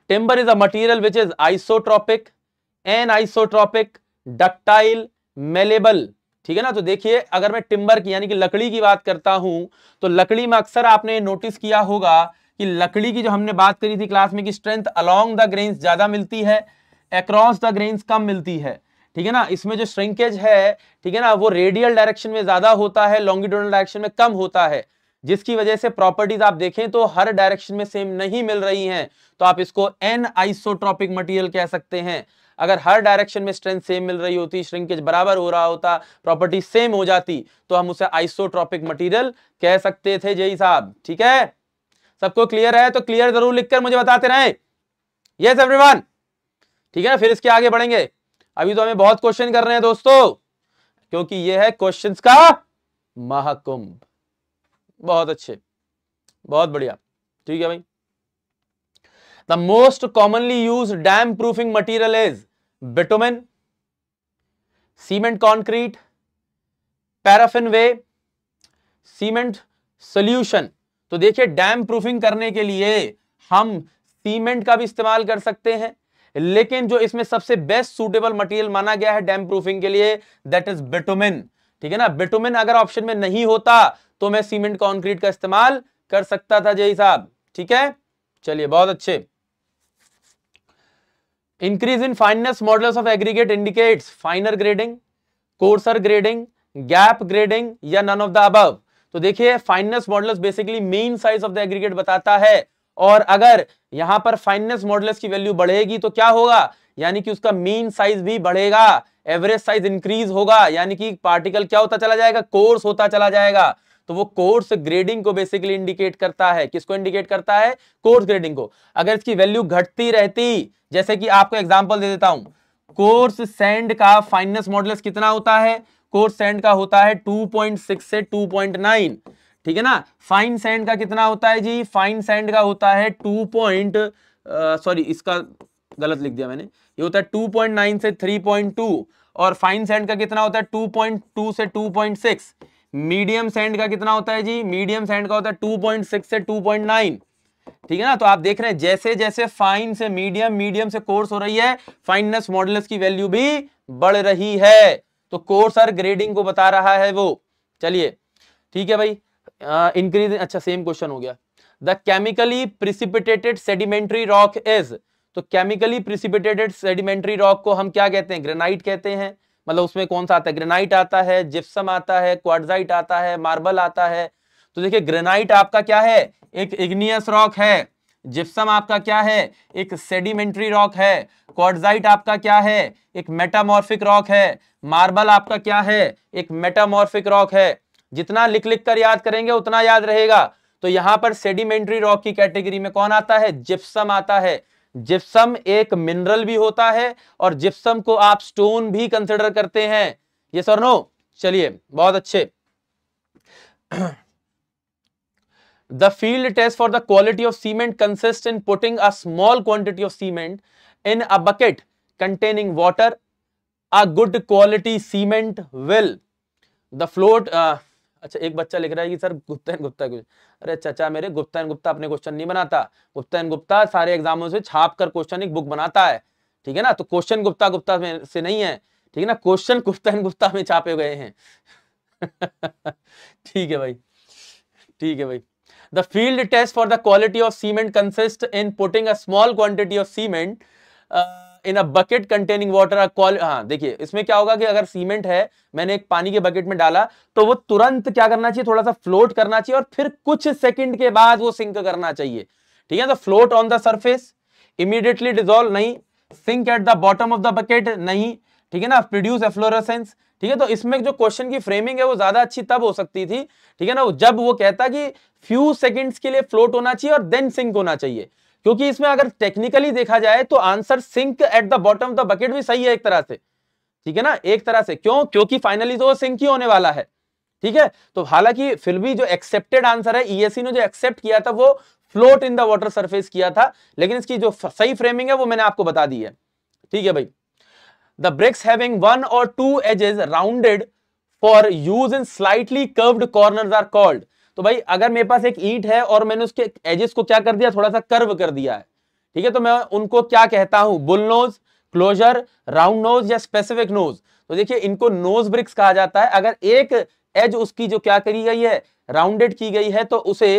timber is a material which is isotropic anisotropic ductile malleable ठीक है ना तो देखिए अगर मैं टिम्बर की यानी कि लकड़ी की बात करता हूं तो लकड़ी में अक्सर आपने नोटिस किया होगा कि लकड़ी की जो हमने बात करी थी क्लास में कि स्ट्रेंथ अलोंग द ग्रेन्स ज्यादा मिलती है अक्रॉस द ग्रेन्स कम मिलती है ठीक है ना इसमें जो श्रिंकेज है ठीक है ना वो रेडियल डायरेक्शन में ज्यादा होता है लॉन्गिट्यूडल डायरेक्शन में कम होता है जिसकी वजह से प्रॉपर्टीज आप देखें तो हर डायरेक्शन में सेम नहीं मिल रही हैं तो आप इसको एन आइसोट्रॉपिक मटेरियल कह सकते हैं अगर हर डायरेक्शन में स्ट्रेंथ सेम मिल रही होती श्रिंकेज बराबर हो रहा होता प्रॉपर्टी सेम हो जाती तो हम उसे आइसोट्रॉपिक मटीरियल कह सकते थे जय साहब ठीक है सबको क्लियर है तो क्लियर जरूर लिखकर मुझे बताते रहे यस एवरीवन ठीक है ना फिर इसके आगे बढ़ेंगे अभी तो हमें बहुत क्वेश्चन कर रहे हैं दोस्तों क्योंकि यह है क्वेश्चंस का महाकुंभ बहुत अच्छे बहुत बढ़िया ठीक है भाई the most commonly use damp proofing material is bitumen, cement concrete paraffin वे सीमेंट सोल्यूशन तो देखिए डैम प्रूफिंग करने के लिए हम सीमेंट का भी इस्तेमाल कर सकते हैं लेकिन जो इसमें सबसे बेस्ट सुटेबल मटेरियल माना गया है डैम प्रूफिंग के लिए दैट इज बिटोमिन ठीक है ना बिटोमिन अगर ऑप्शन में नहीं होता तो मैं सीमेंट कॉन्क्रीट का इस्तेमाल कर सकता था जय साहब ठीक है चलिए बहुत अच्छे increase in fineness modulus of aggregate indicates finer grading coarser grading gap grading या नन ऑफ द above तो देखिए fineness modulus basically main size of the aggregate बताता है और अगर यहां पर फाइननेस मॉडल्स की वैल्यू बढ़ेगी तो क्या होगा यानी कि उसका मेन साइज भी बढ़ेगा एवरेज साइज इंक्रीज होगा यानी कि पार्टिकल क्या होता चला जाएगा कोर्स होता चला जाएगा तो वो कोर्स ग्रेडिंग को बेसिकली इंडिकेट करता है किसको इंडिकेट करता है कोर्स ग्रेडिंग को अगर इसकी वैल्यू घटती रहती जैसे कि आपको एग्जाम्पल दे देता हूं कोर्स सेंड का फाइनेंस मॉडल कितना होता है कोर्स सेंड का होता है 2.6 से 2.9 ठीक है ना फाइन सेंड का कितना होता है जी फाइन सेंड का होता है टू पॉइंट सॉरी इसका गलत लिख दिया मैंने ये होता है टू पॉइंट नाइन से थ्री पॉइंट टू और फाइन सेंड का कितना होता है टू पॉइंट टू से two point six medium sand का कितना होता है जी मीडियम सैंड का होता है 2.6 से 2.9 ठीक है ना तो आप देख रहे हैं जैसे जैसे फाइन से मीडियम मीडियम से कोर्स हो रही है फाइननेस मॉडल्स की वैल्यू भी बढ़ रही है तो कोर्स और ग्रेडिंग को बता रहा है वो चलिए ठीक है भाई इंक्रीज अच्छा सेम क्वेश्चन हो गया the chemically precipitated sedimentary rock is तो केमिकली प्रिसिपिटेटेड सेडिमेंट्री रॉक को हम क्या कहते हैं ग्रेनाइट कहते हैं मतलब उसमें कौन सा आता है ग्रेनाइट आता है जिप्सम आता है क्वाडजाइट आता है मार्बल आता है तो देखिए ग्रेनाइट आपका क्या है एक इग्नियस रॉक है जिप्सम आपका क्या है एक सेडिमेंट्री रॉक है क्वाडजाइट आपका क्या है एक मेटामॉर्फिक रॉक है मार्बल आपका क्या है एक मेटामॉर्फिक रॉक है जितना लिख लिख कर याद करेंगे उतना याद रहेगा तो यहां पर सेडिमेंट्री रॉक की कैटेगरी में कौन आता है जिप्सम आता है जिप्सम एक मिनरल भी होता है और जिप्सम को आप स्टोन भी कंसिडर करते हैं ये सर नो चलिए बहुत अच्छे the field test for the quality of cement consist in putting a small quantity of cement in a bucket containing water a good quality cement will the float अच्छा एक बच्चा लिख रहा है कि सर गुप्ता एंड गुप्ता अरे चचा मेरे गुप्ता गुप्ता अपने क्वेश्चन नहीं बनाता गुप्ता गुप्ता सारे एग्जामों से छाप कर क्वेश्चन एक बुक बनाता है ठीक है ना तो क्वेश्चन गुप्ता गुप्ता में से नहीं है ठीक है ना क्वेश्चन गुप्ता गुप्ता में छापे गए हैं ठीक है भाई ठीक है भाई the field test for the quality of cement consist in putting a small quantity of cement in a bucket containing water हाँ देखिए इसमें क्या होगा कि अगर सीमेंट है मैंने एक पानी के बकेट में डाला तो वो तुरंत क्या करना चाहिए थोड़ा सा फ्लोट करना चाहिए और फिर कुछ सेकंड के बाद वो सिंक करना चाहिए ठीक है तो float on the surface immediately dissolve नहीं sink at the bottom of the bucket नहीं ठीक है ना प्रोड्यूस एफ्लोरसेंस ठीक है तो इसमें जो क्वेश्चन की फ्रेमिंग है वो ज्यादा अच्छी तब हो सकती थी ठीक है ना जब वो कहता कि फ्यू सेकंड्स के लिए फ्लोट होना चाहिए और देन सिंक होना चाहिए क्योंकि इसमें अगर टेक्निकली देखा जाए तो answer sink at the bottom of the bucket भी सही है एक तरह से ठीक है ना एक तरह से क्यों क्योंकि फाइनली तो सिंक ही होने वाला है ठीक है तो हालांकि फिर भी जो एक्सेप्टेड आंसर है ईएससी e ने जो एक्सेप्ट किया था वो float in the water surface किया था लेकिन इसकी जो सही फ्रेमिंग है वो मैंने आपको बता दी है ठीक है भाई द ब्रिक्स हैविंग वन और two edges rounded for use in slightly curved corner are called तो भाई अगर मेरे पास एक ईट है और मैंने उसके एजेस को क्या कर दिया थोड़ा सा कर्व कर दिया है ठीक है तो मैं उनको क्या कहता हूं bull nose closer round nose या स्पेसिफिक नोज तो देखिए इनको नोज ब्रिक्स कहा जाता है अगर एक एज उसकी जो क्या करी गई है राउंडेड की गई है तो उसे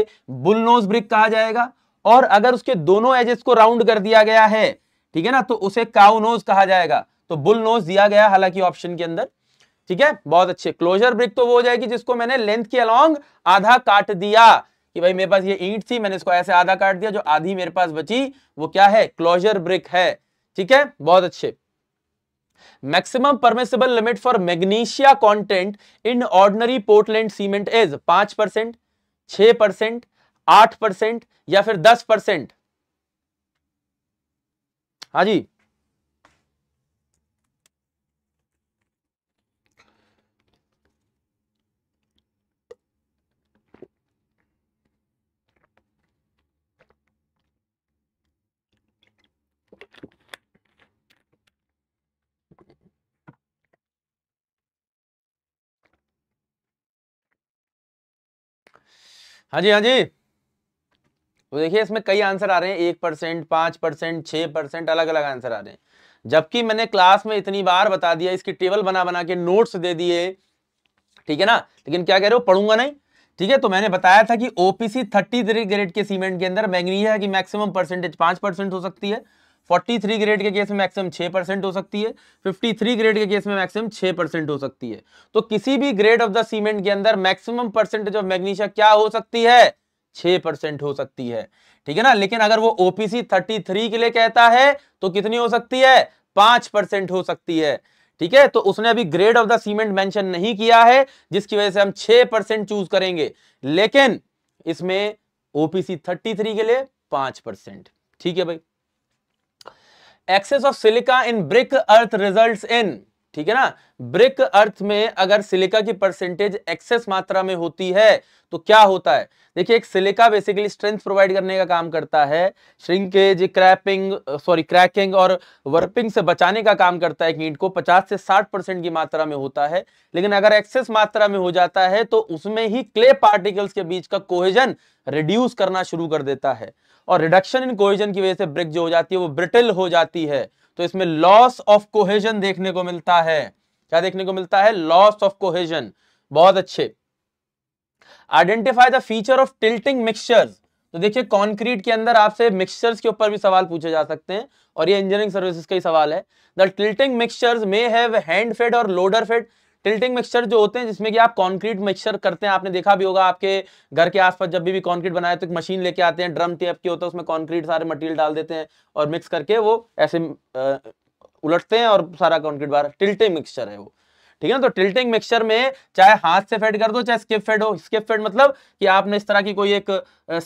बुल नोज ब्रिक कहा जाएगा और अगर उसके दोनों एजेस को राउंड कर दिया गया है ठीक है ना तो उसे काउ नोज कहा जाएगा तो बुल नोज दिया गया हालांकि ऑप्शन के अंदर ठीक है बहुत अच्छे क्लोजर ब्रिक तो वो हो जाएगी जिसको मैंने लेंथ के अलॉन्ग आधा काट दिया कि भाई मेरे पास ये ईंट थी मैंने इसको ऐसे आधा काट दिया जो आधी मेरे पास बची वो क्या है क्लोजर ब्रिक है ठीक है बहुत अच्छे maximum permissible limit for magnesia content in ordinary Portland cement is पांच परसेंट छह परसेंट आठ परसेंट या फिर दस परसेंट हाजी हाँ जी हाँ जी तो देखिए इसमें कई आंसर आ रहे हैं एक परसेंट पांच परसेंट छह परसेंट अलग अलग आंसर आ रहे हैं जबकि मैंने क्लास में इतनी बार बता दिया इसकी टेबल बना बना के नोट्स दे दिए ठीक है ना लेकिन क्या कह रहे हो पढ़ूंगा नहीं ठीक है तो मैंने बताया था कि ओपीसी थर्टी थ्री ग्रेड के सीमेंट के अंदर मैंगनीज है कि मैक्सिमम परसेंटेज पांच परसेंट हो सकती है 43 ग्रेड के केस में मैक्सिमम 6 परसेंट हो सकती है 53 ग्रेड के केस में मैक्सिमम 6 परसेंट हो सकती है तो किसी भी ग्रेड ऑफ द सीमेंट के अंदर मैक्सिमम परसेंटेज ऑफ मैग्नीशिया क्या हो सकती है 6 परसेंट हो सकती है ठीक है ना लेकिन अगर वो ओपीसी 33 के लिए कहता है तो कितनी हो सकती है पांच परसेंट हो सकती है ठीक है तो उसने अभी grade of the cement mention नहीं किया है जिसकी वजह से हम छह परसेंट चूज करेंगे लेकिन इसमें ओपीसी थर्टी के लिए पांच परसेंट ठीक है भाई excess of silica in brick earth results in ठीक है ना ब्रिक अर्थ में अगर सिलिका की परसेंटेज एक्सेस मात्रा में होती है तो क्या होता है देखिए एक सिलिका बेसिकली स्ट्रेंथ प्रोवाइड करने का काम करता है श्रिंकेज क्रैपिंग सॉरी क्रैकिंग और वर्पिंग से बचाने का काम करता है ईंट को 50 से 60 परसेंट की मात्रा में होता है लेकिन अगर एक्सेस मात्रा में हो जाता है तो उसमें ही क्ले पार्टिकल्स के बीच का कोहेजन रिड्यूस करना शुरू कर देता है और रिडक्शन इन कोहेजन की वजह से ब्रिक जो हो जाती है वो ब्रिटिल हो जाती है तो इसमें लॉस ऑफ कोहेजन देखने को मिलता है क्या देखने को मिलता है लॉस ऑफ कोहेजन बहुत अच्छे identify the feature of tilting mixers तो देखिए कंक्रीट के अंदर आपसे मिक्सचर्स के ऊपर भी सवाल पूछे जा सकते हैं और ये इंजीनियरिंग सर्विसेज का ही सवाल है the tilting mixers may have hand fed और लोडर फेड टिल्टिंग मिक्सचर जो होते हैं जिसमें कि आप कंक्रीट मिक्सचर करते हैं आपने देखा भी होगा आपके घर के आसपास जब भी, भी कंक्रीट बनाए तो एक मशीन लेके आते हैं ड्रम टेप के होता है उसमें कंक्रीट सारे मटेरियल डाल देते हैं और मिक्स करके वो ऐसे उलटते हैं और सारा कॉन्क्रीट बाहर टिल्टिंग मिक्सचर है वो ठीक है ना तो टिल्टिंग मिक्सचर में चाहे हाथ से फेड कर दो चाहे स्किप फेड हो स्किप फेड मतलब कि आपने इस तरह की कोई एक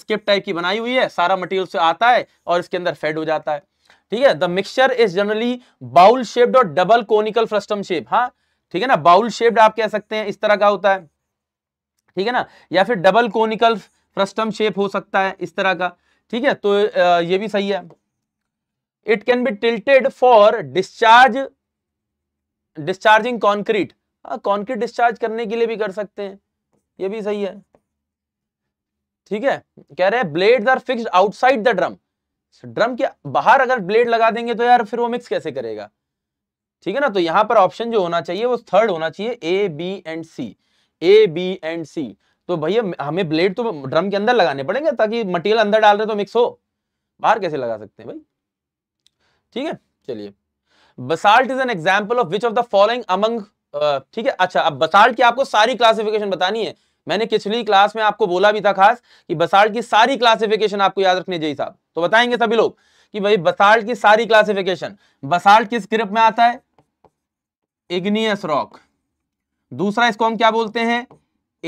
स्किप टाइप की बनाई हुई है सारा मटेरियल से आता है और इसके अंदर फेड हो जाता है ठीक है the mixer is generally bowl shaped और डबल कोनिकल फ्रस्टम शेप हाँ ठीक है ना बाउल शेप्ड आप कह सकते हैं इस तरह का होता है ठीक है ना या फिर डबल कोनिकल फ्रस्टम शेप हो सकता है इस तरह का ठीक है तो ये भी सही है it can be tilted for discharge discharging concrete concrete discharge करने के लिए भी कर सकते हैं ये भी सही है ठीक है कह रहे हैं blade are fix outside the drum drum के बाहर अगर ब्लेड लगा देंगे तो यार फिर वो मिक्स कैसे करेगा ठीक है ना तो यहाँ पर ऑप्शन जो होना चाहिए वो थर्ड होना चाहिए A B and C A B and C तो भैया हमें ब्लेड तो ड्रम के अंदर लगाने पड़ेंगे ताकि मटेरियल अंदर डाल रहे तो मिक्स हो बाहर कैसे लगा सकते हैं भाई ठीक है चलिए basalt is an example of which of the following among ठीक है अच्छा अब बसाल्ट की आपको सारी क्लासिफिकेशन बतानी है मैंने पिछली क्लास में आपको बोला भी था खास कि बसाल्ट की सारी क्लासिफिकेशन आपको याद रखनी चाहिए साहब तो बताएंगे सभी लोग कि भाई बसाल्ट की सारी क्लासिफिकेशन बसाल्ट किस ग्रुप में आता है इग्नियस रॉक दूसरा इसको हम क्या बोलते हैं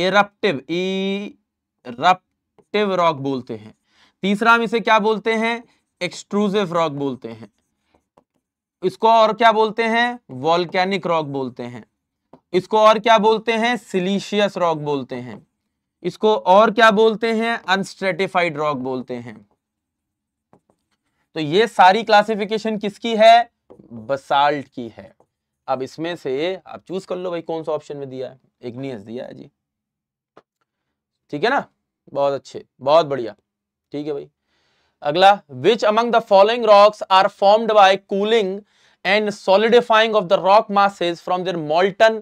एरप्टिव इरप्टिव रॉक बोलते हैं तीसरा हम इसे क्या बोलते हैं एक्सट्रूजिव रॉक बोलते हैं इसको और क्या बोलते हैं वॉल्केनिक रॉक बोलते हैं इसको और क्या बोलते हैं सिलीशियस रॉक बोलते हैं इसको और क्या बोलते हैं अनस्ट्रेटिफाइड रॉक बोलते हैं तो ये सारी क्लासिफिकेशन किसकी है बसाल्ट की है अब इसमें से आप चूज कर लो भाई कौन सा ऑप्शन में दिया है इग्नियस दिया है जी ठीक है ना बहुत अच्छे बहुत बढ़िया ठीक है भाई अगला which among the following rocks are formed by cooling and solidifying of the rock masses from their molten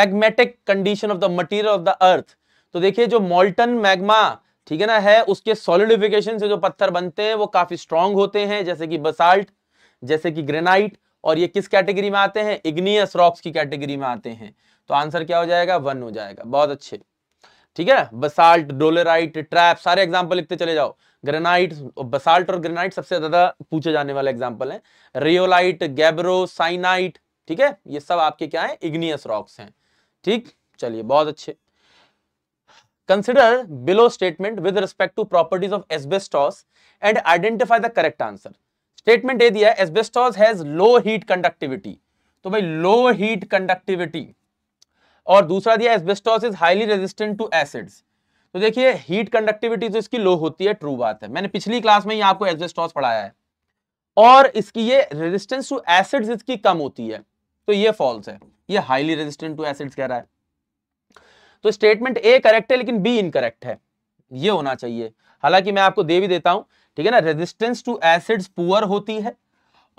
magmatic condition of the material of the earth तो देखिए जो मोल्टन मैग्मा ठीक है ना है उसके सॉलिडिफिकेशन से जो पत्थर बनते हैं वो काफी स्ट्रांग होते हैं जैसे कि बसाल्ट जैसे कि ग्रेनाइट और ये किस कैटेगरी में आते हैं इग्नियस रॉक्स की कैटेगरी में आते हैं तो आंसर क्या हो जाएगा वन हो जाएगा बहुत अच्छे ठीक है बसाल्ट डोलेराइट ट्रैप सारे एग्जाम्पल लिखते चले जाओ ग्रेनाइट बसाल्ट और ग्रेनाइट सबसे ज्यादा पूछे जाने वाले एग्जाम्पल है रियोलाइट गैब्रो साइनाइट ठीक है ये सब आपके क्या है इग्नियस रॉक्स हैं ठीक चलिए बहुत अच्छे consider below statement with respect to properties of asbestos and identify the correct answer statement दे दिया है asbestos has low heat conductivity तो भाई लो हीट कंडक्टिविटी और दूसरा दिया asbestos is highly resistant to acids तो देखिए हीट कंडक्टिविटी तो इसकी लो होती है ट्रू बात है मैंने पिछली क्लास में ही आपको एस्बेस्टॉस पढ़ाया है और इसकी ये रेजिस्टेंस टू एसिड्स इसकी कम होती है तो ये फॉल्स है ये हाईली रेजिस्टेंट टू एसिड्स कह रहा है तो स्टेटमेंट ए करेक्ट है लेकिन बी इनकरेक्ट है ये होना चाहिए हालांकि मैं आपको दे भी देता हूं ठीक है ना रेजिस्टेंस टू एसिड्स पुअर होती है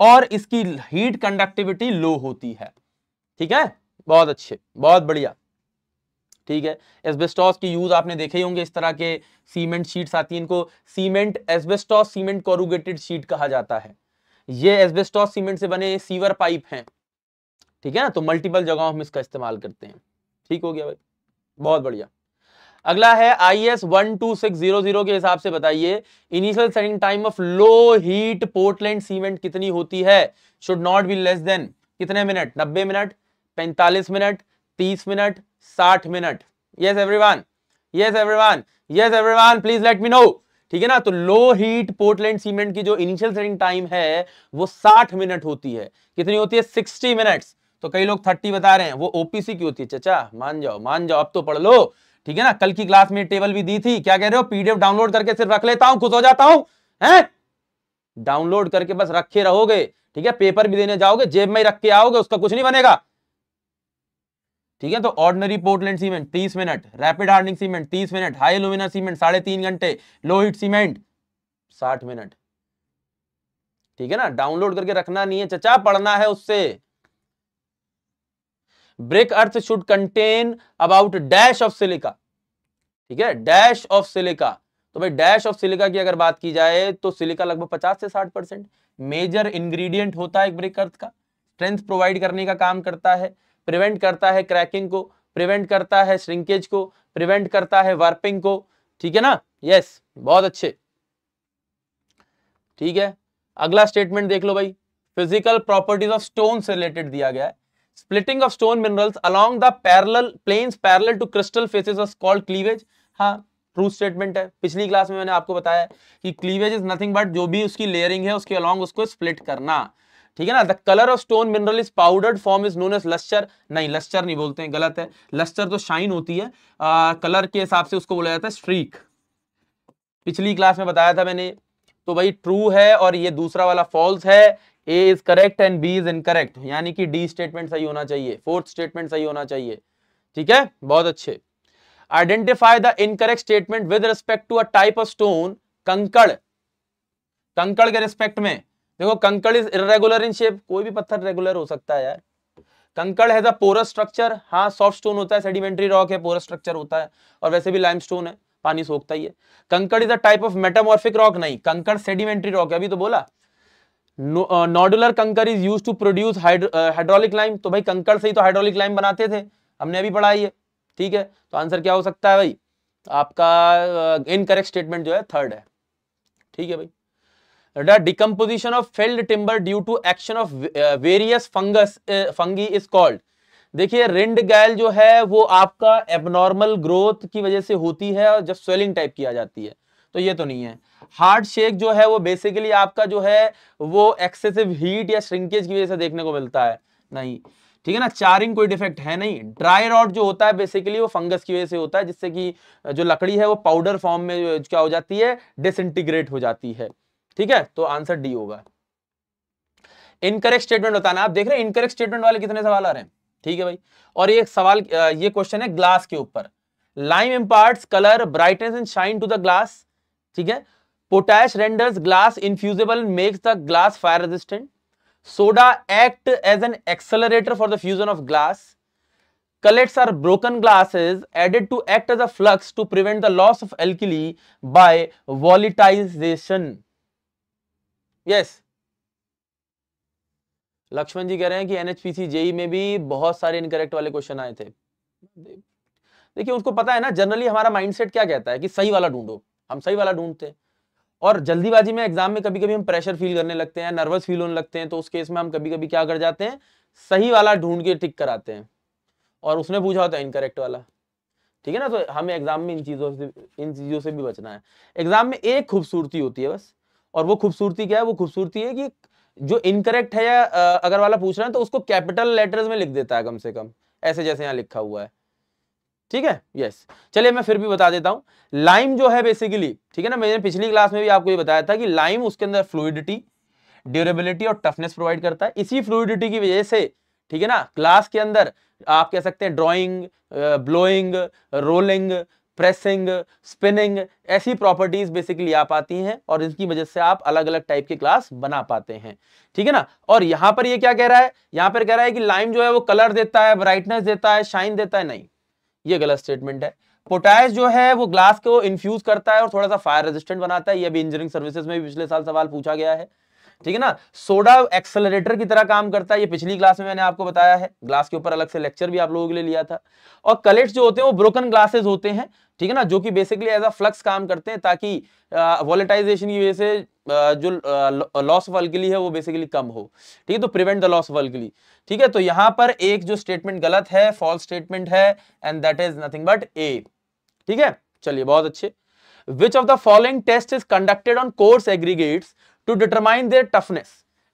और इसकी हीट कंडक्टिविटी लो होती है ठीक है बहुत अच्छे बहुत बढ़िया ठीक है एस्बेस्टॉस की यूज आपने देखे होंगे इस तरह के सीमेंट शीट्स आती हैं इनको cement asbestos cement corrugated sheet कहा जाता है ये एस्बेस्टॉस सीमेंट से बने सीवर पाइप हैं ठीक है ना तो मल्टीपल जगहों हम इसका इस्तेमाल करते हैं ठीक हो गया भाई बहुत बढ़िया अगला है I S one two six zero zero के हिसाब से बताइए initial setting time of low heat Portland cement कितनी होती है should not be less than कितने मिनट नब्बे मिनट पैंतालीस मिनट तीस मिनट साठ minute yes everyone yes everyone yes everyone please let me know ठीक है ना तो लो हीट पोर्टलैंड सीमेंट की जो इनिशियल सेटिंग टाइम है वो साठ मिनट होती है कितनी होती है सिक्सटी मिनट तो कई लोग थर्टी बता रहे हैं वो ओपीसी की होती है चचा मान जाओ मान जाओ अब तो पढ़ लो ठीक है ना कल की क्लास में टेबल भी दी थी क्या कह रहे हो पीडीएफ डाउनलोड करके सिर्फ रख लेता हूं खुश हो जाता हूं हैं डाउनलोड करके बस रखे रहोगे ठीक है पेपर भी देने जाओगे जेब में रख के आओगे उसका कुछ नहीं बनेगा ठीक है तो ऑर्डनरी पोर्टलैंड सीमेंट तीस मिनट रैपिड हार्डनिंग सीमेंट तीस मिनट हाई लोमिना सीमेंट साढ़े तीन घंटे लो सीमेंट साठ मिनट ठीक है ना डाउनलोड करके रखना नहीं है चचा पढ़ना है उससे brick earth should contain about dash of silica ठीक है डैश ऑफ सिलिका तो भाई डैश ऑफ सिलिका की अगर बात की जाए तो सिलिका लगभग पचास से साठ परसेंट मेजर इंग्रेडिएंट होता है ब्रेक अर्थ का स्ट्रेंथ प्रोवाइड करने का काम करता है प्रिवेंट करता है क्रैकिंग को प्रिवेंट करता है श्रिंकेज को प्रिवेंट करता है वार्पिंग को ठीक है ना यस बहुत अच्छे ठीक है अगला स्टेटमेंट देख लो भाई फिजिकल प्रॉपर्टीज ऑफ स्टोन से रिलेटेड दिया गया है splitting of stone minerals along the parallel planes parallel to crystal faces called cleavage हाँ ट्रू स्टेटमेंट है पिछली क्लास में मैंने आपको बताया कि क्लीवेज इज नथिंग बट जो भी उसकी लेयरिंग है उसके अलॉन्ग उसको स्प्लिट करना ठीक है ना the colour of stone mineral is powdered form is known as lustre नहीं लस्टर नहीं बोलते हैं गलत है लस्टर तो शाइन होती है आ, कलर के हिसाब से उसको बोला जाता है स्ट्रीक पिछली क्लास में बताया था मैंने तो भाई ट्रू है और ये दूसरा वाला फॉल्स है A is correct and B is incorrect यानी कि डी स्टेटमेंट सही होना चाहिए फोर्थ स्टेटमेंट सही होना चाहिए ठीक है बहुत अच्छे identify the incorrect statement with respect to a type of stone kankar kankar के रिस्पेक्ट में देखो कंकड़ इज इरेगुलर इन शेप कोई भी पत्थर रेगुलर हो सकता है यार kankar has a porous structure हाँ सॉफ्ट स्टोन होता है सेडिमेंट्री रॉक है पोरस स्ट्रक्चर होता है और वैसे भी लाइम स्टोन है पानी सोखता ही है kankar is a type of metamorphic rock नहीं कंकड़ सेडिमेंट्री रॉक है अभी तो बोला nodular uh, kankar is use to produce hydraulic lime तो भाई कंकर से ही तो हाइड्रोलिक लाइम बनाते थे हमने अभी पढ़ाई है ठीक है तो आंसर क्या हो सकता है भाई आपका इनकरेक्ट uh, स्टेटमेंट जो है थर्ड है ठीक है भाई decomposition of felled timber due to action of various fungus fungi is called देखिए रिंड गैल जो है वो आपका एबनॉर्मल ग्रोथ की वजह से होती है और जब स्वेलिंग टाइप की आ जाती है तो ये तो नहीं है हार्ड शेक जो है वो बेसिकली आपका जो है वो एक्सेसिव हीट या श्रिंकेज की वजह से देखने को मिलता है नहीं ठीक है ना चारिंग कोई डिफेक्ट है नहीं ड्राई रॉड जो होता है बेसिकली वो फंगस की वजह से होता है जिससे कि जो लकड़ी है वो पाउडर फॉर्म में क्या हो जाती है डिसइंटीग्रेट हो जाती है ठीक है तो आंसर डी होगा इनकरेक्ट स्टेटमेंट बताना आप देख रहे हैं इनकरेक्ट स्टेटमेंट वाले कितने सवाल आ रहे हैं ठीक है भाई और ये सवाल ये क्वेश्चन है ग्लास के ऊपर lime impart colour brightness and shine to the glass ठीक है potash renders glass infusible makes the glass fire resistant soda act as an accelerator for the fusion of glass cullets are broken glasses added to act as a flux to prevent the loss of alkali by volatilisation yes Lakshman ji कह रहे हैं कि NHPC JEE में भी बहुत सारे incorrect वाले question आए थे देखिए उसको पता है ना जनरली हमारा माइंडसेट क्या कहता है कि सही वाला ढूंढो हम सही वाला ढूंढते हैं और जल्दीबाजी में एग्जाम में कभी कभी हम प्रेशर फील करने लगते हैं नर्वस फील होने लगते हैं तो उस केस में हम कभी कभी क्या कर जाते हैं सही वाला ढूंढ के टिक कराते हैं और उसने पूछा होता है इनकरेक्ट वाला ठीक है ना तो हमें एग्जाम में इन चीजों से इन चीजों से भी बचना है एग्जाम में एक खूबसूरती होती है बस और वो खूबसूरती क्या है वो खूबसूरती है कि जो इनकरेक्ट है या अगर वाला पूछ रहा है तो उसको कैपिटल लेटर्स में लिख देता है कम से कम ऐसे जैसे यहाँ लिखा हुआ है ठीक है यस चलिए मैं फिर भी बता देता हूँ लाइम जो है बेसिकली ठीक है ना मैंने पिछली क्लास में भी आपको ये बताया था कि लाइम उसके अंदर फ्लूडिटी ड्यूरेबिलिटी और टफनेस प्रोवाइड करता है इसी फ्लूडिटी की वजह से ठीक है ना क्लास के अंदर आप कह सकते हैं drawing blowing rolling pressing spinning ऐसी प्रॉपर्टीज बेसिकली आप आती हैं और इसकी वजह से आप अलग अलग टाइप के क्लास बना पाते हैं ठीक है ना और यहां पर ये क्या कह रहा है यहां पर कह रहा है कि लाइम जो है वो कलर देता है ब्राइटनेस देता है शाइन देता है नहीं ये गलत स्टेटमेंट है पोटैश जो है वो ग्लास को इन्फ्यूज करता है और थोड़ा सा फायर रेजिस्टेंट बनाता है ये भी इंजीनियरिंग सर्विसेज में भी पिछले साल सवाल पूछा गया है ठीक है ना सोडा एक्सेलरेटर की तरह काम करता है ये पिछली क्लास में मैंने आपको बताया है ग्लास के ऊपर अलग से लेक्चर भी आप लोगों के लिए लिया था और कलेट्स जो होते हैं वो ब्रोकन ग्लासेस होते हैं ठीक है ना जो कि बेसिकली एज अ फ्लक्स काम करते हैं ताकि वॉलेटाइजेशन की वजह से जो लॉस वल्गली है वो बेसिकली कम हो ठीक है तो प्रिवेंट द लॉस वल्गली ठीक है तो यहां पर एक जो स्टेटमेंट गलत है फॉल्स स्टेटमेंट है and that is nothing but A ठीक है चलिए बहुत अच्छे which of the following test is conducted on coarse aggregates to determine their toughness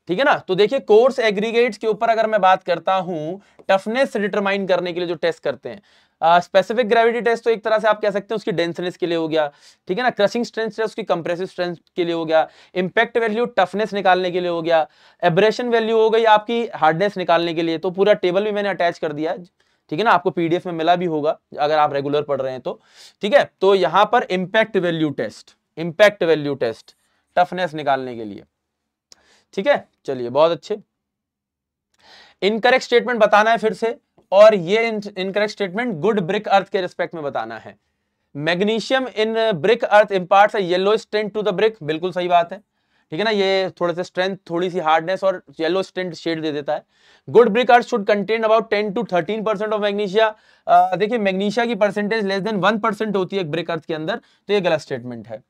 ठीक है ना तो देखिए कोर्स एग्रीगेट के ऊपर अगर मैं बात करता हूँ टफनेस डिटरमाइन करने के लिए जो टेस्ट करते हैं स्पेसिफिक ग्रेविटी टेस्ट तो एक तरह से आप कह सकते हैं उसकी डेंसनेस के लिए हो गया ठीक है ना क्रशिंग स्ट्रेंथ टेस्ट उसकी कंप्रेसिव स्ट्रेंथ के लिए हो गया इंपैक्ट वैल्यू टफनेस निकालने के लिए हो गया एब्रेशन वैल्यू हो गई आपकी हार्डनेस निकालने के लिए तो पूरा टेबल भी मैंने अटैच कर दिया ठीक है ना आपको पीडीएफ में मिला भी होगा अगर आप रेगुलर पढ़ रहे हैं तो ठीक है तो यहाँ पर impact value test impact value test toughness निकालने के लिए ठीक है चलिए बहुत अच्छे इनकरेक्ट स्टेटमेंट बताना है फिर से और ये incorrect statement good brick earth के रिस्पेक्ट में बताना है magnesium in brick earth impart yellow tint to the brick बिल्कुल सही बात है ठीक है ना ये थोड़े से स्ट्रेंथ थोड़ी सी हार्डनेस और येलो स्टेंट शेड दे देता है good brick earth should contain about ten to thirteen percent of magnesia देखिए मैग्नीशिया की percentage less than one percent होती है ब्रिक अर्थ के अंदर तो ये गलत स्टेटमेंट है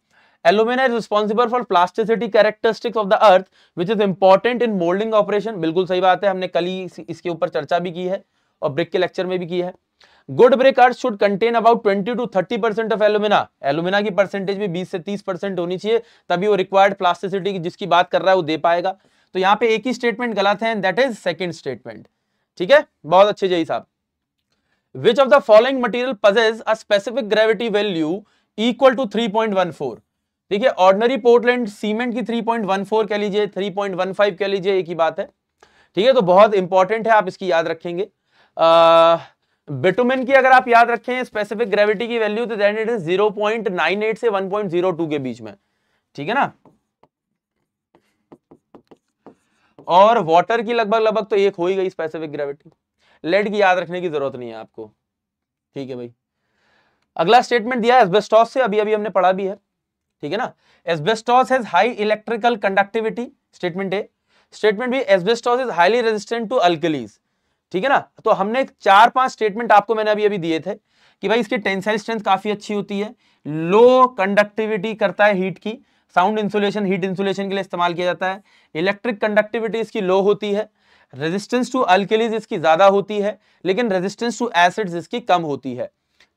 alumina is responsible for plasticity characteristics of the earth which is important in moulding operation बिल्कुल सही बात है हमने कल ही इसके ऊपर चर्चा भी की है और ब्रिक के लेक्चर में भी की है good brick earth should contain about 20 to 30 percent of alumina alumina की परसेंटेज भी 20 से 30 परसेंट होनी चाहिए तभी वो रिक्वायर्ड प्लास्टिसिटी की जिसकी बात कर रहा है वो दे पाएगा तो यहाँ पे एक ही स्टेटमेंट गलत है दैट इज सेकेंड स्टेटमेंट ठीक है बहुत अच्छे जय साहब which of the following material possesses a specific gravity value equal to three point one four देखिए ऑर्डनरी पोर्टलैंड सीमेंट की 3.14 कह लीजिए 3.15 कह लीजिए एक ही बात है ठीक है तो बहुत इंपॉर्टेंट है आप इसकी याद रखेंगे बिटुमिन की अगर आप याद रखें स्पेसिफिक ग्रेविटी की वैल्यू तो देन इट इज 0.98 से 1.02 के बीच में ठीक है ना और वाटर की लगभग लगभग तो एक हो ही गई स्पेसिफिक ग्रेविटी लेड की याद रखने की जरूरत नहीं है आपको ठीक है भाई अगला स्टेटमेंट दिया है एस्बेस्टॉस से अभी अभी हमने पढ़ा भी है ठीक है ना asbestos has high electrical conductivity statement A statement B asbestos is highly resistant to alkalis ठीक है ना तो हमने चार पांच स्टेटमेंट आपको मैंने अभी अभी दिए थे कि भाई इसकी टेंसाइल स्ट्रेंथ काफी अच्छी होती है लो कंडक्टिविटी करता है हीट की साउंड इंसुलेशन हीट इंसुलेशन के लिए इस्तेमाल किया जाता है इलेक्ट्रिक कंडक्टिविटी इसकी लो होती है रेजिस्टेंस टू अल्केलीज इसकी ज्यादा होती है लेकिन रेजिस्टेंस टू एसिड्स इसकी कम होती है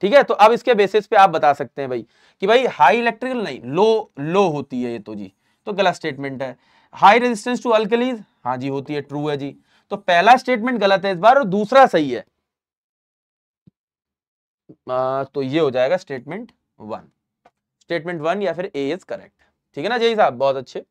ठीक है तो अब इसके बेसिस पे आप बता सकते हैं भाई कि भाई हाई इलेक्ट्रिकल नहीं लो लो होती है ये तो जी तो गलत स्टेटमेंट है हाई रेजिस्टेंस टू अल्कलीज हाँ जी होती है ट्रू है जी तो पहला स्टेटमेंट गलत है इस बार और दूसरा सही है आ, तो ये हो जाएगा स्टेटमेंट वन स्टेटमेंट वन या फिर ए इज करेक्ट ठीक है ना जी साहब बहुत अच्छे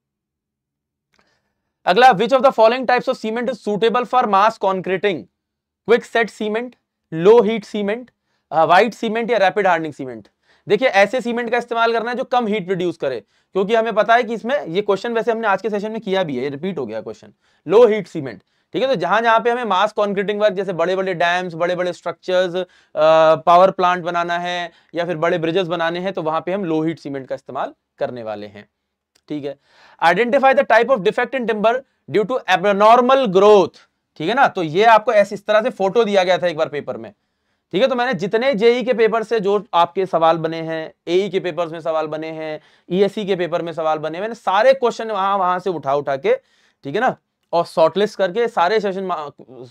अगला which of the following types of cement is suitable for mass concreting quick set cement low heat cement white cement या रैपिड हार्डनिंग सीमेंट देखिए ऐसे सीमेंट का इस्तेमाल करना है जो कम हीट प्रोड्यूस करे क्योंकि हमें पता है कि इसमें ये क्वेश्चन वैसे हमने आज के सेशन में किया भी है रिपीट हो गया क्वेश्चन लो हीट सीमेंट ठीक है तो जहां जहां पे हमें मास कॉन्क्रीटिंग वर्क जैसे बड़े बड़े डैम्स बड़े बड़े स्ट्रक्चर्स पावर प्लांट बनाना है या फिर बड़े ब्रिजेस बनाने हैं तो वहां पर हम लो हीट सीमेंट का इस्तेमाल करने वाले हैं ठीक है identify the type of defect in timber due to abnormal growth ठीक है ना तो ये आपको ऐसे इस तरह से फोटो दिया गया था एक बार पेपर में ठीक है तो मैंने जितने जेई के पेपर से जो आपके सवाल बने हैं एई e के पेपर में सवाल बने हैं ईएससी e e के पेपर में सवाल बने मैंने सारे क्वेश्चन वहां वहां से उठा उठा के ठीक है ना और शॉर्टलिस्ट करके सारे सेशन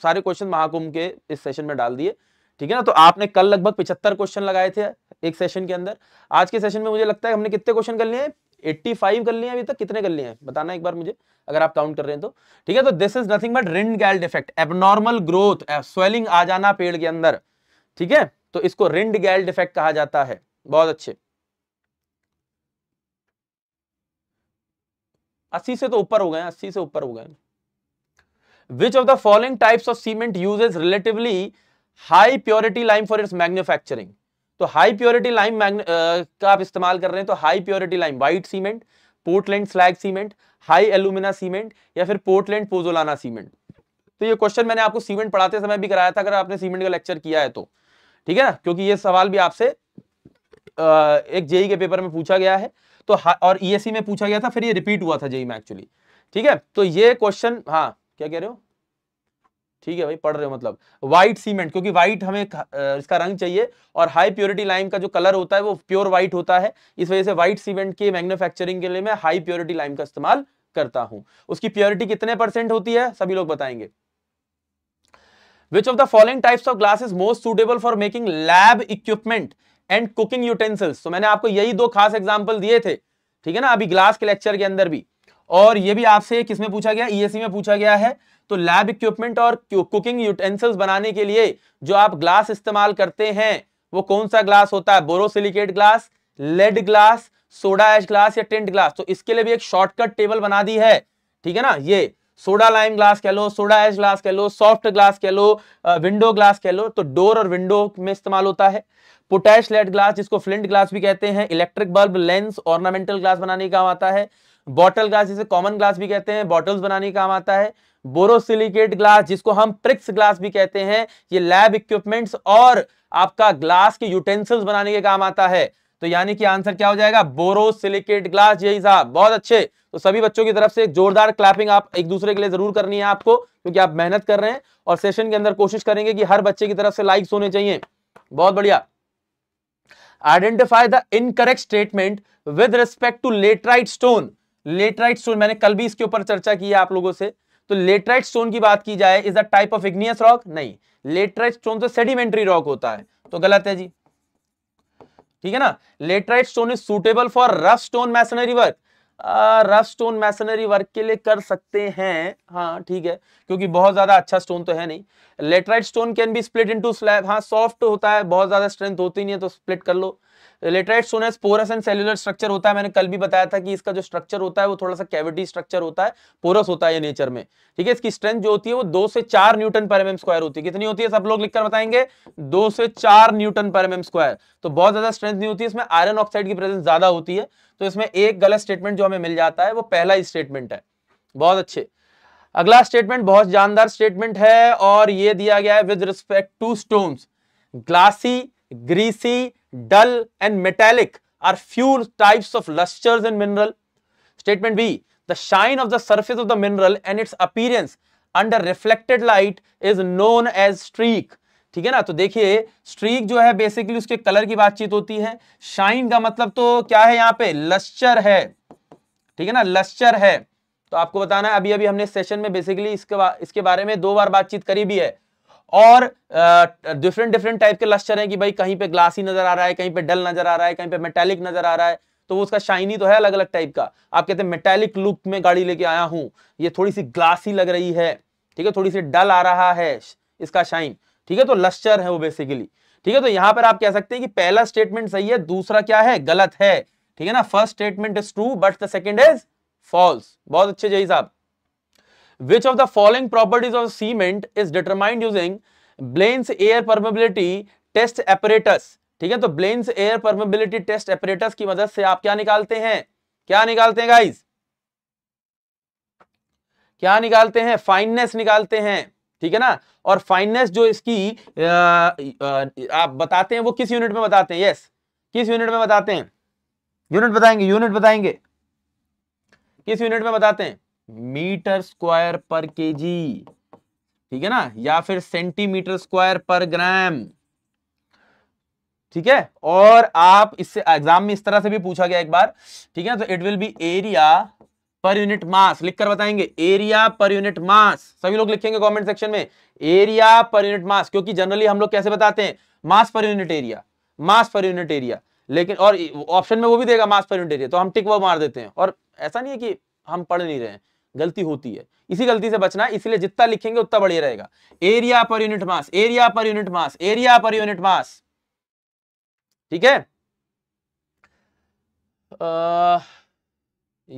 सारे क्वेश्चन महाकुंभ के इस सेशन में डाल दिए ठीक है ना तो आपने कल लगभग पिछहत्तर क्वेश्चन लगाए थे एक सेशन के अंदर आज के सेशन में मुझे लगता है हमने कितने क्वेश्चन कर लिए हैं 85 कर लिए अभी तक कितने कर लिए हैं बताना एक बार मुझे अगर आप काउंट कर रहे हैं तो ठीक है तो this is nothing but rind galled effect abnormal growth swelling आ जाना पेड़ के अंदर ठीक है तो इसको रिंड गैल डिफेक्ट कहा जाता है बहुत अच्छे अस्सी से तो ऊपर हो गए अस्सी से ऊपर हो गए which of the following types of cement uses relatively high purity lime for its manufacturing तो हाई प्योरिटी लाइम का आप इस्तेमाल कर रहे हैं तो high purity lime white cement Portland slag cement high alumina cement या फिर पोर्टलैंड पोजोलाना सीमेंट तो ये क्वेश्चन मैंने आपको सीमेंट पढ़ाते समय भी कराया था अगर आपने सीमेंट का लेक्चर किया है तो ठीक है ना क्योंकि ये सवाल भी आपसे एक जेई के पेपर में पूछा गया है तो और ईएससी e e में पूछा गया था फिर ये रिपीट हुआ था जेई में एक्चुअली ठीक है तो ये क्वेश्चन हाँ क्या कह रहे हो ठीक है भाई पढ़ रहे हो मतलब व्हाइट सीमेंट क्योंकि व्हाइट हमें इसका रंग चाहिए और हाई प्योरिटी लाइम का जो कलर होता है वो प्योर व्हाइट होता है इस वजह से व्हाइट सीमेंट की मैन्युफैक्चरिंग के लिए मैं हाई प्योरिटी लाइम का इस्तेमाल करता हूं उसकी प्योरिटी कितने परसेंट होती है सभी लोग बताएंगे which of the following types of glass is most suitable for making lab equipment and cooking utensils तो मैंने आपको यही दो खास एग्जाम्पल दिए थे ठीक है ना अभी ग्लास के लेक्चर के अंदर भी और ये भी आपसे किसमें पूछा गया ईएससी e e में पूछा गया है तो लैब इक्विपमेंट और कुकिंग यूटेंसिल्स बनाने के लिए जो आप ग्लास इस्तेमाल करते हैं वो कौन सा ग्लास होता है borosilicate glass lead glass soda ash glass या टेंट ग्लास तो इसके लिए भी एक शॉर्टकट टेबल बना दी है ठीक है ना ये सोडा लाइम ग्लास कह लो सोडा एच ग्लास कह लो सॉफ्ट ग्लास कह लो विंडो ग्लास कह लो तो डोर और विंडो में इस्तेमाल होता है पोटैश लेड ग्लास जिसको फ्लिंट ग्लास भी कहते हैं electric bulb lens ornamental glass बनाने का काम आता है बॉटल ग्लास जिसे कॉमन ग्लास भी कहते हैं बॉटल्स बनाने का काम आता है बोरोसिलिकेट ग्लास जिसको हम प्रिक्स ग्लास भी कहते हैं ये लैब इक्विपमेंट्स और आपका ग्लास के यूटेंसिल्स बनाने के काम आता है तो यानी कि आंसर क्या हो जाएगा बोरोसिलिकेट ग्लास यही साहब हाँ, बहुत अच्छे तो सभी बच्चों की तरफ से एक जोरदार क्लैपिंग आप एक दूसरे के लिए जरूर करनी है आपको क्योंकि आप मेहनत कर रहे हैं और सेशन के अंदर कोशिश करेंगे कि हर बच्चे की तरफ से लाइक्स होने चाहिए बहुत बढ़िया identify the incorrect statement with respect to laterite stone laterite stone मैंने कल भी इसके ऊपर चर्चा की है आप लोगों से तो लेटराइट स्टोन की बात की जाए is a type of igneous rock नहीं लेटराइट स्टोन तो सेडिमेंट्री रॉक होता है तो गलत है जी ठीक है ना laterite stone is suitable for rough stone masonry work rough stone masonry work के लिए कर सकते हैं हाँ ठीक है क्योंकि बहुत ज्यादा अच्छा स्टोन तो है नहीं laterite stone can be split into slab हाँ सॉफ्ट होता है बहुत ज्यादा स्ट्रेंथ होती नहीं है तो स्प्लिट कर लो laterite stone as porous and cellular structure होता है मैंने कल भी बताया था कि इसका जो स्ट्रक्चर होता है वो थोड़ा सा कैविटी स्ट्रक्चर होता है पोरस होता है ये नेचर में ठीक है इसकी स्ट्रेंथ जो होती है वो दो से चार न्यूटन पर एमएम स्क्वायर होती है कितनी होती है सब लोग लिखकर बताएंगे दो से चार न्यूटन पर एमएम स्क्वायर तो बहुत ज्यादा स्ट्रेंथ नहीं होती है इसमें आयरन ऑक्साइड की प्रेजेंस ज्यादा होती है तो इसमें एक गलत स्टेटमेंट जो हमें मिल जाता है वो पहला स्टेटमेंट है बहुत अच्छे अगला स्टेटमेंट बहुत जानदार स्टेटमेंट है और ये दिया गया है with respect to stones glassy greasy dull and metallic are few types of lustres in mineral. Statement B, the shine of the surface of the mineral and its appearance under reflected light is known as streak. ठीक है ना तो देखिए streak जो है basically उसके colour की बातचीत होती है शाइन का मतलब तो क्या है यहाँ पे लस्चर है ठीक है ना लस्चर है तो आपको बताना है अभी अभी हमने सेशन में बेसिकली इसके बा, इसके बारे में दो बार बातचीत करी भी है और डिफरेंट डिफरेंट टाइप के लस्टर हैं कि भाई कहीं पे ग्लासी नजर आ रहा है कहीं पे डल नजर आ रहा है कहीं पे मेटेलिक नजर आ रहा है तो वो उसका शाइनी तो है अलग अलग टाइप का आप कहते हैं मेटेलिक लुक में गाड़ी लेके आया हूं ये थोड़ी सी ग्लासी लग रही है ठीक है थोड़ी सी डल आ रहा है इसका शाइन ठीक है तो लस्टर है वो बेसिकली ठीक है तो यहाँ पर आप कह सकते हैं कि पहला स्टेटमेंट सही है दूसरा क्या है गलत है ठीक है ना first statement is true but the second is false बहुत अच्छे जय साहब which of the following properties of cement is determined using Blaine's air permeability test apparatus ठीक है तो Blaine's air permeability test apparatus की मदद से आप क्या निकालते हैं क्या निकालते हैं गाइज क्या निकालते हैं फाइननेस निकालते हैं ठीक है ना और फाइननेस जो इसकी आ, आ, आप बताते हैं वो किस यूनिट में बताते हैं यस किस यूनिट में बताते हैं यूनिट बताएंगे यूनिट बताएंगे किस यूनिट में बताते हैं मीटर स्क्वायर पर केजी ठीक है ना या फिर सेंटीमीटर स्क्वायर पर ग्राम ठीक है और आप इससे एग्जाम में इस तरह से भी पूछा गया एक बार ठीक है तो it will be area per unit mass लिखकर बताएंगे एरिया पर यूनिट मास सभी लोग लिखेंगे कमेंट सेक्शन में एरिया पर यूनिट मास क्योंकि जनरली हम लोग कैसे बताते हैं मास पर यूनिट एरिया मास पर यूनिट एरिया लेकिन और ऑप्शन में वो भी देगा मास पर यूनिट एरिया तो हम टिक वो मार देते हैं और ऐसा नहीं है कि हम पढ़ नहीं रहे हैं गलती होती है इसी गलती से बचना है इसलिए जितना लिखेंगे उतना बढ़िया रहेगा area per unit mass area per unit mass area per unit mass ठीक है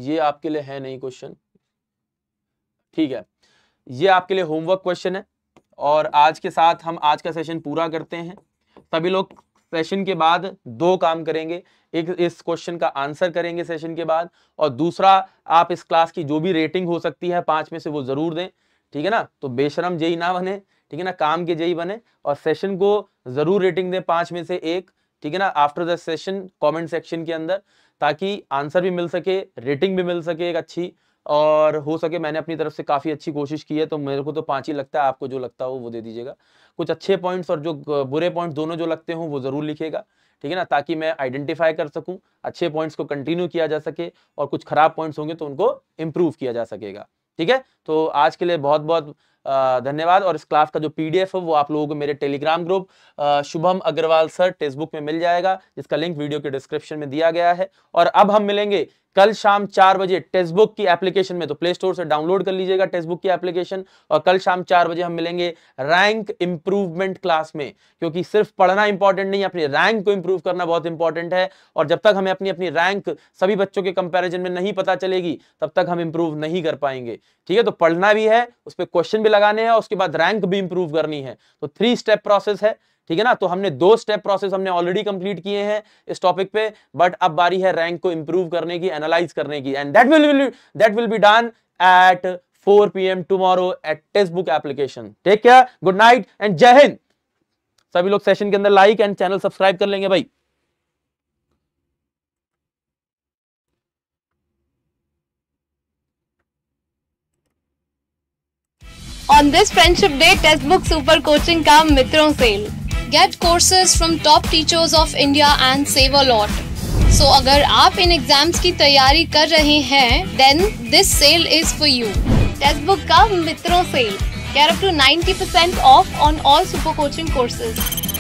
ये आपके लिए है नहीं क्वेश्चन ठीक है ये आपके लिए होमवर्क क्वेश्चन है और आज के साथ हम आज का सेशन पूरा करते हैं सभी लोग सेशन के बाद दो काम करेंगे एक इस क्वेश्चन का आंसर करेंगे सेशन के बाद और दूसरा आप इस क्लास की जो भी रेटिंग हो सकती है पांच में से वो जरूर दें ठीक है ना तो बेशरम जेई ना बने ठीक है ना काम के जेई बने और सेशन को जरूर रेटिंग दें पांच में से एक ठीक है ना after the session comment section के अंदर ताकि आंसर भी मिल सके रेटिंग भी मिल सके एक अच्छी और हो सके मैंने अपनी तरफ से काफ़ी अच्छी कोशिश की है तो मेरे को तो पाँच ही लगता है आपको जो लगता हो वो दे दीजिएगा कुछ अच्छे पॉइंट्स और जो बुरे पॉइंट्स दोनों जो लगते हो वो ज़रूर लिखेगा ठीक है ना ताकि मैं आइडेंटिफाई कर सकूं अच्छे पॉइंट्स को कंटिन्यू किया जा सके और कुछ खराब पॉइंट्स होंगे तो उनको इम्प्रूव किया जा सकेगा ठीक है तो आज के लिए बहुत बहुत धन्यवाद और इस क्लास का जो पीडीएफ है वो आप लोगों को मेरे Telegram group Shubham Agarwal sir textbook में मिल जाएगा जिसका लिंक वीडियो के डिस्क्रिप्शन में दिया गया है और अब हम मिलेंगे कल शाम चार बजे टेक्सबुक की एप्लीकेशन में तो प्ले स्टोर से डाउनलोड कर लीजिएगा टेक्सबुक की एप्लीकेशन और कल शाम चार बजे हम मिलेंगे रैंक इंप्रूवमेंट क्लास में क्योंकि सिर्फ पढ़ना इंपॉर्टेंट नहीं अपनी रैंक को इंप्रूव करना बहुत इंपॉर्टेंट है और जब तक हमें अपनी अपनी रैंक सभी बच्चों के कंपेरिजन में नहीं पता चलेगी तब तक हम इंप्रूव नहीं कर पाएंगे ठीक है तो पढ़ना भी है उस पर क्वेश्चन भी लगाने हैं उसके बाद रैंक भी इंप्रूव करनी है तो थ्री स्टेप प्रोसेस है ठीक है ना तो हमने दो स्टेप प्रोसेस हमने ऑलरेडी कंप्लीट किए हैं इस टॉपिक पे बट अब बारी है रैंक को इंप्रूव करने की एनालाइज करने की and that will that will be done at 4 pm at at book application take care good night and Jai Hind सभी लोग सेशन के अंदर लाइक एंड चैनल सब्सक्राइब कर लेंगे भाई on this friendship day Testbook super coaching का मित्रों sale get courses from top teachers of India and save a lot so अगर आप इन एग्जाम्स की तैयारी कर रहे हैं then this sale is for you Testbook का मित्रों sale get up to 90% off on all super coaching courses